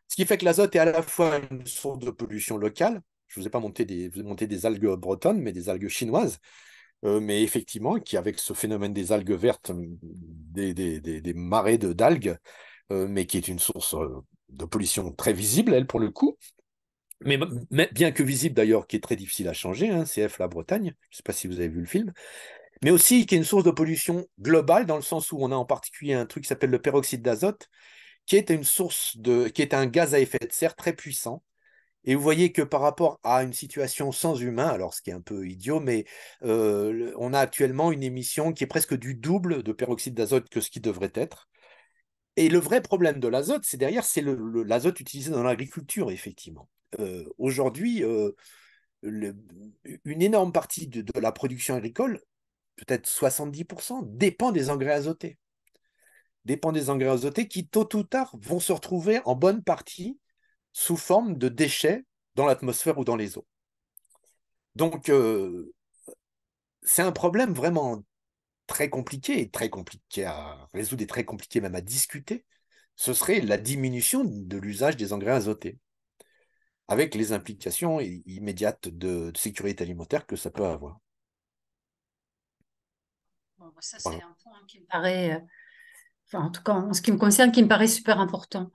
Ce qui fait que l'azote est à la fois une source de pollution locale, je ne vous ai pas monté des, monté des algues bretonnes, mais des algues chinoises, euh, mais effectivement, qui avec ce phénomène des algues vertes, mmh, des, des, des, marées d'algues, euh, mais qui est une source euh, de pollution très visible, elle, pour le coup, bien que visible d'ailleurs, qui est très difficile à changer, hein, CF La Bretagne, je ne sais pas si vous avez vu le film, mais aussi qui est une source de pollution globale, dans le sens où on a en particulier un truc qui s'appelle le peroxyde d'azote, qui est une source de, qui est un gaz à effet de serre très puissant, et vous voyez que par rapport à une situation sans humain, alors ce qui est un peu idiot, mais on a actuellement une émission qui est presque du double de peroxyde d'azote que ce qui devrait être. Et le vrai problème de l'azote, c'est derrière, c'est l'azote utilisé dans l'agriculture, effectivement. Aujourd'hui, une énorme partie de la production agricole, peut-être 70%, dépend des engrais azotés. Dépend des engrais azotés qui, tôt ou tard, vont se retrouver en bonne partie sous forme de déchets dans l'atmosphère ou dans les eaux. Donc, euh, c'est un problème vraiment très compliqué, et très compliqué à résoudre et très compliqué même à discuter. Ce serait la diminution de l'usage des engrais azotés, avec les implications immédiates de, sécurité alimentaire que ça peut avoir. Bah, ça, c'est un point qui me paraît, euh, en tout cas, en ce qui me concerne, qui me paraît super important.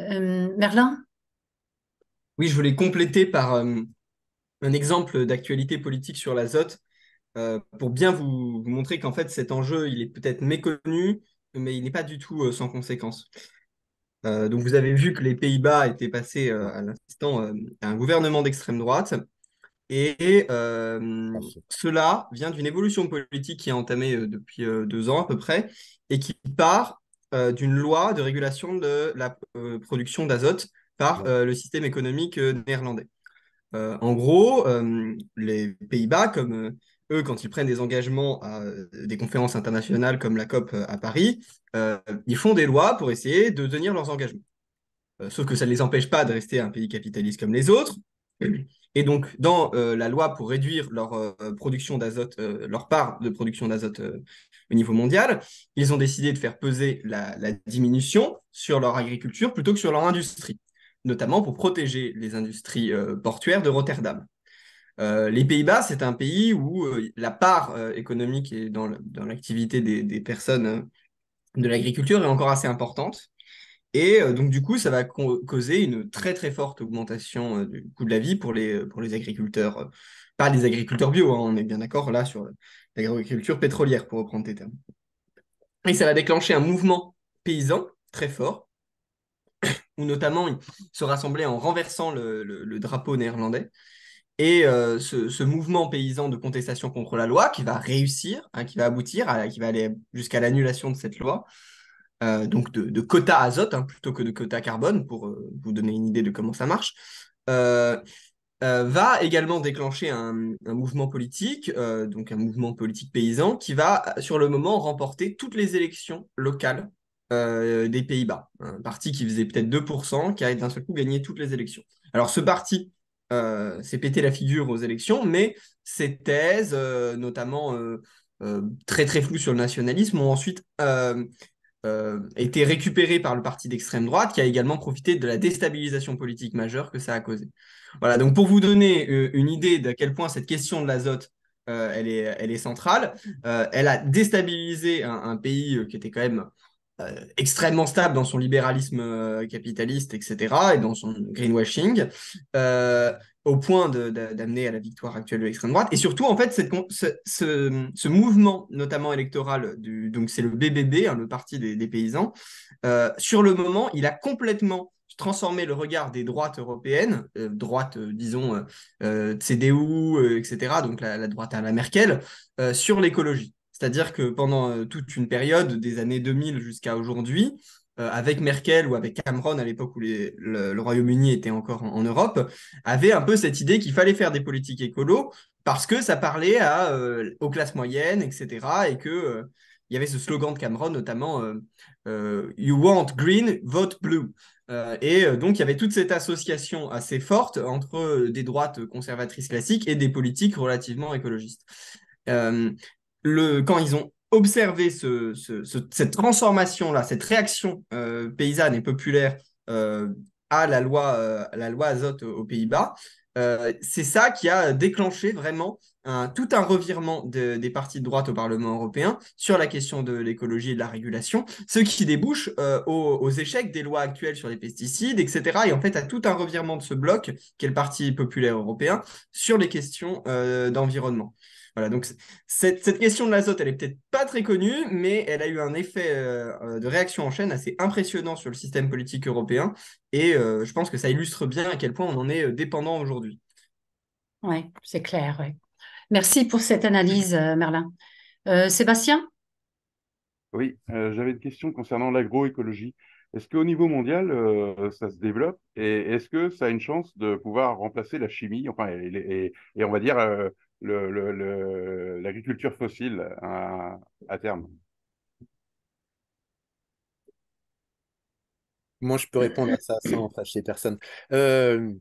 Euh, Merlin oui, je voulais compléter par euh, un exemple d'actualité politique sur l'azote euh, pour bien vous, montrer qu'en fait cet enjeu, il est peut-être méconnu, mais il n'est pas du tout euh, sans conséquence. donc vous avez vu que les Pays-Bas étaient passés à l'instant à un gouvernement d'extrême droite. Et cela vient d'une évolution politique qui est entamée depuis deux ans à peu près et qui part d'une loi de régulation de la production d'azote par euh, le système économique euh, néerlandais. Euh, en gros, les Pays-Bas, comme eux, quand ils prennent des engagements à des conférences internationales comme la COP à Paris, ils font des lois pour essayer de tenir leurs engagements. sauf que ça ne les empêche pas de rester un pays capitaliste comme les autres. Et donc, dans la loi pour réduire leur production d'azote, leur part de production d'azote au niveau mondial, ils ont décidé de faire peser la, diminution sur leur agriculture plutôt que sur leur industrie notamment pour protéger les industries euh, portuaires de Rotterdam. Euh, les Pays-Bas, c'est un pays où euh, la part économique et dans l'activité des, personnes de l'agriculture est encore assez importante. Et donc, du coup, ça va causer une très, très forte augmentation du coût de la vie pour les, pour les agriculteurs, pas les agriculteurs bio, hein, on est bien d'accord là sur l'agriculture pétrolière, pour reprendre tes termes. Et ça va déclencher un mouvement paysan très fort où notamment ils se rassemblaient en renversant le, drapeau néerlandais. Et euh, ce, mouvement paysan de contestation contre la loi qui va réussir, hein, qui va aboutir, à, qui va aller jusqu'à l'annulation de cette loi, euh, donc de, quota azote hein, plutôt que de quota carbone, pour euh, vous donner une idée de comment ça marche, va également déclencher un mouvement politique, donc un mouvement politique paysan, qui va sur le moment remporter toutes les élections locales euh, des Pays-Bas, un parti qui faisait peut-être 2%, qui a d'un seul coup gagné toutes les élections. Alors ce parti euh, s'est pété la figure aux élections, mais ses thèses, euh, notamment euh, très très floues sur le nationalisme, ont ensuite été récupérées par le parti d'extrême droite, qui a également profité de la déstabilisation politique majeure que ça a causée. Voilà, donc pour vous donner une idée d'à quel point cette question de l'azote elle, est, elle est centrale, elle a déstabilisé un pays qui était quand même euh, extrêmement stable dans son libéralisme euh, capitaliste, etc., et dans son greenwashing, euh, au point d'amener à la victoire actuelle de l'extrême droite. Et surtout, en fait, cette, ce, mouvement, notamment électoral, du, donc c'est le BBB, hein, le Parti des, paysans, sur le moment, il a complètement transformé le regard des droites européennes, droite, disons, CDU, etc., donc la, droite à la Merkel, sur l'écologie. C'est-à-dire que pendant euh, toute une période, des années 2000 jusqu'à aujourd'hui, euh, avec Merkel ou avec Cameron à l'époque où le, Royaume-Uni était encore en, Europe, avait un peu cette idée qu'il fallait faire des politiques écolo parce que ça parlait à, euh, aux classes moyennes, etc. Et que il y avait ce slogan de Cameron notamment You want green, vote blue. et donc il y avait toute cette association assez forte entre des droites conservatrices classiques et des politiques relativement écologistes quand ils ont observé cette transformation-là, cette réaction euh, paysanne et populaire euh, à la loi, euh, la loi Azote aux Pays-Bas, c'est ça qui a déclenché vraiment tout un revirement des partis de droite au Parlement européen sur la question de l'écologie et de la régulation, ce qui débouche aux, échecs des lois actuelles sur les pesticides, etc. Et en fait, à tout un revirement de ce bloc, qui est le Parti populaire européen, sur les questions d'environnement. Voilà, donc cette, question de l'azote, elle est peut-être pas très connue, mais elle a eu un effet euh, euh, de réaction en chaîne assez impressionnant sur le système politique européen. Et euh, je pense que ça illustre bien à quel point on en est dépendant aujourd'hui. Oui, c'est clair. Merci pour cette analyse, Merlin. Sébastien Oui, j'avais une question concernant l'agroécologie. Est-ce qu'au niveau mondial, ça se développe et est-ce que ça a une chance de pouvoir remplacer la chimie, enfin, et, on va dire l'agriculture le, fossile à, terme Moi, je peux répondre à ça sans fâcher personne. Euh...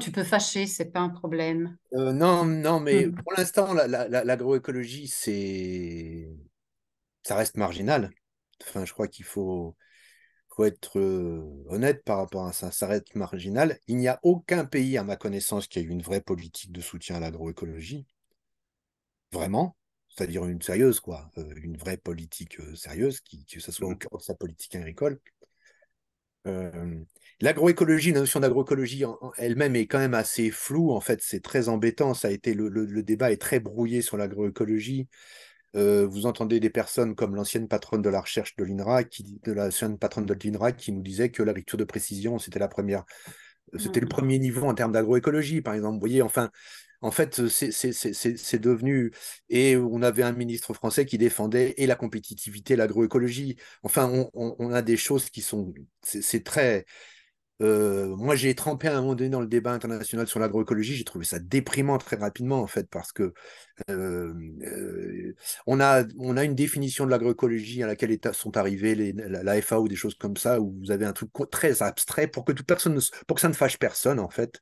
tu peux fâcher, c'est pas un problème. Euh, non, non, mais hmm. pour l'instant, l'agroécologie, c'est, ça reste marginal. Enfin, je crois qu'il faut, faut être euh, honnête par rapport à ça. Ça reste marginal. Il n'y a aucun pays, à ma connaissance, qui a eu une vraie politique de soutien à l'agroécologie vraiment, c'est-à-dire une sérieuse, quoi, euh, une vraie politique euh, sérieuse, qui, que ce soit au mmh. cœur de sa politique agricole. Euh, l'agroécologie, la notion d'agroécologie elle-même est quand même assez floue. En fait, c'est très embêtant. Ça a été le, débat est très brouillé sur l'agroécologie. vous entendez des personnes comme l'ancienne patronne de la recherche de l'INRA, qui, de l'ancienne patronne de l'INRA, qui nous disait que la l'agriculture de précision, c'était la première, c'était le mmh. premier niveau en termes d'agroécologie, par exemple. Vous voyez, enfin, en fait, euh, c'est devenu. Et on avait un ministre français qui défendait et la compétitivité, l'agroécologie. Enfin, on, a des choses qui sont. C'est très. Euh, moi, j'ai trempé à un moment donné dans le débat international sur l'agroécologie. J'ai trouvé ça déprimant très rapidement, en fait, parce que euh, on, a, on a une définition de l'agroécologie à laquelle sont arrivés les, la, des choses comme ça, où vous avez un truc très abstrait pour que, toute personne, pour que ça ne fâche personne, en fait.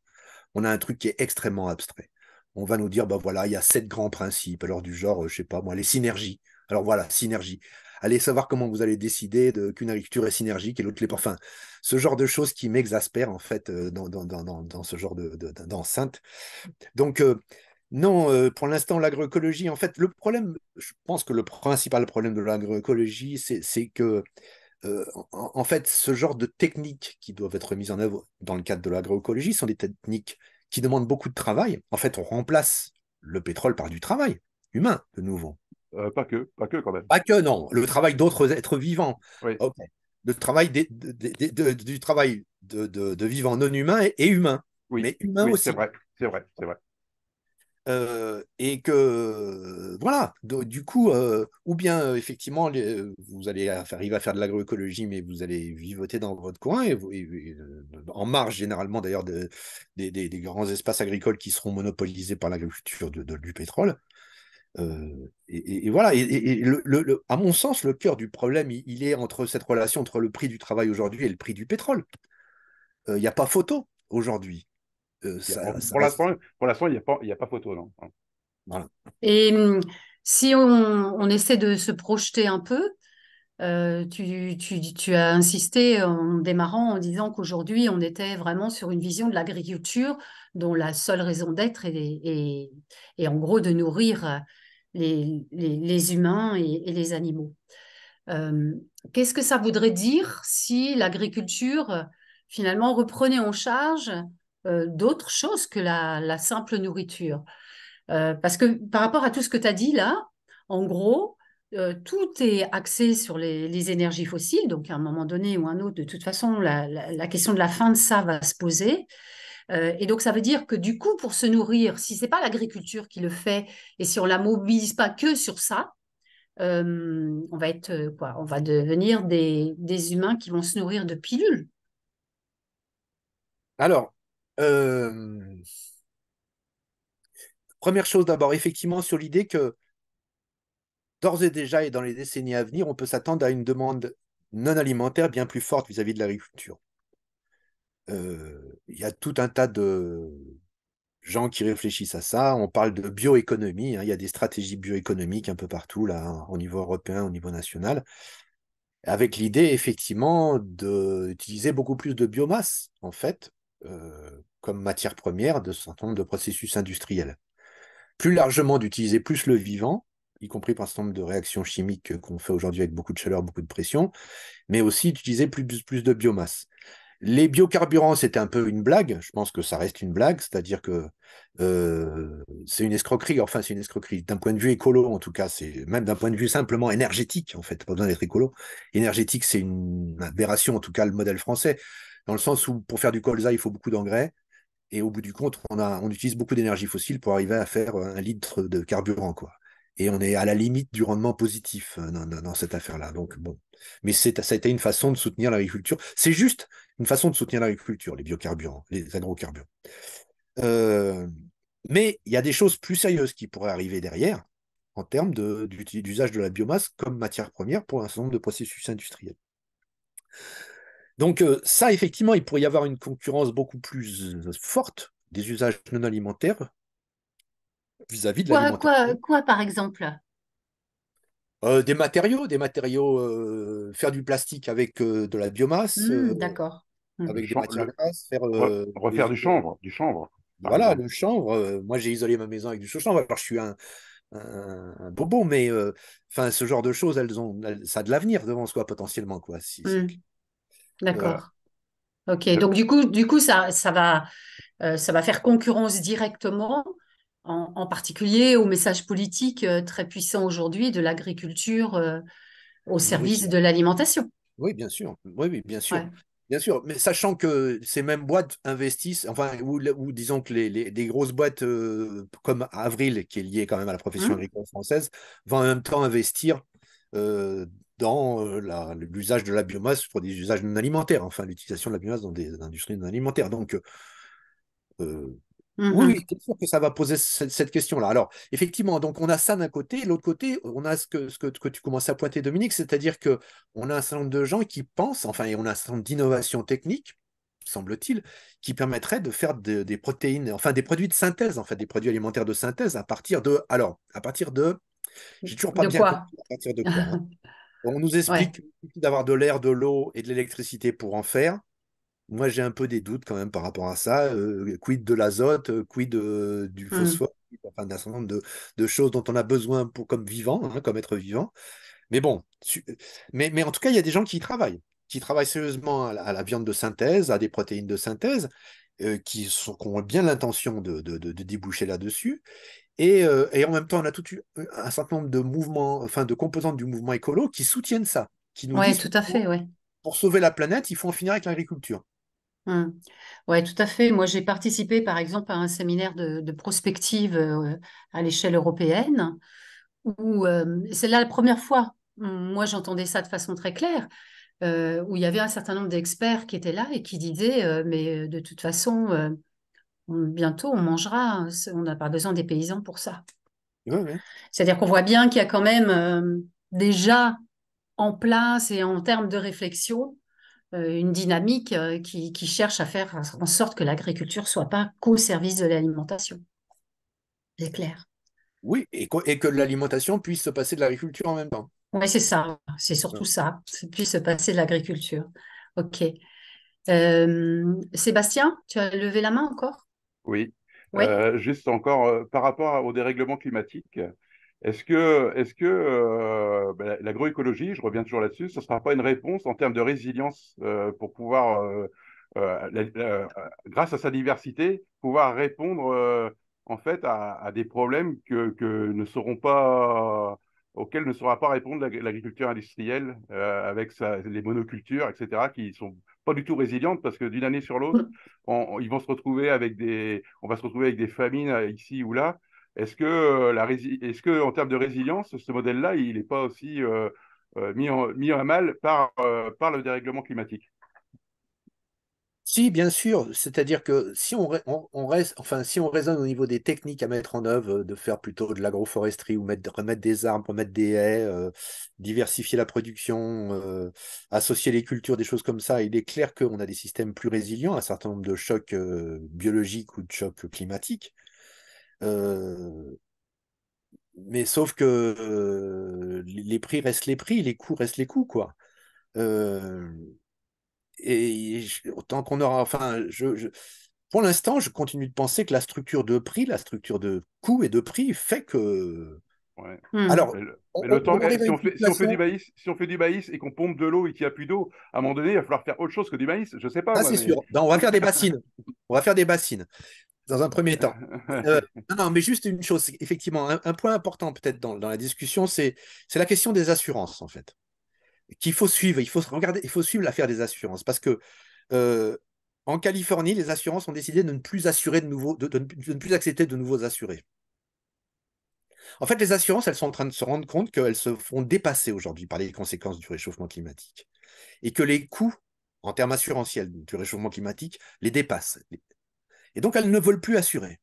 On a un truc qui est extrêmement abstrait on va nous dire, ben voilà, il y a sept grands principes, alors du genre, euh, je ne sais pas moi, les synergies. Alors voilà, synergie. Allez savoir comment vous allez décider qu'une agriculture est synergique et l'autre les pas. Enfin, ce genre de choses qui m'exaspèrent en fait euh, dans, ce genre d'enceinte. Donc, euh, non, pour l'instant, l'agroécologie, en fait, le problème, je pense que le principal problème de l'agroécologie, c'est que en, fait, ce genre de techniques qui doivent être mises en œuvre dans le cadre de l'agroécologie sont des techniques qui demande beaucoup de travail. En fait, on remplace le pétrole par du travail humain, de nouveau. Euh, pas que, pas que quand même. Pas que, non. Le travail d'autres êtres vivants. Le travail des, du travail de, vivants non humains et, humains. Oui, mais humains aussi. C'est vrai, c'est vrai, c'est vrai. Euh, et que voilà, du coup, euh, ou bien effectivement, euh, vous allez arriver à faire de l'agroécologie, mais vous allez vivoter dans votre coin, et, en marge généralement d'ailleurs des, grands espaces agricoles qui seront monopolisés par l'agriculture de, du pétrole. et, voilà, et, à mon sens, le cœur du problème, il, est entre cette relation entre le prix du travail aujourd'hui et le prix du pétrole. Il n'y a pas photo aujourd'hui. Euh, pour, pour l'instant, il n'y a, pas, photo, non hein. Et hum, si on, essaie de se projeter un peu, euh, tu, as insisté en démarrant en disant qu'aujourd'hui, on était vraiment sur une vision de l'agriculture dont la seule raison d'être est, en gros de nourrir les, humains et, les animaux. Hum, qu'est-ce que ça voudrait dire si l'agriculture, finalement, reprenait en charge euh, d'autres choses que la, simple nourriture. Euh, parce que par rapport à tout ce que tu as dit là, en gros, euh, tout est axé sur les, énergies fossiles. Donc à un moment donné ou un autre, de toute façon, la, la question de la fin de ça va se poser. et donc ça veut dire que du coup, pour se nourrir, si c'est pas l'agriculture qui le fait et si on la mobilise pas que sur ça, on va être quoi On va devenir des, des humains qui vont se nourrir de pilules. Alors, euh, première chose d'abord, effectivement, sur l'idée que d'ores et déjà et dans les décennies à venir, on peut s'attendre à une demande non alimentaire bien plus forte vis-à-vis de l'agriculture. Euh, il y a tout un tas de gens qui réfléchissent à ça. On parle de bioéconomie. Hein. Il y a des stratégies bioéconomiques un peu partout, là, au niveau européen, au niveau national, avec l'idée, effectivement, d'utiliser beaucoup plus de biomasse, en fait, euh, comme matière première de certain nombre de processus industriels. Plus largement, d'utiliser plus le vivant, y compris par ce nombre de réactions chimiques qu'on fait aujourd'hui avec beaucoup de chaleur, beaucoup de pression, mais aussi d'utiliser plus de biomasse. Les biocarburants, c'était un peu une blague. Je pense que ça reste une blague, c'est-à-dire que euh, c'est une escroquerie. Enfin, c'est une escroquerie d'un point de vue écolo, en tout cas. C'est même d'un point de vue simplement énergétique, en fait. Pas besoin d'être écolo. Énergétique, c'est une aberration, en tout cas, le modèle français, dans le sens où pour faire du colza, il faut beaucoup d'engrais. Et au bout du compte, on, a, on utilise beaucoup d'énergie fossile pour arriver à faire euh, un litre de carburant, quoi. Et on est à la limite du rendement positif euh, dans, cette affaire-là. Donc bon, mais ça a été une façon de soutenir l'agriculture. C'est juste, une façon de soutenir l'agriculture, les biocarburants, les agrocarburants. Euh, mais il y a des choses plus sérieuses qui pourraient arriver derrière en termes d'usage de, la biomasse comme matière première pour un certain nombre de processus industriels. Donc euh, ça, effectivement, il pourrait y avoir une concurrence beaucoup plus euh, forte des usages non alimentaires vis-à-vis de quoi, quoi, par exemple Des matériaux, des matériaux, faire du plastique avec de la biomasse. Mmh, d'accord. Mmh. avec euh, des refaire du chanvre, Voilà, le chanvre. Euh, moi, j'ai isolé ma maison avec du chanvre. Alors, je suis un, bobo, mais euh, enfin, ce genre de choses, elles ont, ça a de l'avenir devant soi potentiellement, quoi. Mmh. D'accord. Ok. Donc du coup, du coup, ça, ça va, ça va faire concurrence directement, en, particulier au message politique très puissant aujourd'hui de l'agriculture au service de l'alimentation. Oui, bien sûr. Oui, oui, bien sûr. Bien sûr, mais sachant que ces mêmes boîtes investissent, enfin, ou, disons que les, des grosses boîtes euh, comme Avril, qui est liée quand même à la profession mmh. agricole française, vont en même temps investir euh, dans euh, l'usage de la biomasse pour des usages non alimentaires, enfin, l'utilisation de la biomasse dans des industries non alimentaires. Donc, Mm-hmm. Oui, c'est sûr que ça va poser cette, question-là. Alors, effectivement, donc on a ça d'un côté, l'autre côté, on a ce que, tu commences à pointer, Dominique, c'est-à-dire que on a un certain nombre de gens qui pensent, enfin, et on a un certain nombre d'innovations techniques, semble-t-il, qui permettraient de faire des protéines, enfin des produits de synthèse, en fait, des produits alimentaires de synthèse à partir de, alors, à partir de, j'ai toujours pas bien quoi à partir de quoi. Hein. on nous explique d'avoir de l'air, de l'eau et de l'électricité pour en faire moi, j'ai un peu des doutes quand même par rapport à ça. Euh, quid de l'azote, euh, quid euh, du mmh. phosphore, enfin, d'un certain nombre de, choses dont on a besoin pour, comme vivant, hein, comme être vivant. Mais bon, mais, mais en tout cas, il y a des gens qui y travaillent, qui travaillent sérieusement à la, viande de synthèse, à des protéines de synthèse, qui, sont, ont bien l'intention de, déboucher là-dessus. Et, en même temps, on a tout un certain nombre de mouvements, enfin de composantes du mouvement écolo qui soutiennent ça. Oui, tout à fait, oui pour sauver la planète, il faut en finir avec l'agriculture. Mmh. Oui, tout à fait. Moi, j'ai participé, par exemple, à un séminaire de, prospective euh, à l'échelle européenne, où euh, c'est là la première fois, mmh, moi, j'entendais ça de façon très claire, euh, où il y avait un certain nombre d'experts qui étaient là et qui disaient, mais de toute façon, bientôt, on mangera, hein, on n'a pas besoin des paysans pour ça. C'est-à-dire qu'on voit bien qu'il y a quand même déjà en place et en termes de réflexion, euh, une dynamique euh, qui, cherche à faire en sorte que l'agriculture soit pas qu'au service de l'alimentation. C'est clair. Oui, et, que l'alimentation puisse se passer de l'agriculture en même temps. Oui, c'est ça, c'est surtout ça, puisse se passer de l'agriculture. Ok. Euh, Sébastien, tu as levé la main encore Oui. juste encore par rapport au dérèglement climatique, est-ce que, est -ce que euh, ben, l'agroécologie, je reviens toujours là-dessus, ce ne sera pas une réponse en termes de résilience euh, pour pouvoir, euh, grâce à sa diversité, pouvoir répondre en fait à, des problèmes que, que, ne seront pas auxquels ne saura pas répondre l'agriculture industrielle avec les monocultures, etc., qui ne sont pas du tout résilientes parce que d'une année sur l'autre, mmh. ils vont se retrouver avec des, on va se retrouver avec des famines ici ou là est-ce que, euh, est-ce que en termes de résilience, ce modèle-là, il n'est pas aussi euh, euh, mis, en, à mal par, le dérèglement climatique si, bien sûr. C'est-à-dire que si on, reste, enfin, si on raisonne au niveau des techniques à mettre en œuvre, de faire plutôt de l'agroforesterie ou mettre, remettre des arbres, remettre des haies, diversifier la production, associer les cultures, des choses comme ça, il est clair qu'on a des systèmes plus résilients à un certain nombre de chocs biologiques ou de chocs climatiques. Euh, mais sauf que euh, les prix restent les prix, les coûts restent les coûts, quoi. Euh, et autant qu'on aura, enfin, je, pour l'instant, je continue de penser que la structure de prix, la structure de coût et de prix fait que. Alors, si, on fait, du maïs, si on fait du et qu'on pompe de l'eau et qu'il n'y a plus d'eau, à un moment donné, il va falloir faire autre chose que du maïs. Je sais pas. Ah, c'est sûr. Non, on va faire des bassines. on va faire des bassines dans un premier temps. Euh, non, non, mais juste une chose, effectivement, un, point important peut-être dans, la discussion, c'est la question des assurances, en fait, qu'il faut suivre. Il faut, regarder, il faut suivre l'affaire des assurances, parce que euh, en Californie, les assurances ont décidé de ne plus assurer de nouveaux, de, ne plus accepter de nouveaux assurés. En fait, les assurances, elles sont en train de se rendre compte qu'elles se font dépasser aujourd'hui par les conséquences du réchauffement climatique et que les coûts en termes assurantiels du réchauffement climatique les dépassent. Et donc, elles ne veulent plus assurer.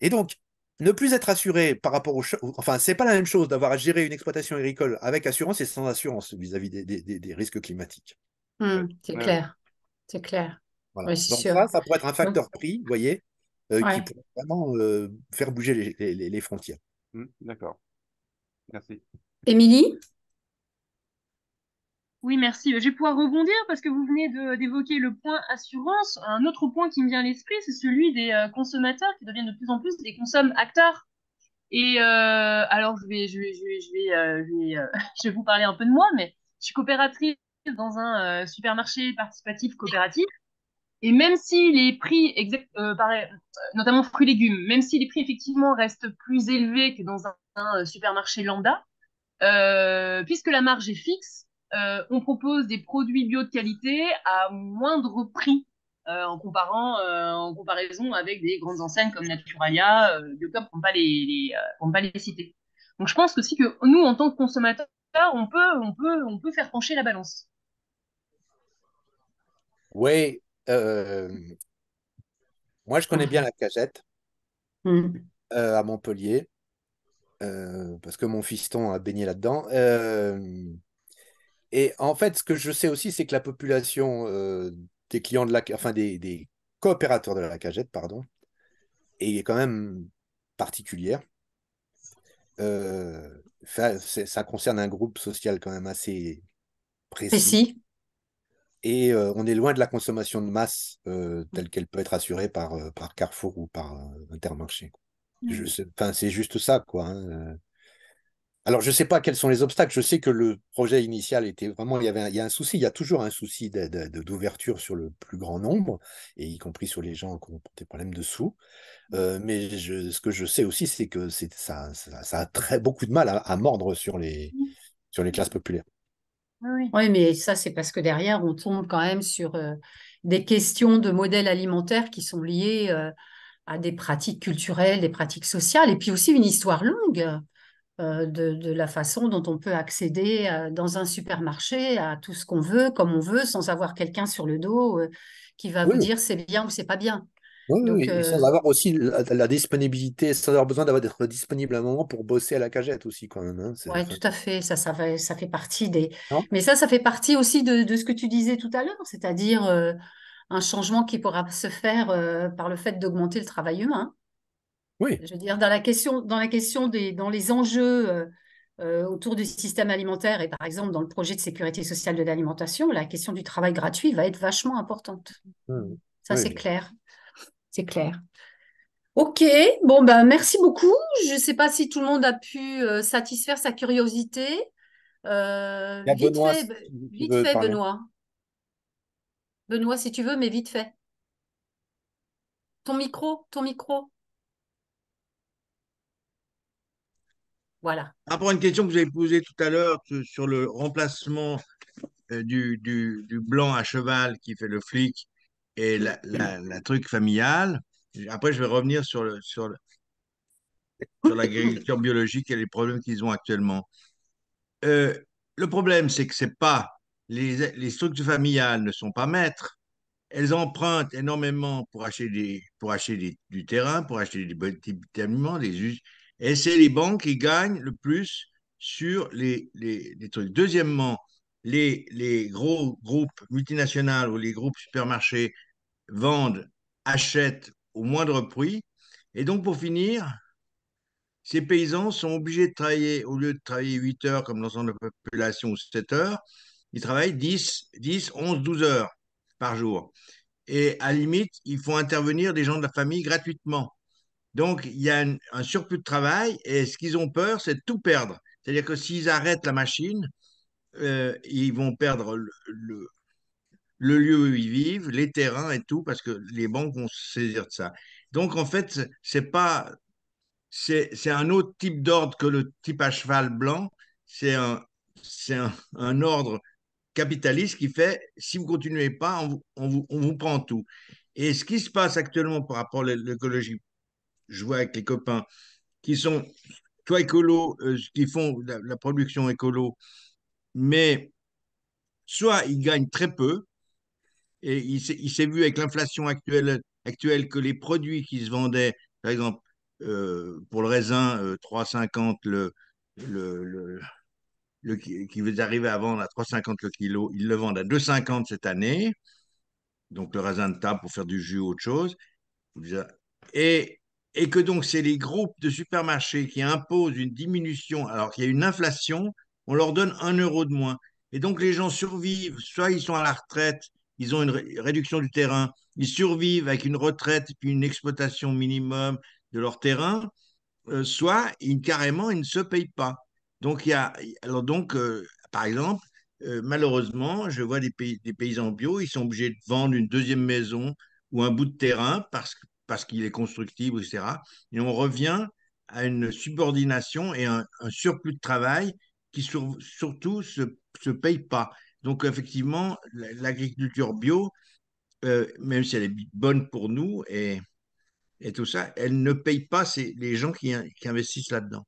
Et donc, ne plus être assuré par rapport au. Enfin, ce n'est pas la même chose d'avoir à gérer une exploitation agricole avec assurance et sans assurance vis-à-vis des, risques climatiques. Mmh, c'est clair. C'est clair. Ça, pourrait être un facteur prix, vous voyez, euh, qui pourrait vraiment euh, faire bouger les, frontières. Mmh, d'accord. Merci. Émilie oui, merci. Je vais pouvoir rebondir parce que vous venez d'évoquer le point assurance. Un autre point qui me vient à l'esprit, c'est celui des euh, consommateurs qui deviennent de plus en plus des consommateurs acteurs. Et euh, alors, je vais, je vais, je vais, je vais, euh, euh, je, vais vous parler un peu de moi, mais je suis coopératrice dans un supermarché participatif coopératif. Et même si les prix, notamment fruits et légumes, même si les prix effectivement restent plus élevés que dans un, un supermarché lambda, puisque la marge est fixe, euh, on propose des produits bio de qualité à moindre prix euh, en, comparant, euh, en comparaison avec des grandes enseignes comme Naturalia, Biocop, pour ne pas les, pas les citer. Donc je pense aussi que nous, en tant que consommateurs, on peut, on peut, on peut faire pencher la balance. Oui. Moi, je connais bien la cagette mm. à Montpellier. parce que mon fiston a baigné là-dedans. Et en fait, ce que je sais aussi, c'est que la population euh, des clients de la, enfin des, coopérateurs de la cagette, pardon, est quand même particulière. Euh, ça concerne un groupe social quand même assez précis. Et euh, on est loin de la consommation de masse telle qu'elle peut être assurée par, Carrefour ou par Intermarché. C'est juste ça, quoi. Hein, alors, je ne sais pas quels sont les obstacles. Je sais que le projet initial était vraiment. Il y avait il y a un souci. Il y a toujours un souci d'ouverture sur le plus grand nombre, et y compris sur les gens qui ont des problèmes de sous. Mmh. Euh, mais ce que je sais aussi, c'est que ça, ça, a très, beaucoup de mal à, mordre sur les, mmh. sur les classes populaires. Ah oui. mais ça, c'est parce que derrière, on tombe quand même sur euh, des questions de modèles alimentaires qui sont liées euh, à des pratiques culturelles, des pratiques sociales, et puis aussi une histoire longue. Euh, de, la façon dont on peut accéder euh, dans un supermarché à tout ce qu'on veut, comme on veut, sans avoir quelqu'un sur le dos euh, qui va vous dire c'est bien ou c'est pas bien. Oui, sans avoir aussi la, disponibilité, sans avoir besoin d'être disponible à un moment pour bosser à la cagette aussi quand même. Hein, oui, tout à fait, ça, ça, fait, ça fait partie des... Mais ça, ça fait partie aussi de, ce que tu disais tout à l'heure, c'est-à-dire un changement qui pourra se faire par le fait d'augmenter le travail humain. Je veux dire, dans la question, dans la question des, dans les enjeux euh, euh, autour du système alimentaire et par exemple dans le projet de sécurité sociale de l'alimentation, la question du travail gratuit va être vachement importante. Mmh. Ça, c'est clair. C'est clair. Ok, bon ben merci beaucoup. Je ne sais pas si tout le monde a pu euh, satisfaire sa curiosité. vite fait Benoît. Benoît, si tu veux, mais vite fait. Ton micro, ton micro. Voilà. Par rapport à une question que vous avez posée tout à l'heure sur le remplacement euh, du, du, blanc à cheval qui fait le flic et la, truc familial, après je vais revenir sur, le, sur, l'agriculture biologique et les problèmes qu'ils ont actuellement. Euh, le problème, c'est que c'est pas les, les, structures familiales ne sont pas maîtres. Elles empruntent énormément pour acheter, des, pour acheter des, du terrain, pour acheter des bâtiments, des, et c'est les banques qui gagnent le plus sur les, les, trucs. Deuxièmement, les, gros groupes multinationales ou les groupes supermarchés vendent, achètent au moindre prix. Et donc, pour finir, ces paysans sont obligés de travailler, au lieu de travailler 8 heures comme l'ensemble de la population ou 7 heures, ils travaillent 10, 10, 11, 12 heures par jour. Et à limite, il faut intervenir des gens de la famille gratuitement donc, il y a un, surplus de travail et ce qu'ils ont peur, c'est de tout perdre. C'est-à-dire que s'ils arrêtent la machine, euh, ils vont perdre le, lieu où ils vivent, les terrains et tout, parce que les banques vont se saisir de ça. Donc, en fait, c'est pas. C'est un autre type d'ordre que le type à cheval blanc. C'est un, ordre capitaliste qui fait si vous continuez pas, vous, on vous prend tout. Et ce qui se passe actuellement par rapport à l'écologie je vois avec les copains qui sont soit écolo, euh, qui font la, production écolo, mais soit ils gagnent très peu, et il s'est vu avec l'inflation actuelle, actuelle que les produits qui se vendaient, par exemple, euh, pour le raisin, 3,50 euh, le, le, qui veut arriver à vendre à 3,50 le kilo, ils le vendent à 2,50 cette année, donc le raisin de table pour faire du jus ou autre chose. Et et que donc c'est les groupes de supermarchés qui imposent une diminution alors qu'il y a une inflation, on leur donne un euro de moins. Et donc les gens survivent, soit ils sont à la retraite, ils ont une réduction du terrain, ils survivent avec une retraite puis une exploitation minimum de leur terrain, euh, soit ils, carrément ils ne se payent pas. Donc il y a, alors donc euh, par exemple, euh, malheureusement, je vois des, pays, des paysans bio, ils sont obligés de vendre une deuxième maison ou un bout de terrain parce que parce qu'il est constructible, etc. Et on revient à une subordination et un, surplus de travail qui surtout se, se paye pas. Donc effectivement, l'agriculture bio, euh, même si elle est bonne pour nous et, et tout ça, elle ne paye pas les gens qui, investissent là-dedans.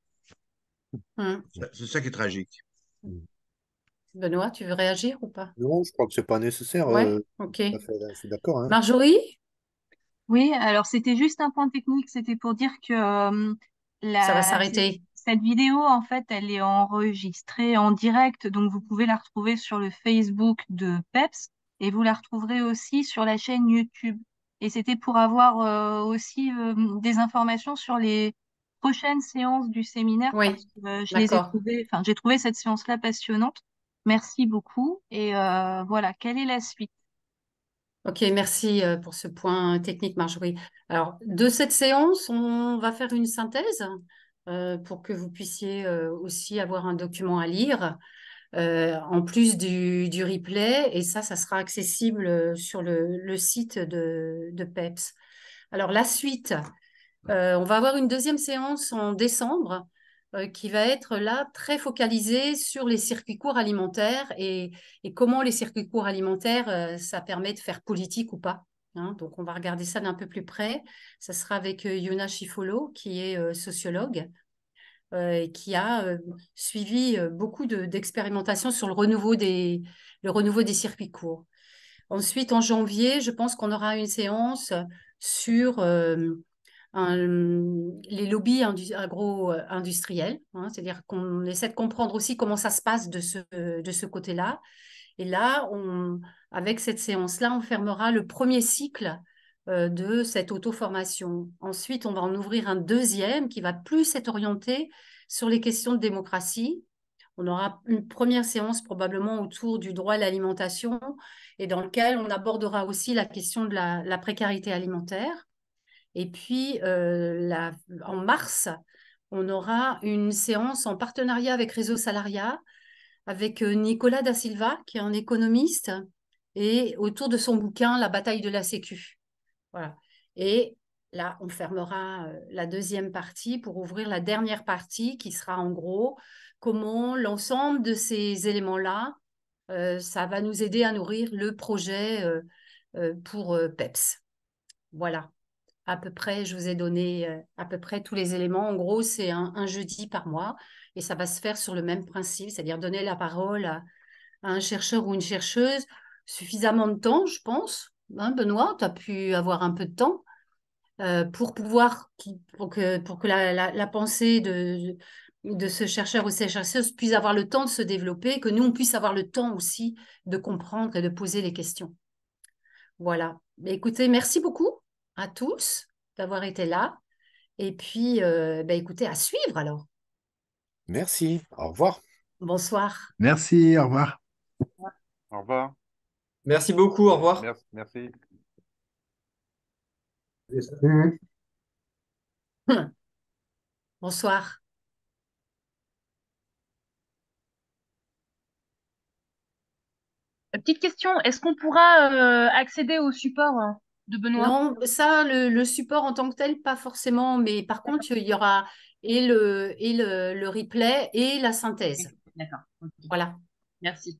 Hum. C'est ça qui est tragique. Benoît, tu veux réagir ou pas Non, je crois que c'est pas nécessaire. Ouais, euh, ok. D'accord. Hein. Marjorie oui, alors c'était juste un point technique, c'était pour dire que euh, cette vidéo, en fait, elle est enregistrée en direct, donc vous pouvez la retrouver sur le Facebook de PEPS et vous la retrouverez aussi sur la chaîne YouTube. Et c'était pour avoir euh, aussi euh, des informations sur les prochaines séances du séminaire. Oui, je les ai trouvées- enfin, j'ai trouvé cette séance-là passionnante. Merci beaucoup. Et voilà, quelle est la suite? Ok, merci euh, pour ce point technique, Marjorie. Alors, de cette séance, on va faire une synthèse euh, pour que vous puissiez euh, aussi avoir un document à lire, en plus du, du, replay, et ça, ça sera accessible sur le, le site de, de, PEPS. Alors, la suite, on va avoir une deuxième séance en décembre euh, qui va être là très focalisé sur les circuits courts alimentaires et, comment les circuits courts alimentaires, euh, ça permet de faire politique ou pas. Hein. donc, on va regarder ça d'un peu plus près. Ça sera avec euh, Yuna Chifolo, qui est sociologue, et qui a suivi beaucoup d'expérimentations sur le renouveau, des, le renouveau des circuits courts. Ensuite, en janvier, je pense qu'on aura une séance sur les lobbies agro-industriels, hein, c'est-à-dire qu'on essaie de comprendre aussi comment ça se passe de ce, côté-là. Et là, avec cette séance-là, on fermera le premier cycle euh, de cette auto-formation. Ensuite, on va en ouvrir un deuxième qui va plus être orienté sur les questions de démocratie. On aura une première séance probablement autour du droit à l'alimentation et dans lequel on abordera aussi la question de la précarité alimentaire. Et puis, euh, en mars, on aura une séance en partenariat avec Réseau Salariat, avec euh, Nicolas Da Silva, qui est un économiste, et autour de son bouquin La bataille de la Sécu. Voilà. Et là, on fermera euh, la deuxième partie pour ouvrir la dernière partie qui sera en gros comment l'ensemble de ces éléments-là, ça va nous aider à nourrir le projet pour PEPS. Voilà à peu près, je vous ai donné euh, à peu près tous les éléments. En gros, c'est un, jeudi par mois et ça va se faire sur le même principe, c'est-à-dire donner la parole à, un chercheur ou une chercheuse suffisamment de temps, je pense. Hein, Benoît, tu as pu avoir un peu de temps euh, pour pouvoir, pour que, pour que la, pensée de, de ce chercheur ou cette chercheuse puisse avoir le temps de se développer, que nous, on puisse avoir le temps aussi de comprendre et de poser les questions. Voilà. Écoutez, merci beaucoup à tous d'avoir été là. Et puis, euh, bah, écoutez, à suivre alors. Merci. Au revoir. Bonsoir. Merci. Au revoir. Au revoir. Merci beaucoup. Au revoir. Merci. Bonsoir. Petite question, est-ce qu'on pourra euh, accéder au support hein Benoît Non, ça, le, support en tant que tel, pas forcément, mais par contre, il y aura et le, et le, replay et la synthèse. D'accord. Voilà. Merci.